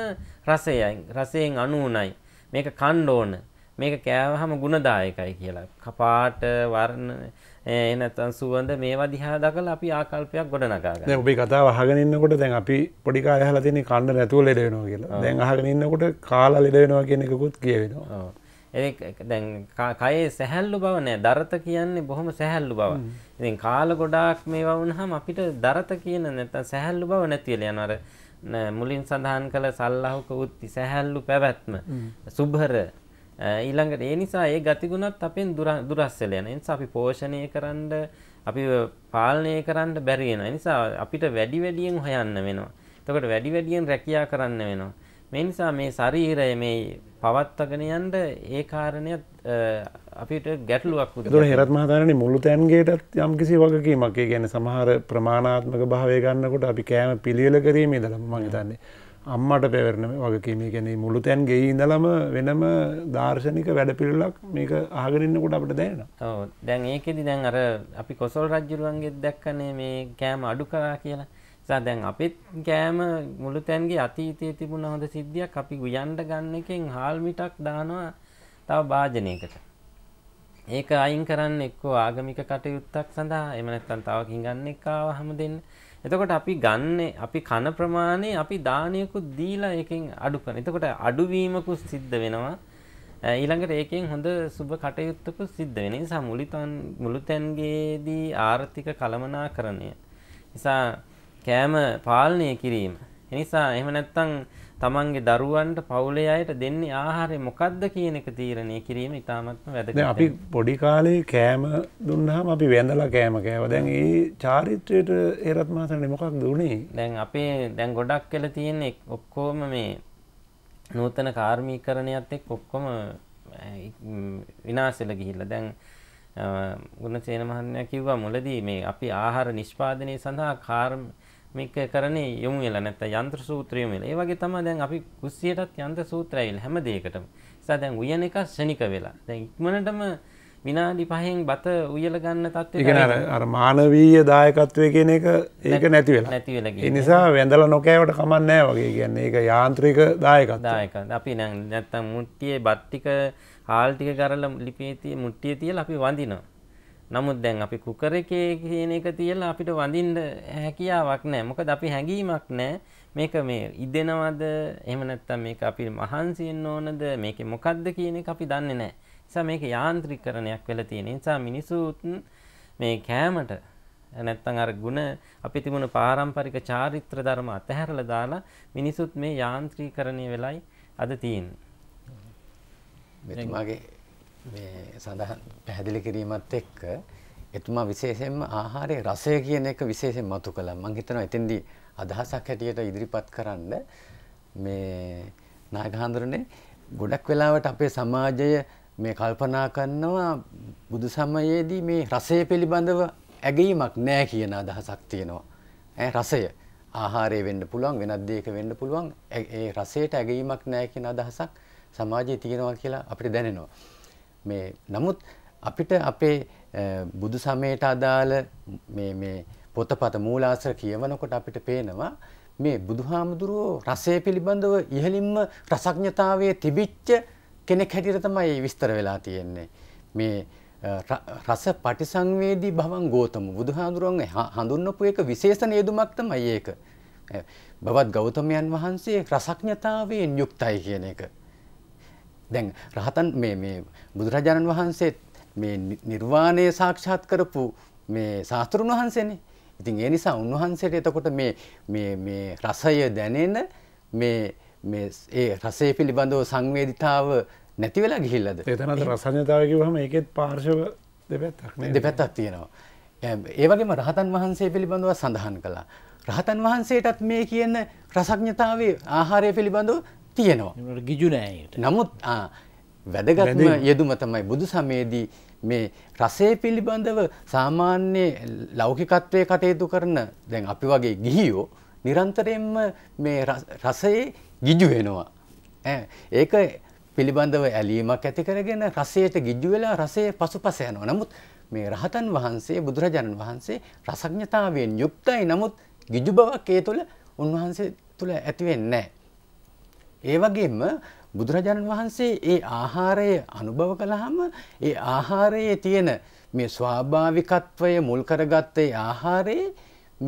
D: රසයයි රසයෙන් අනුනයි මේක කණ්ඩෝන මේක කෑවහම ගුණදායකයි කියලා කපාට වර්ණ එනතන් සුවඳ මේවා දිහා දකලා අපි ආකල්පයක් ගොඩනගා
A: ගන්නවා ඔබේ කතාව අහගෙන ඉන්නකොට දැන් අපි පොඩි කාලේ අහලා තියෙන කණ්ඩ නැතුව ලෙඩ වෙනවා කියලා දැන් අහගෙන ඉන්නකොට කාලා ලෙඩ වෙනවා කියන එකකුත් කියවෙනවා
D: දැන් කයේ සැහැල්ලු බව නෑ දරත කියන්නේ බොහොම සැහැල්ලු බව. ඉතින් කාල ගොඩාක් මේවා වුණාම අපිට දරත කියන නැත්නම් සැහැල්ලු බව නැති වෙලා යනවා. අර මුලින් සඳහන් කළ සල්ලාහක උත්ති සැහැල්ලු පැවැත්ම සුභර ඊළඟට ඒ නිසා ඒ ගතිගුණත් අපෙන් දුරස් වෙලා යන නිසා අපි පෝෂණය කරන්න අපි පාලනය කරන්න බැරි වෙන නිසා අපිට වැඩි වැඩියෙන් හොයන්න වෙනවා. එතකොට වැඩි වැඩියෙන් රැකියා කරන්න වෙනවා. මේ නිසා මේ ශරීරය මේ පවත්වගෙන යන්ට ඒ කාරණයක් අපිට ගැටලුවක් දුර හෙරත්
A: මහතාරණ මුළු තැන්ගේටත් යම් කිසි වගකීමක් ඒ ගැන සමහර ප්‍රමාණාත්මක භාවය ගන්නකොට අපි කෑම පිළියල කිරීමේ දළම මහිතන්නේ අම්මට පැවරණ වගකීම ගැන මුළු තැන් ගේ ඉඳලම වෙනම දර්ශනික වැඩපිල්ලක් මේක ආගරන්නකොට අපට දැන
D: දැන් ඒකෙදි දැන් අර අපි කොසල් රජ්ජුරුවන්ගේ දැක්කනේ මේ කෑම අඩු කරා කියලා සා දැන් අපිත් ගෑම මුළු තැන්ගේ අතීතයේ තිබුණ හොඳ සිද්ධියක් අපි ගුයන්ඩ ගන්න එකෙන් හාල් මිටක් දානවා තව භාජනයකට. ඒක අයින් කරන්න එක්කෝ ආගමික කටයුත්තක් සඳහා එම නැත්නම් තව කිංගන්න එක්කාව හැම දෙන්න. එතකොට අපි ගන්න අපි කන ප්‍රමාණය අපි දානයකුත් දීලා ඒකෙන් අඩු කරන. එතකොට අඩුවීමකුත් සිද්ධ වෙනවා. ඊළඟට ඒකෙන් හොඳ සුබ කටයුත්තක සිද්ධ වෙන නිසා මුළුතන් මුළුතැන්ගේදී ආර්ථික කළමනාකරණය නිසා කෑම පාලනය කිරීම. එනිසා එහෙම නැත්තම් තමන්ගේ දරුවන්ට පවුලේ අයට දෙන්නේ ආහාරය මොකද්ද කියන එක තීරණය කිරීම ඉතාමත්ම වැදගත්. අපි
A: පොඩි කාලේ කෑම දුන්නාම අපි වැඳලා කෑම කෑවා. දැන් ඒ චාරිත්‍රයට හේරත් මාසනේ මොකක්ද උනේ?
D: දැන් අපේ දැන් ගොඩක් කියලා තියෙන්නේ ඔක්කොම මේ නූතන කාර්මීකරණයත් එක්ක ඔක්කොම විනාශෙල ගිහිල්ලා. දැන් ගුණසේන මහත්මයා කිව්වා මුලදී මේ අපි ආහාර නිෂ්පාදනය සඳහා කාර්ම මේක කරන්නේ යොමු වෙලා නැත්නම් යන්ත්‍ර සූත්‍රය යොමු වෙලා. ඒ වගේ තමයි දැන් අපි කුස්සියටත් යන්ත්‍ර සූත්‍රය ඇවිල්ලා හැම දෙයකටම. ඒසා දැන් උයන එක ශනික වෙලා. දැන් ඉක්මනටම විනාඩි 5න් බත උයල ගන්න තත්ත්වෙට. ඒ කියන්නේ අර
A: මානවීය දායකත්වය කියන එක ඒක නැති වෙලා. නැති
D: වෙලා කියන්නේ. ඒ නිසා
A: වැඳලා නොකෑවට කමක් නැහැ වගේ කියන්නේ. ඒක යාන්ත්‍රික දායකත්වය.
D: දායකත්වය. අපි දැන් නැත්නම් මුට්ටියේ බත් ටික හාල් ටික කරලා ලිපේ තිය මුට්ටියේ තියලා අපි වඳිනවා. නමුත් දැන් අපි කුකර එකේ කියන එක තියලා අපිට වඳින්න හැකියාවක් නැහැ. මොකද අපි හැඟීමක් නැහැ. මේක මේ ඉදෙනවද? එහෙම නැත්නම් මේක අපි මහන්සියෙන් ඕනද? මේකේ මොකද්ද කියන එක අපි දන්නේ නැහැ. නිසා මේක යාන්ත්‍රීකරණයක් වෙලා තියෙන නිසා මිනිසුත් මේ කෑමට නැත්තම් අර ಗುಣ අපි තිබුණ පාරම්පරික චාරිත්‍ර ධර්ම අතහැරලා දාලා මිනිසුත් මේ යාන්ත්‍රීකරණය වෙලයි
C: අද තියෙන්නේ. මෙතුමාගේ සඳහන් පැහැදිලි කිරීමත් එක්ක එතුමා විශේෂයෙන්ම ආහාරයේ රසය කියන එක විශේෂයෙන් මතු කළා. මම හිතනවා එතෙන්දී අදහසක් හැටියට ඉදිරිපත් කරන්න මේ නාගහඳුරනේ ගොඩක් වෙලාවට අපේ සමාජය මේ කල්පනා කරනවා බුදු සමයේදී මේ රසය පිළිබඳව ඇගීමක් නැහැ කියන අදහසක් තියෙනවා. ඈ රසය ආහාරය වෙන්න පුළුවන් වෙනත් දෙයක වෙන්න පුළුවන් ඒ රසයට ඇගීමක් නැහැ කියන අදහසක් සමාජයේ තියෙනවා කියලා අපිට දැනෙනවා. මේ නමුත් අපිට අපේ බුදු සමයට අදාළ පොතපත මූලාසර කියවනකොට අපිට පේනවා මේ බුදුහාමුදුරුවෝ රසය පිළිබඳව ඉහලින්ම රසඥතාවය තිබිච්ච කෙනෙක් හැටියට තමයි විස්තර වෙලා තියෙන්නේ. මේ රස පටිසංවේදී භවන් ගෝතම බුදුහාඳුරුවන් හඳුන්වපු එක විශේෂ නේදුමක් තමයි ඒක. බවත් ගෞතමයන් වහන්සේ රසඥතාවයෙන් යුක්තයි කියන එක. දැන් රහතන් බුදුරජාණන් වහන්සේ මේ නිර්වාණය සාක්ෂාත් කරපු මේ ශාස්තෘන් වහන්සේනේ ඉතින් ඒ නිසා උන්වහන්සේට එතකොට මේ මේ රසය දැනෙන මේ ඒ රසය පිළිබඳව සංවේදිතාව නැති වෙලා ගිහිල්ලද එතනත් රසඥතාව කිව්වම ඒකෙත් පාර්ශව දෙපැත්තක් නේද දෙපැත්තක් තියෙනවා ඒ වගේම රහතන් වහන්සේ පිළිබඳව සඳහන් කළා රහතන් වහන්සේටත් මේ කියන රසඥතාවයේ ආහාරය පිළිබඳව තියෙනවා ගිජුනෑයට නමුත් වැදගත්ම යෙදුම තමයි බුදු සමයේදී මේ රසේ පිළිබඳව සාමාන්‍ය ලෞකිකත්වය කටයුතු කරන දැන් අපි වගේ ගිහියෝ නිරන්තරයෙන්ම මේ රසයේ ගිජු වෙනවා. ඒක පිළිබඳව ඇලීමක් ඇති කරගෙන රසයට ගිජ්ජු වෙලා රසය පසුපස යනවා. නමුත් මේ රහතන් වහන්සේ බුදුරජාණන් වහන්සේ රසඥතාවයෙන් යුක්තයි. නමුත් ගිජු බවක් ඒ තුළ උන්වහන්සේ තුළ ඇති වෙන්නේ නැහැ. ඒ වගේම බුදුරජාණන් වහන්සේ ඒ ආහාරය අනුභව කළාම ඒ ආහාරයේ තියෙන මේ ස්වාභාවිකත්වය මුල් කරගත්තේ ආහාරයේ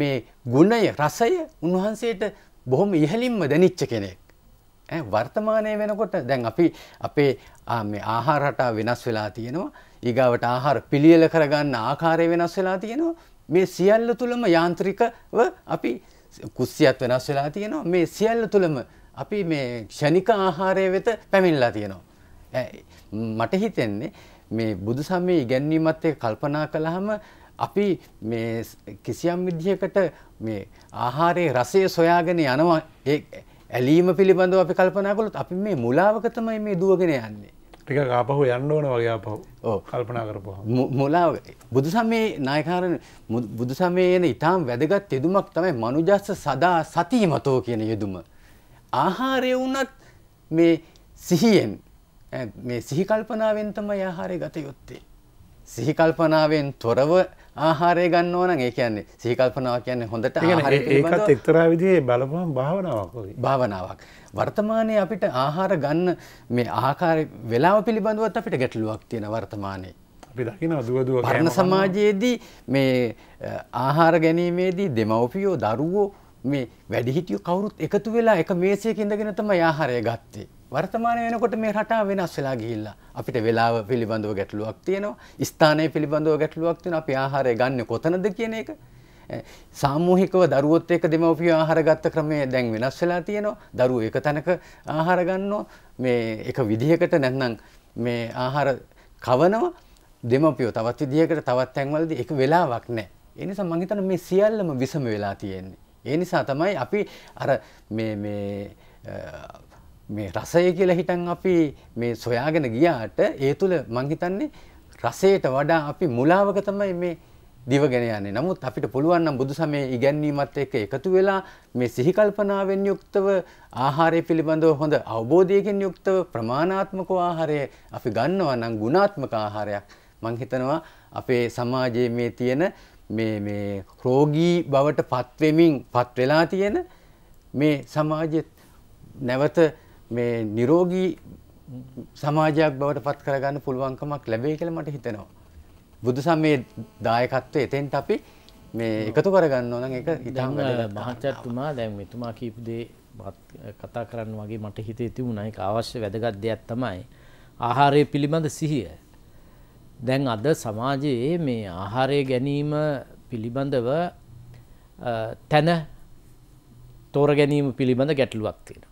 C: මේ ගුණය රසය උන්වහන්සේට බොහොම ඉහලින්ම දැනිච්ච කෙනෙක්. වර්තමානය වෙනකොට දැන් අපි අපේ ආහාර රටා වෙනස් වෙලා තියෙනවා. ඊගාවට ආහාර පිළියෙල කරගන්න ආකාරය වෙනස් වෙලා තියෙනවා. මේ සියල්ල තුළම යාන්ත්‍රිකව අපි කුස්සියත් වෙනස් වෙලා තියෙනවා. මේ සියල්ල තුළම අපි මේ ක්ෂණික ආහාරය වෙත පැමිණලා තියෙනවා. මට හිතෙන්නේ මේ බුදු සමය ඉගැන්වීමත් එක්ක කල්පනා කළාම අපි මේ කිසියම් විදිහකට මේ ආහාරයේ රසය සොයාගෙන යනවා ඒ ඇලීම පිළිබඳව අපි කල්පනා කළොත් අපි මේ මුලාවක තමයි මේ දුවගෙන යන්නේ. ටික ආපහු යන්න ඕන වගේ ආපහු කල්පනා කරපුවා මුලාව බුදු සමයේ නායකාරණ බුදු සමයේ එන ඊටාම් වැදගත් යෙදුමක් තමයි මනුජස්ස සදා සතිමතෝ කියන යෙදුම. ආහාරය වුණත් මේ සිහියෙන් මේ සිහිකල්පනාවෙන් තමයි ආහාරය ගත යුත්තේ. සිහිකල්පනාවෙන් තොරව ආහාරය ගන්න ඕන ඒ කියන්නේ සිහිකල්පනාව කියන්නේ හොඳට ඒකත් එක්තරා විදිහේ බලපුවම භාවනාවක් භාවනාවක් වර්තමානයේ අපිට ආහාර ගන්න මේ ආකාරය වෙලාව පිළිබඳවත් අපිට ගැටලුවක් තියෙන වර්තමානයේ අපි දකිනවා දුව දුව පරණ සමාජයේදී මේ ආහාර ගැනීමේදී දෙමව්පියෝ දරුවෝ මේ වැඩිහිටිය කවුරුත් එකතු වෙලා එක මේසයක ඉඳගෙන තමයි ආහාරය ගත්තේ. වර්තමානය වෙනකොට මේ රටා වෙනස් වෙලා ගිහිල්ලා අපිට වෙලාව පිළිබඳව ගැටලුවක් තියෙනවා ස්ථානය පිළිබඳව ගැටලුවක් තියෙනවා අපි ආහාරය ගන්න කොතනද කියන එක සාමූහිකව දරුවොත් එක්ක දෙමව්පියෝ ආහාර ගත්ත ක්‍රමය දැන් වෙනස් වෙලා තියෙනවා දරුවෝ එක තැනක ආහාර ගන්නවා මේ එක විදිහකට නැත්නම් මේ ආහාර කවනවා දෙමව්පියෝ තවත් විදිහකට තවත් තැන්වලදී එක වෙලාවක් නැහැ ඒ නිසා මම හිතන්නේ මේ සියල්ලම විසම වෙලා තියෙන්නේ ඒ නිසා තමයි අපි අර මේ රසය කියලා හිටන් අපි මේ සොයාගෙන ගියාට ඒ තුළ මංහිතන්නේ රසයට වඩා අපි මුලාවක තමයි මේ දිවගෙන යන්නේ නමුත් අපිට පුළුවන් නම් බුදු සමය ඉගැන්වීමත් එක්ක එකතු වෙලා මේ සිහිකල්පනාවෙන් යුක්තව ආහාරය පිළිබඳව හොඳ අවබෝධයකින් යුක්තව ප්‍රමාණාත්මක ආහාරය අපි ගන්නවා නම් ගුණාත්මක ආහාරයක් මං හිතනවා අපේ සමාජයේ මේ තියෙන මේ රෝගී බවට පත්වෙමින් පත් වෙලා තියෙන මේ සමාජ නැවත මේ නිරෝගී සමාජයක් බවට පත් කරගන්න පුළුවන්කමක් ලැබේ කියලා මට හිතෙනවා. බුදුසම් මේ දායකත්වය එතෙන්ට අපි මේ එකතු කරගන්න ඕන එක ඉතාම
B: මහත්යත්තුමා දැන් මෙතුමා කීපු දේ කතා කරන්න වගේ මට හිතේ තිබුණා ඒක අවශ්‍ය වැදගත් දෙයක් තමයි ආහාරය පිළිබඳ සිහිය දැන් අද සමාජයේ මේ ආහාරය ගැනීම පිළිබඳව තැන තෝර ගැනීම පිළිබඳ ගැටලුවක් තියෙන.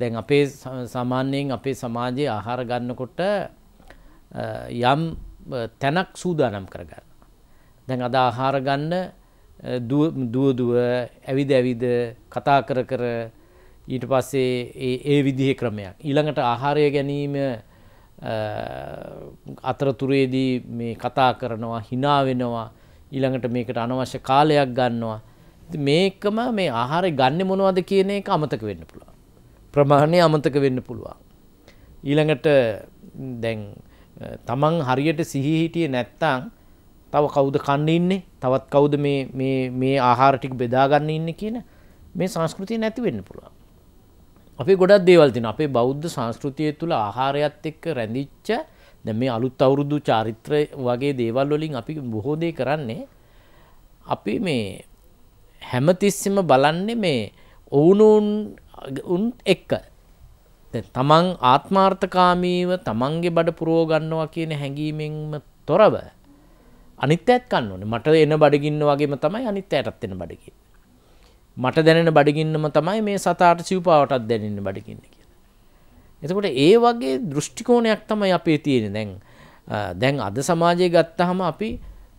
B: දැන් අපේ සාමාන්‍යයෙන් අපේ සමාජයේ ආහාර ගන්නකොට යම් තැනක් සූදානම් කරගන්න. දැන් අද ආහාර ගන්න දුවදුව ඇවිද ඇවිද කතා කර කර ඊට පස්සේ ඒ විදිහ ක්‍රමයක් ඊළඟට ආහාරය ගැනීම අතරතුරේදී මේ කතා කරනවා හිනාවෙනවා ඊළඟට මේකට අනවශ්‍ය කාලයක් ගන්නවා. මේකම මේ ආහාරය ගන්න මොනවද කියන එක අමතක වෙන්න පුළුවන්. ප්‍රමාණය අමතක වෙන්න පුළුවන්. ඊළඟට දැන් තමන් හරියට සිහිහිටිය නැත්තං තව කවුද කන්න ඉන්නේ තවත් කවුද මේ ආහාර ටික බෙදාගන්න ඉන්න කියන මේ සංස්කෘතිය නැති වෙන්න පුළුවන්. අපේ ගොඩක් දේවල් තියෙනවා. අපේ බෞද්ධ සංස්කෘතිය තුළ ආහාරයත් එක්ක රැඳිච්ච දැන් මේ අලුත් අවුරුදු චාරිත්‍ර වගේ දේවල් වලින් අපි බොහෝ දේ කරන්නේ අපි මේ හැමතිස්සෙම බලන්නේ මේ ඔවුනුන් උන් එක්ක තමන් ආත්මාර්ථකාමීව තමන්ගේ බඩ පුරෝ ගන්නවා කියන හැඟීමෙන්ම තොරව අනිත් ඇත් කන්න ඕනේ. මට එන බඩගින්න වගේම තමයි අනිත් ඇයටත් එන බඩගින්න. මට දැනෙන බඩගින්නම තමයි මේ සතාට සිව්පාවටත් දැනන්න බඩගින්න කියලා. එතකොට ඒ වගේ දෘෂ්ටිකෝණයක් තමයි අපේ තියෙන දැන් දැන් අද සමාජය ගත්තහම අපි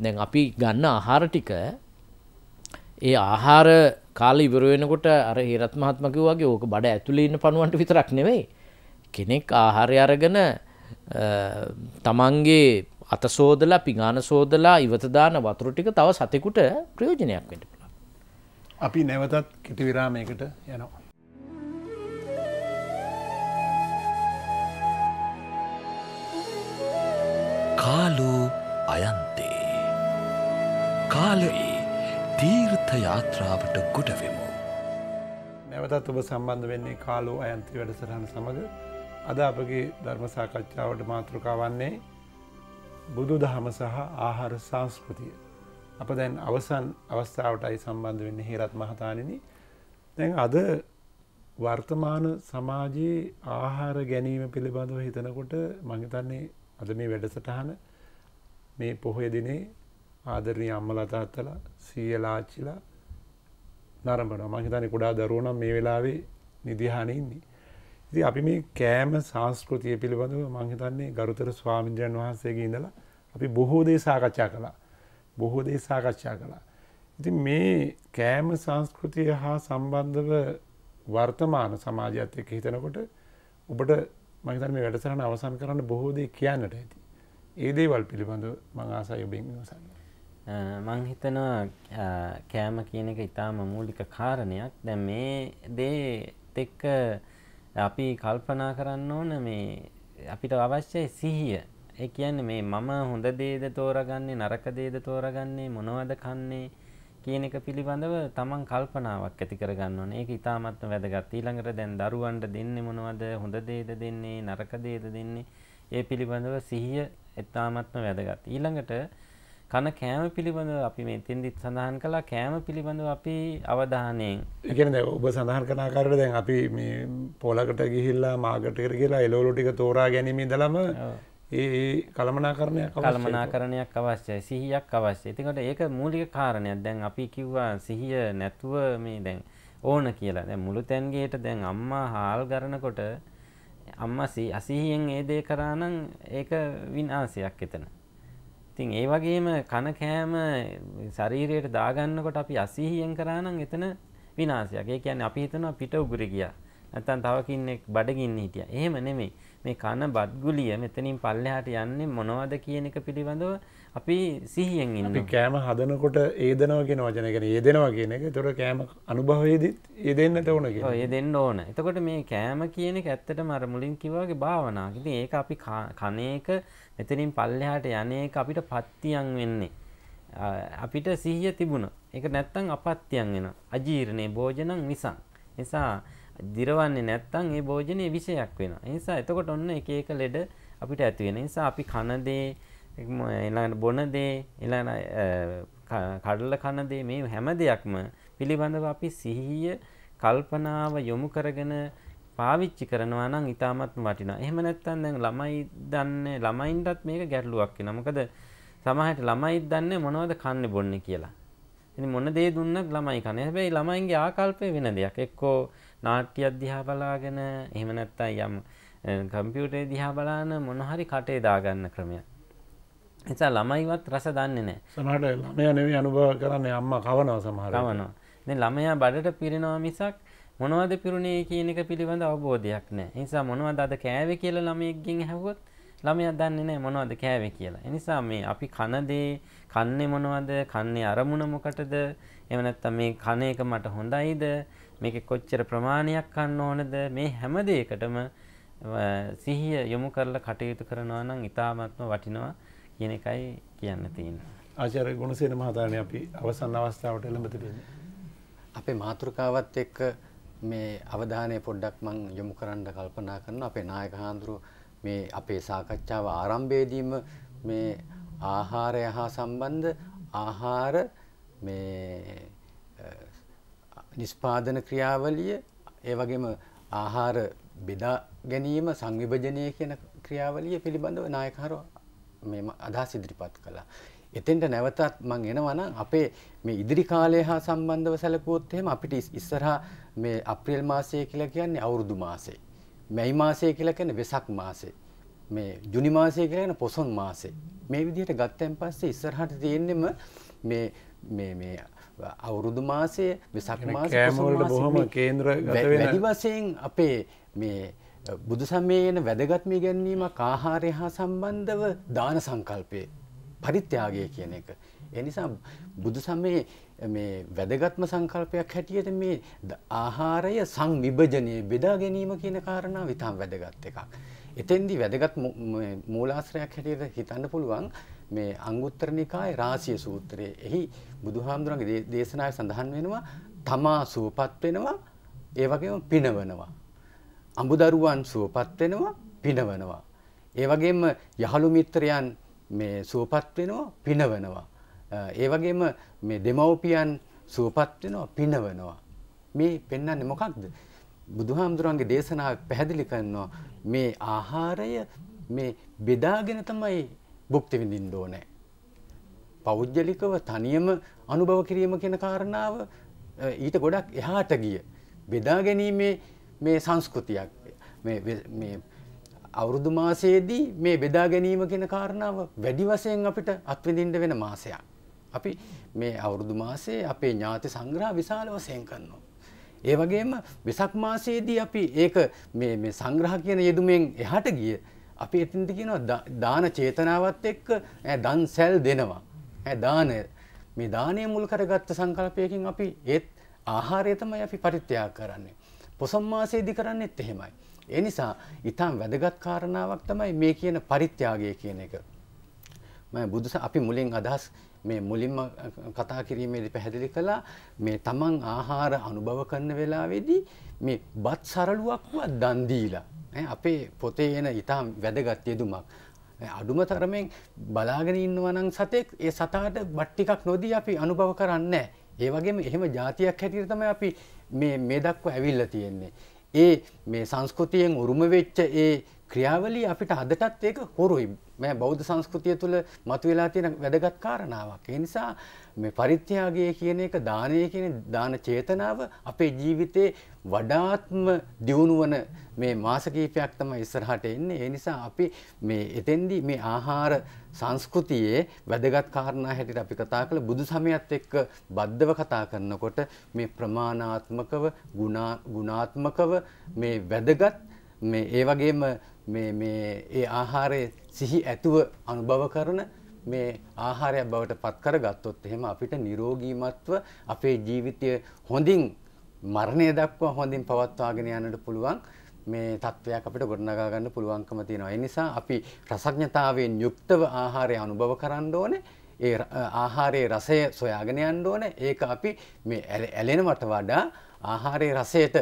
B: දැන් අපි ගන්න ආහාර ටික ඒ ආහාර කාල ඉවරවෙනකොට අර හිරත් මහත්මකව වගේ ඕක බඩ ඇතුළේ ඉන්න පනුවන්ට විතරක් නෙවෙයි කෙනෙක් ආහාරය අරගෙන තමන්ගේ අතසෝදලා පිගාන සෝදලා ඉවතදාන වතුර ටික තව සතෙකුට ප්‍රයෝජනයක් වෙන්න
A: අපි නැවතත් කිටිවිරාමයකට යනවා. කාලූ අයන්තේ
C: කාලයේ තීර්ථ යාත්‍රාවට ගොඩවෙමු.
A: නැවතත් ඔබ සම්බන්ධ වෙන්නේ කාලෝ අයන්ති වැඩසටහන සමඟ අද අපගේ ධර්මසාකච්ඡාවට මාතෘකා වන්නේ බුදු දහම සහ ආහාර සංස්කෘතිය. අප දැන් අවසන් අවස්ථාවටයි සම්බන්ධ වෙන්න හේරත් මහතානන දැන් අද වර්තමාන සමාජයේ ආහාර ගැනීම පිළිබඳව හිතනකොට මංහිතන්නේ අද මේ වැඩසටහන මේ පොහොය දිනේ ආදරණය අම්මලතාත්තල සියලාච්චිලා නරඹන මංහිතනි කොඩා දරුවනම් මේ වෙලාවේ නිදිහානඉන්නේ. ඉති අපි මේ කෑම සංස්කෘතිය පිළිබඳව මංහිතන්නේ ගරුතර ස්වාමින්ජයන් වහන්සේගේ ඉඳලා අපි බොහෝ දේ සාකච්ඡා කලා බොහෝ දේ සාකච්ඡා කළා. ඉතින් මේ කෑම සංස්කෘතිය හා සම්බන්ධව වර්තමාන සමාජයත් එක්ක හිතනකොට ඔබට මම හිතන්නේ මේ වැඩසටහන අවසන් කරන්න බොහෝ දේ කියන්නට ඇති. ඒ දේවල් පිළිබඳව මම ආසයි ඔබෙන් විමසන්න. මං හිතනවා කෑම කියන එක
D: ඉතාම මූලික කාරණයක්. දැන් මේ දේ එක්ක අපි කල්පනා කරන්න ඕන මේ අපිට අවශ්‍ය සිහිය ඒ කියන්නේ මේ මම හොඳ දේද තෝරගන්නේ නරක දේද තෝරගන්නේ මොනවද කන්නේ කියන එක පිළිබඳව තමන් කල්පනාවක් ඇති කරගන්න ඕනේ. ඒක ඉතාමත්ම වැදගත්. ඊළඟට දැන් දරුවන්ට දෙන්නේ මොනවද? හොඳ දේද දෙන්නේ නරක දේද දෙන්නේ? ඒ පිළිබඳව සිහිය ඉතාමත්ම වැදගත්. ඊළඟට කන කෑම පිළිබඳව අපි මෙතෙන්දිත් සඳහන් කළා කෑම පිළිබඳව අපි
A: අවධානයෙන් කියන දැන් ඔබ සඳහන් කරන ආකාරයට දැන් අපි මේ පොලකට ගිහිල්ලා මාකට් එකට ගිහිල්ලා එළවලු ටික තෝරා ගැනීම ඉඳලම ඒ කළමනාකරණය කළමනාකරණයක්
D: අවශ්‍යයි සිහියක් අවශ්‍ය ඉතිකට ඒක මූලික කාරණයක් දැන් අපි කිව්වා සිහිය නැතුව මේ දැන් ඕන කියලා දැ මුළු තැන්ගේට දැන් අම්මා හාල් ගරනකොට අම්ම අසිහියෙන් ඒ දේ කරානම් ඒක විනාසයක් එතන ඉතින් ඒ වගේම කන කෑම ශරීරයට දාගන්නකොට අපි අසිහියෙන් කරානම් එතන විනාසයක් ඒ කියන්නේ අපි හිතනවා පිට උගුර ගියා නැත්නම් තව කෙනෙක් බඩගින්න හිටියා එහෙම නෙමෙයි මේ කන බත්ගුලිය මෙතනින් පල්ලෙහාට යන්නේ මොනවද කියන එක පිළිබඳව
A: අපි සිහියෙන් ඉන්න කෑම හදනකොට ඒදනව කියෙන වචන කෙන ඒදෙනවා කියන එක තොට කෑම අනුභවයේදත් ඒදන්නට ඕන ඒ දෙන්න ඕන එතකොට මේ කෑම කියන එක ඇත්තට
D: මර මුලින් කිවගේ භාවනාකිති ඒක අපි කනයක මෙතනින් පල්ලෙහාට යනය අපිට පත්තියන් වෙන්නේ අපිට සිහිය තිබුණ එක නැත්තං අපත්තියන් වෙන අජීරණය භෝජනං නිසං නිසා දිරවන්නේ නැත්තම් ඒ භෝජනයේ විෂයක් වෙනවා. ඒ නිසා එතකොට ඔන්න එක එක ලෙඩ අපිට ඇති වෙන නිසා අපි කන දේ ඊළඟට බොන දේ ඊළඟට කඩල කන දේ මේ හැම දෙයක්ම පිළිබඳව අපි සිහිය කල්පනාව යොමු කරගෙන පාවිච්චි කරනවා නම් ඉතාමත් වටිනවා. එහෙම නැත්නම් දැන් ළමයි දන්නේ ළමයින්ටත් මේක ගැටලුවක් වෙනවා. මොකද සමහරට ළමයි දන්නේ මොනවද කන්නේ බොන්නේ කියලා. ඉතින් මොන දේ දුන්නත් ළමයි කන්නේ. හැබැයි ළමයින්ගේ ආකල්පය වෙන දෙයක්. එක්කෝ නාට්‍ය අධ්‍යා බලාගෙන එහෙම නැත්තම් යම් කම්පියුටර් දිහා බලාන මොන හරි කටේ දාගන්න ක්‍රමයක්. නිසා ළමයිවත් රස දන්නේ නැහැ.
A: සමහරට ළමයා නෙවෙයි අනුභව කරන්නේ අම්මා කවනවා සමහරට. කවනවා.
D: දැන් ළමයා බඩට පිරෙනවා මිසක් මොනවද පිරුණේ කියන එක පිළිබඳ අවබෝධයක් නැහැ. ඒ නිසා මොනවද අද කෑවේ කියලා ළමයෙක්ගෙන් ඇහුවොත් ළමයා දන්නේ නැහැ මොනවද කෑවේ කියලා. ඒ නිසා මේ අපි කන දේ කන්නේ මොනවද, කන්නේ අරමුණ මොකටද? එහෙම නැත්නම් මේ කන එක මට හොඳයිද? මේක කොච්චර ප්‍රමාණයක් කන්න ඕනද මේ හැම දෙයකටම සිහිය යොමු කරලා කටයුතු කරනවා නම් ඉතාමත්ම වටිනවා කියන එකයි
C: කියන්න තියෙන.
A: ආචාර්ය ගුණසේන මහතානේ අපි අවසන් අවස්ථාවට එළඹ තිබෙන්නේ. අපේ
C: මාතෘකාවත් එක්ක මේ අවධානය පොඩ්ඩක් මං යොමු කරන්න කල්පනා කරන අපේ නායක හාමුදුරුව මේ අපේ සාකච්ඡාව ආරම්භයේදීම මේ ආහාරය හා සම්බන්ධ ආහාර මේ නිස්පාදන ක්‍රියාවලිය ඒ වගේම ආහාර බෙදා ගැනීම සංවිභජනය කියන ක්‍රියාවලිය පිළිබඳව නායකහරු මෙම අදහස් ඉදිරිපත් කළා. එතෙන්ට නැවතත් මං එනවා නම් අපේ මේ ඉදිරි කාලය හා සම්බන්ධව සැලකුවොත් එහෙම අපිට ඉස්සරහා මේ අප්‍රේල් මාසය කියලා කියන්නේ අවුරුදු මාසය. මැයි මාසය කියලා කියන්නේ වෙසක් මාසය. මේ ජුනි මාසය කියලා කියන්නේ පොසොන් මාසය. මේ විදිහට ගත්තෙන් පස්සේ ඉස්සරහට තියෙන්නෙම මේ මේ මේ අවුරුදු මාසය වෙසක් මාස කෑමවලට බොහොම කේන්ද්‍ර වැඩි වසයෙන් අපේ මේ බුදු සමයන වැදගත්මය ගැන්වීම කාහාරය හා සම්බන්ධව දාන සංකල්පය පරිත්‍යයාගේ කියන එක. එනිසා බුදු සමයේ මේ වැදගත්ම සංකල්පයක් හැටියට මේ ආහාරය සංවිභජනය බෙදා ගැනීම කියන කාරණාව ඉතාම් වැදගත් එකක්. එතෙන්දි වැදගත් මූලාශ්‍රයක් හැටියට හිතන්න පුළුවන් මේ අංගුත්තර නිකායේ රාසිය සූත්‍රයේ එහි බුදුහාමුදුරන්ගේ දේශනාවේ සඳහන් වෙනවා තමා සුවපත් වෙනවා ඒ වගේම පිනවනවා අඹදරුවන් සුවපත් වෙනවා පිනවනවා ඒ වගේම යහළු මිත්‍රයන් මේ සුවපත් වෙනවා පිනවනවා ඒ වගේම මේ දෙමව්පියන් සුවපත් වෙනවා පිනවනවා මේ පෙන්වන්නේ මොකක්ද බුදුහාමුදුරන්ගේ දේශනාව පැහැදිලි කරනවා මේ ආහාරය මේ බෙදාගෙන තමයි භුක්ති විඳින්න ඕනේ. පෞද්ගලිකව තනියම අනුභව කිරීම කියන කාරණාව ඊට ගොඩක් එහාට ගිය බෙදා ගැනීමේ මේ සංස්කෘතියක් මේ අවුරුදු මාසයේදී මේ බෙදා ගැනීම කියන කාරණාව වැඩි වශයෙන් අපිට අත්විඳින්න වෙන මාසයක්. අපි මේ අවුරුදු මාසයේ අපේ ඥාති සංග්‍රහ විශාල වශයෙන් කරනවා. ඒ වගේම වෙසක් මාසයේදී අපි ඒක මේ සංග්‍රහ කියන යෙදුමෙන් එහාට ගිය අපි එතින්ට කියනවා දාන චේතනාවත් එක්ක දන් සැල් දෙනවා. දානය මේ දානය මුල් කරගත්ත සංකල්පයකින් අපි ඒත් ආහාරය තමයි අපි පරිත්‍යාග කරන්නේ. පොසම්මාසේදි කරන්නෙත් එහෙමයි. ඒ නිසා ඊටම් වැදගත් කාරණාවක් තමයි මේ කියන පරිත්‍යාගය කියන එක. මම බුදුස අපි මුලින් අදහස් මේ මුලින්ම කතා කිරීමේදී පැහැදිලි කළා මේ තමන් ආහාර අනුභව කරන වෙලාවේදී මේ බත් සරලුවක්වත් දන් දීලා අපේ පොතේ එන ඉතා වැදගත් යෙදුමක්. අඩුම තරමෙන් බලාගෙන ඉන්නවනං සතෙක් ඒ සතාට බට්ටිකක් නොදී අපි අනුභව කරන්න. ඒ වගේම එහෙම ජාතියක් හැටිරතම අපි මේ දක්ව ඇවිල්ල තියෙන්නේ. ඒ මේ සංස්කෘතියෙන් උරුම වෙච්ච ඒ ක්‍රියාවලි අපිට අදටත් ඒක හොරුයි මේ බෞද්ධ සංස්කෘතිය තුළ මතුවෙලා තියෙන වැදගත් කාරණාවක්. ඒ නිසා මේ පරිත්‍යාගය කියන එක දානය කියන දාන චේතනාව අපේ ජීවිතේ වඩාත්ම දියුණු වන මේ මාස කිහිපයක් තමයි ඉස්සරහට එන්නේ. ඒ නිසා අපි මේ එතෙන්දී මේ ආහාර සංස්කෘතියේ වැදගත් කාරණා හැටියට අපි කතා කළ බුදු සමයත් එක්ක බද්ධව කතා කරනකොට මේ ප්‍රමාණාත්මකව ගුණාත්මකව මේ වැදගත් මේ ඒ වගේම ඒ ආහාරය සිහි ඇතුව අනුභව කරන මේ ආහාරයක් බවට පත්කර ගත්තොත් එහෙම අපිට නිරෝගීමත්ව අපේ ජීවිතය හොඳින් මරණය දක්වා හොඳින් පවත්වාගෙන යන්නට පුළුවන් මේ තත්ත්වයක් අපිට ගොඩනගා ගන්න පුළුවන්කම තියෙනවා. ඒ නිසා අපි රසඥතාවයෙන් යුක්තව ආහාරය අනුභව කරන්න ඕනේ. ඒ ආහාරයේ රසය සොයාගෙන යන්න ඕනේ. ඒක අපි මේ ඇලෙනවට වඩා ආහාරයේ රසයට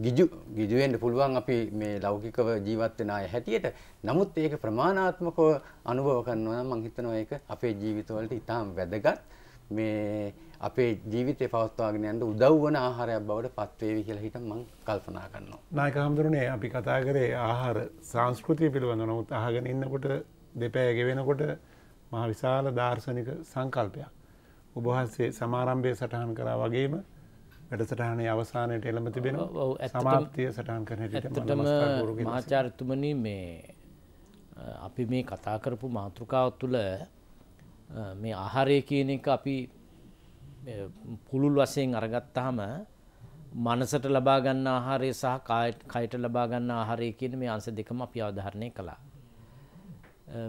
C: ගිජු ගිජුවෙන්ට පුළුවන් අපි මේ ලෞකිකව ජීවත්වෙන අය හැටියට නමුත් ඒක ප්‍රමාණාත්මකව අනුභව කරනවා නම් මං හිතනවා ඒක අපේ ජීවිතවලට ඉතාම වැදගත් මේ අපේ ජීවිතය පවත්වාගෙන යන්න උදව් වන ආහාරයක් බවට පත්වේවි කියලා හිත මං කල්පනා කරනවා.
A: නායක හඳුරනේ අපි කතා කරේ ආහාර සංස්කෘතිය පිළිබඳ නමුත් අහගෙන ඉන්නකොට දෙපෑ ගෙවෙනකොට මහ විශාල දාර්ශනික සංකල්පයක්. ඔබ වහන්සේ සමාරම්භයේ සටහන් කරා වගේම වැඩසටහනේ අවසානයට එළඹ තිබෙන සමාප්තිය සටහන් කරන ඇතටම මහාචාර්තුමන
B: මේ අපි මේ කතා කරපු මාතෘකාව තුළ මේ ආහාරය කියන එක අපි පුළුල් වසයෙන් අරගත්තාම මනසට ලබා ගන්න ආහාරය සහ කයට ලබා ගන්න ආහාරය කියන මේ අංශ දෙකම අපි අවධාරණය කළා.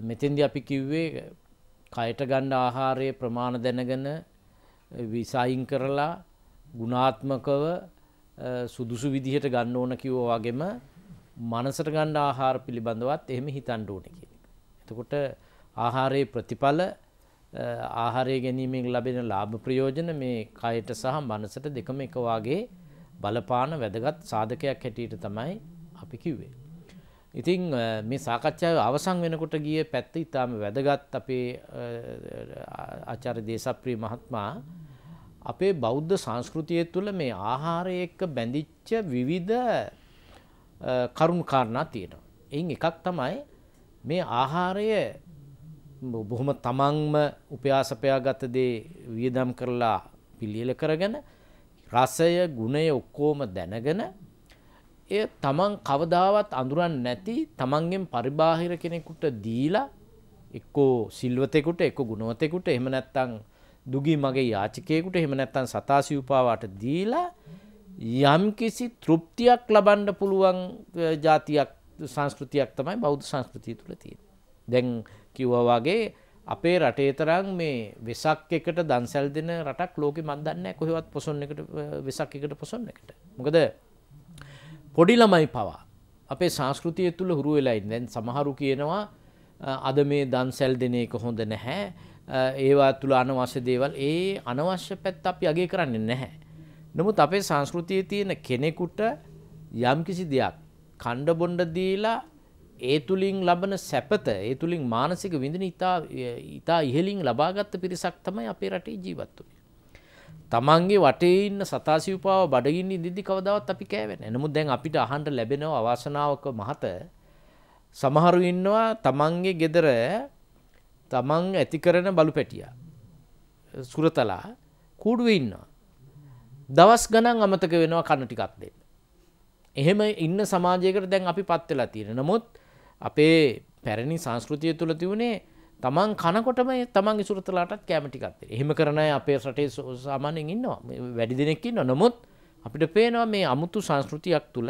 B: මෙතෙන්දී අපි කිව්වේ කයට ගන්න ආහාරයේ ප්‍රමාණ දැනගෙන විසයින් කරලා ගුණාත්මකව සුදුසු විදිහට ගන්න ඕන කිව්ව වගේම මනසට ගන්න ආහාර පිළිබඳවත් එහෙම හිතන්න ඕනේ කියන එක. එතකොට ආහාරයේ ප්‍රතිඵල ආහාරය ගැනීමෙන් ලැබෙන ලාභ ප්‍රයෝජන මේ කයට සහ මනසට දෙකම එක වාගේ බලපාන වැදගත් සාධකයක් හැටියට තමයි අපි කිව්වේ. ඉතින් මේ සාකච්ඡාව අවසන් වෙනකොට ගිය පැත්ත ඊටාම වැදගත් අපේ ආචාර්ය දේශප්‍රිය මහත්මයා අපේ බෞද්ධ සංස්කෘතිය තුළ මේ ආහාරය එක්ක බැඳිච්ච විවිධ කරුණු කාරණා තියෙනවා. එයින් එකක් තමයි මේ ආහාරය බොහොම තමන්ම උපයාසපයා ගත දේ වියදම් කරලා පිළියෙල කරගෙන රසය ගුණය ඔක්කෝම දැනගෙන එය තමන් කවදාවත් අඳුරන් නැති තමන්ගෙන් පරිබාහිර කෙනෙකුට දීලා එක්කෝ සිල්වතෙකුට එක්ක ගුණවතෙකුට එහෙම නැත්තං දුගී මගේ යාචකයෙකුට එහෙම නැත්තම් සතාසිව්පාවට දීලා යම්කිසි තෘප්තියක් ලබන්න පුළුවන් ජාතියක් සංස්කෘතියක් තමයි බෞද්ධ සංස්කෘතිය තුළ තියෙන. දැන් කිව්වා වගේ අපේ රටේ තරම් මේ වෙසක් එකට දන්සල් දෙන රටක් ලෝකෙ මන් දන්නේ නැහැ කොහෙවත් පොසොන් එකට වෙසක් එකට පොසොන් එකට. මොකද පොඩි ළමයි පවා අපේ සංස්කෘතිය තුළ හුරු වෙලා ඉන්නේ. දැන් සමහරු කියනවා අද මේ දන්සල් දෙන එක හොඳ නැහැ. ඒවා තුළ අනවශ්‍ය දේවල් ඒ අනවශ්‍ය පැත් අපි අගේ කරන්නේ නැහැ. නමුත් අපේ සංස්කෘතිය තියෙන කෙනෙකුට යම් කිසි දෙයක් කණ්ඩ බොන්්ඩ දීලා ඒ තුළින් ලබන සැපත ඒ තුළින් මානසික විඳින ඉතා ඉතා ඉහලින් ලබාගත්ත පිරිසක් තමයි අපේ රටේ ජීවත් වුනේ. තමන්ගේ වටේ ඉන්න සතාසිව්පාව බඩගින්න ඉදිදි කවදාවත් අපි කෑවෙන. නමුත් දැන් අපිට අහන්න ලැබෙනව අවාසනාවක මහත සමහරු ඉන්නවා තමන්ගේ ගෙදර තමන් ඇති කරන බලු පැටිය සුරතලා කූඩුව ඉන්නවා. දවස් ගණන් අමතක වෙනවා කන්න ටිකක් දෙන්න. එහෙම ඉන්න සමාජයකට දැන් අපි පත් වෙලා තියෙන. නමුත් අපේ පැරණි සංස්කෘතිය තුළ තිබුණේ තමන් කනකොටම තමන් ඉසුරතලාටත් කෑම ටිකක් දෙන්න. එහෙම කරන අය අපේ රටේ සාමාන්‍යයෙන් ඉන්නවා. වැඩි දෙනෙක් ඉන්නවා. නමුත් අපිට පේනවා මේ අමුතු සංස්කෘතියක් තුළ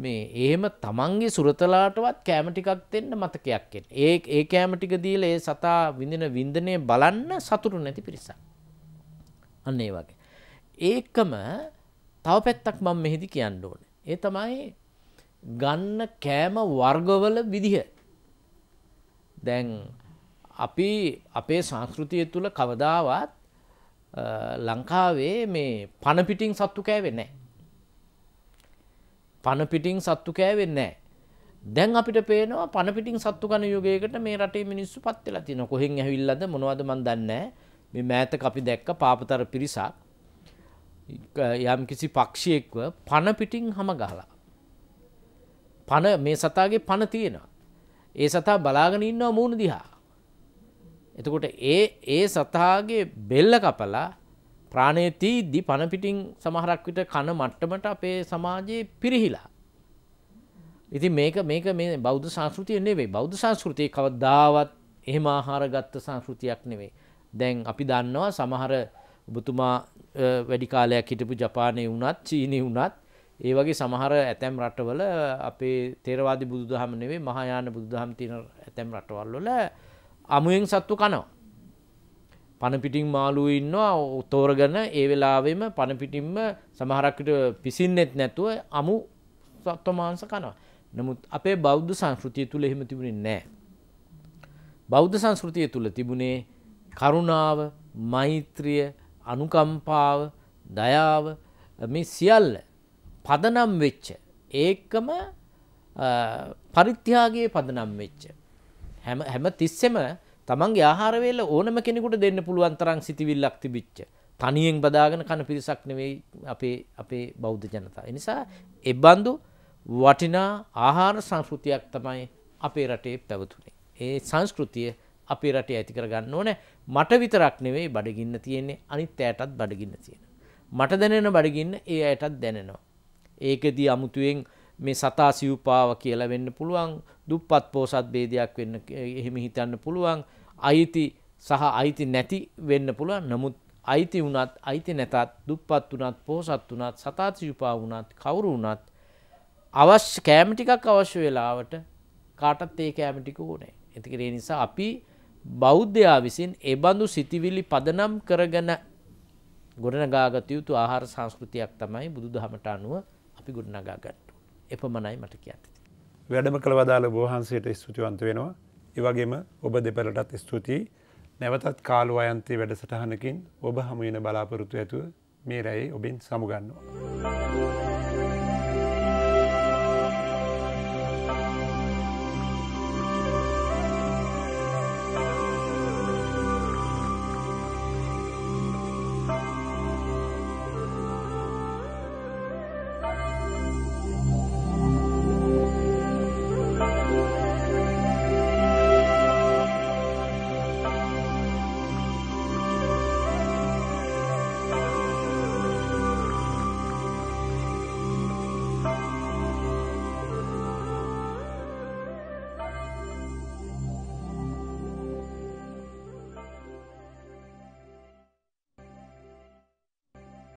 B: මේ එහෙම තමන්ගේ සුරතලාටවත් කෑමටිකක් දෙන්න මතකයක් එන්න. ඒ ඒ කෑමටික දීලා ඒ සතා විඳින වින්දනය බලන්න සතුරු නැති පිරිසක්. අන්න ඒ වගේ. ඒකම තව පැත්තක් මම මෙහිදී කියන්න ඕනේ. ඒ තමයි ගන්න කෑම වර්ගවල විදිහ. දැන් අපි අපේ සංස්කෘතිය තුළ කවදාවත් ලංකාවේ මේ පණපිටින් සත්තු කෑවේ නැහැ. පණපිටින් සත්තු කෑවෙන්නේ නැහැ. දැන් අපිට පේනවා පණපිටින් සත්තු කන යුගයකට මේ රටේ මිනිස්සු පත් වෙලා තිනවා. කොහෙන් ඇවිල්ලාද මොනවද මන් දන්නේ මේ මෑතක අපි දැක්ක පාපතර පිරිසක් යම් කිසි පක්ෂියෙක්ව පණ පිටින් හැම ගහලා. පණ මේ සතාගේ පණ තියෙනවා. ඒ සතා බලාගෙන ඉන්නවා මූණ දිහා. එතකොට ඒ ඒ සතාගේ බෙල්ල කපලා ප්‍රාණය තීද්දි පණ පිටින් සමහරක් විට කන මට්ටමට අපේ සමාජයේ පිරිහිලා. ඉතින් මේක මේක මේ බෞද්ධ සංස්කෘතිය නෙවෙයි. බෞද්ධ සංස්කෘතිය කවදාවත් එහෙම ආහාර ගත්ත සංස්කෘතියක් නෙවෙයි. දැන් අපි දන්නවා සමහර ඔබතුමා වැඩි කාලයක් හිටපු ජපානයේ වුණත් චීනයේ වුණත් ඒ වගේ සමහර ඇතැම් රටවල අපේ තේරවාදී බුදුදහම නෙවෙයි මහායාන බුදුදහම තියෙන ඇතැම් රටවල් වල අමුයෙන් සත්තු කනවා. පණපිටින් මාළුව ඉන්නවා තෝරගන්න ඒ වෙලාවෙම පණපිටින්ම සමහරක්කට පිසින්නෙත් නැතුව අමු සත්වමාංශ කනවා. නමුත් අපේ බෞද්ධ සංස්කෘතිය තුළ එහෙම තිබුණේ නැහැ. බෞද්ධ සංස්කෘතිය තුළ තිබුණේ කරුණාව, මෛත්‍රිය, අනුකම්පාව, දයාව මේ සියල්ල පදනම් වෙච්ච ඒකම පරිත්‍යාගයේ පදනම් වෙච්ච හැම හැම තිස්සෙම තමන්ගේ ආහාරවේල ඕනම කෙනෙකුට දෙන්න පුළුවන් තරම් සිතිවිල්ලක් තිබිච්ච තනියෙන් බදාගෙන කන පිරිසක් නෙවෙයි අපේ අපේ බෞද්ධ ජනතාව. ඒ නිසා ඒ බඳු වටිනා ආහාර සංස්කෘතියක් තමයි අපේ රටේ පැවතුනේ. ඒ සංස්කෘතිය අපේ රටේ ඇති කරගන්න ඕනේ. මට විතරක් නෙවෙයි බඩගින්න තියෙන්නේ අනිත් ඇයටත් බඩගින්න තියෙනවා. මට දැනෙන බඩගින්න ඒ ඇයටත් දැනෙනවා. ඒකෙදී අමුතුවෙන් මේ සතා සිව්පාව කියලා වෙන්න පුළුවන් දුප්පත් පෝසත් ભેදයක් වෙන්න එහෙම හිතන්න පුළුවන් අයිති සහ අයිති නැති වෙන්න පුළුවන් නමුත් අයිති වුණත් අයිති නැතත් දුප්පත් වුණත් පෝසත් වුණත් සතා සිව්පාව වුණත් කවුරු වුණත් අවශ්‍ය කෑම ටිකක් අවශ්‍ය වෙලාවට කාටත් ඒ කෑම ටික ඕනේ. ඒතික ඒ නිසා අපි බෞද්ධයා විසින් ඒ බඳු සිතිවිලි පදනම් කරගෙන ගොඩනගාගත යුතු ආහාර සංස්කෘතියක් තමයි බුදුදහමට අනුව අපි ගොඩනගා ගන්න. එපමණයි මට කියන්න.
A: වැඩම කළ වදාළ බෝහන්සේට ස්තුතිවන්ත වෙනවා. ඒවගේම ඔබ දෙපරටත් ස්තුතියි නැවතත් කාලු අයන්තේ වැඩසටහනකින් ඔබ හමුවෙන බලාපොරොතු ඇතුව මේ රැයි ඔබෙන් සමුගන්නවා.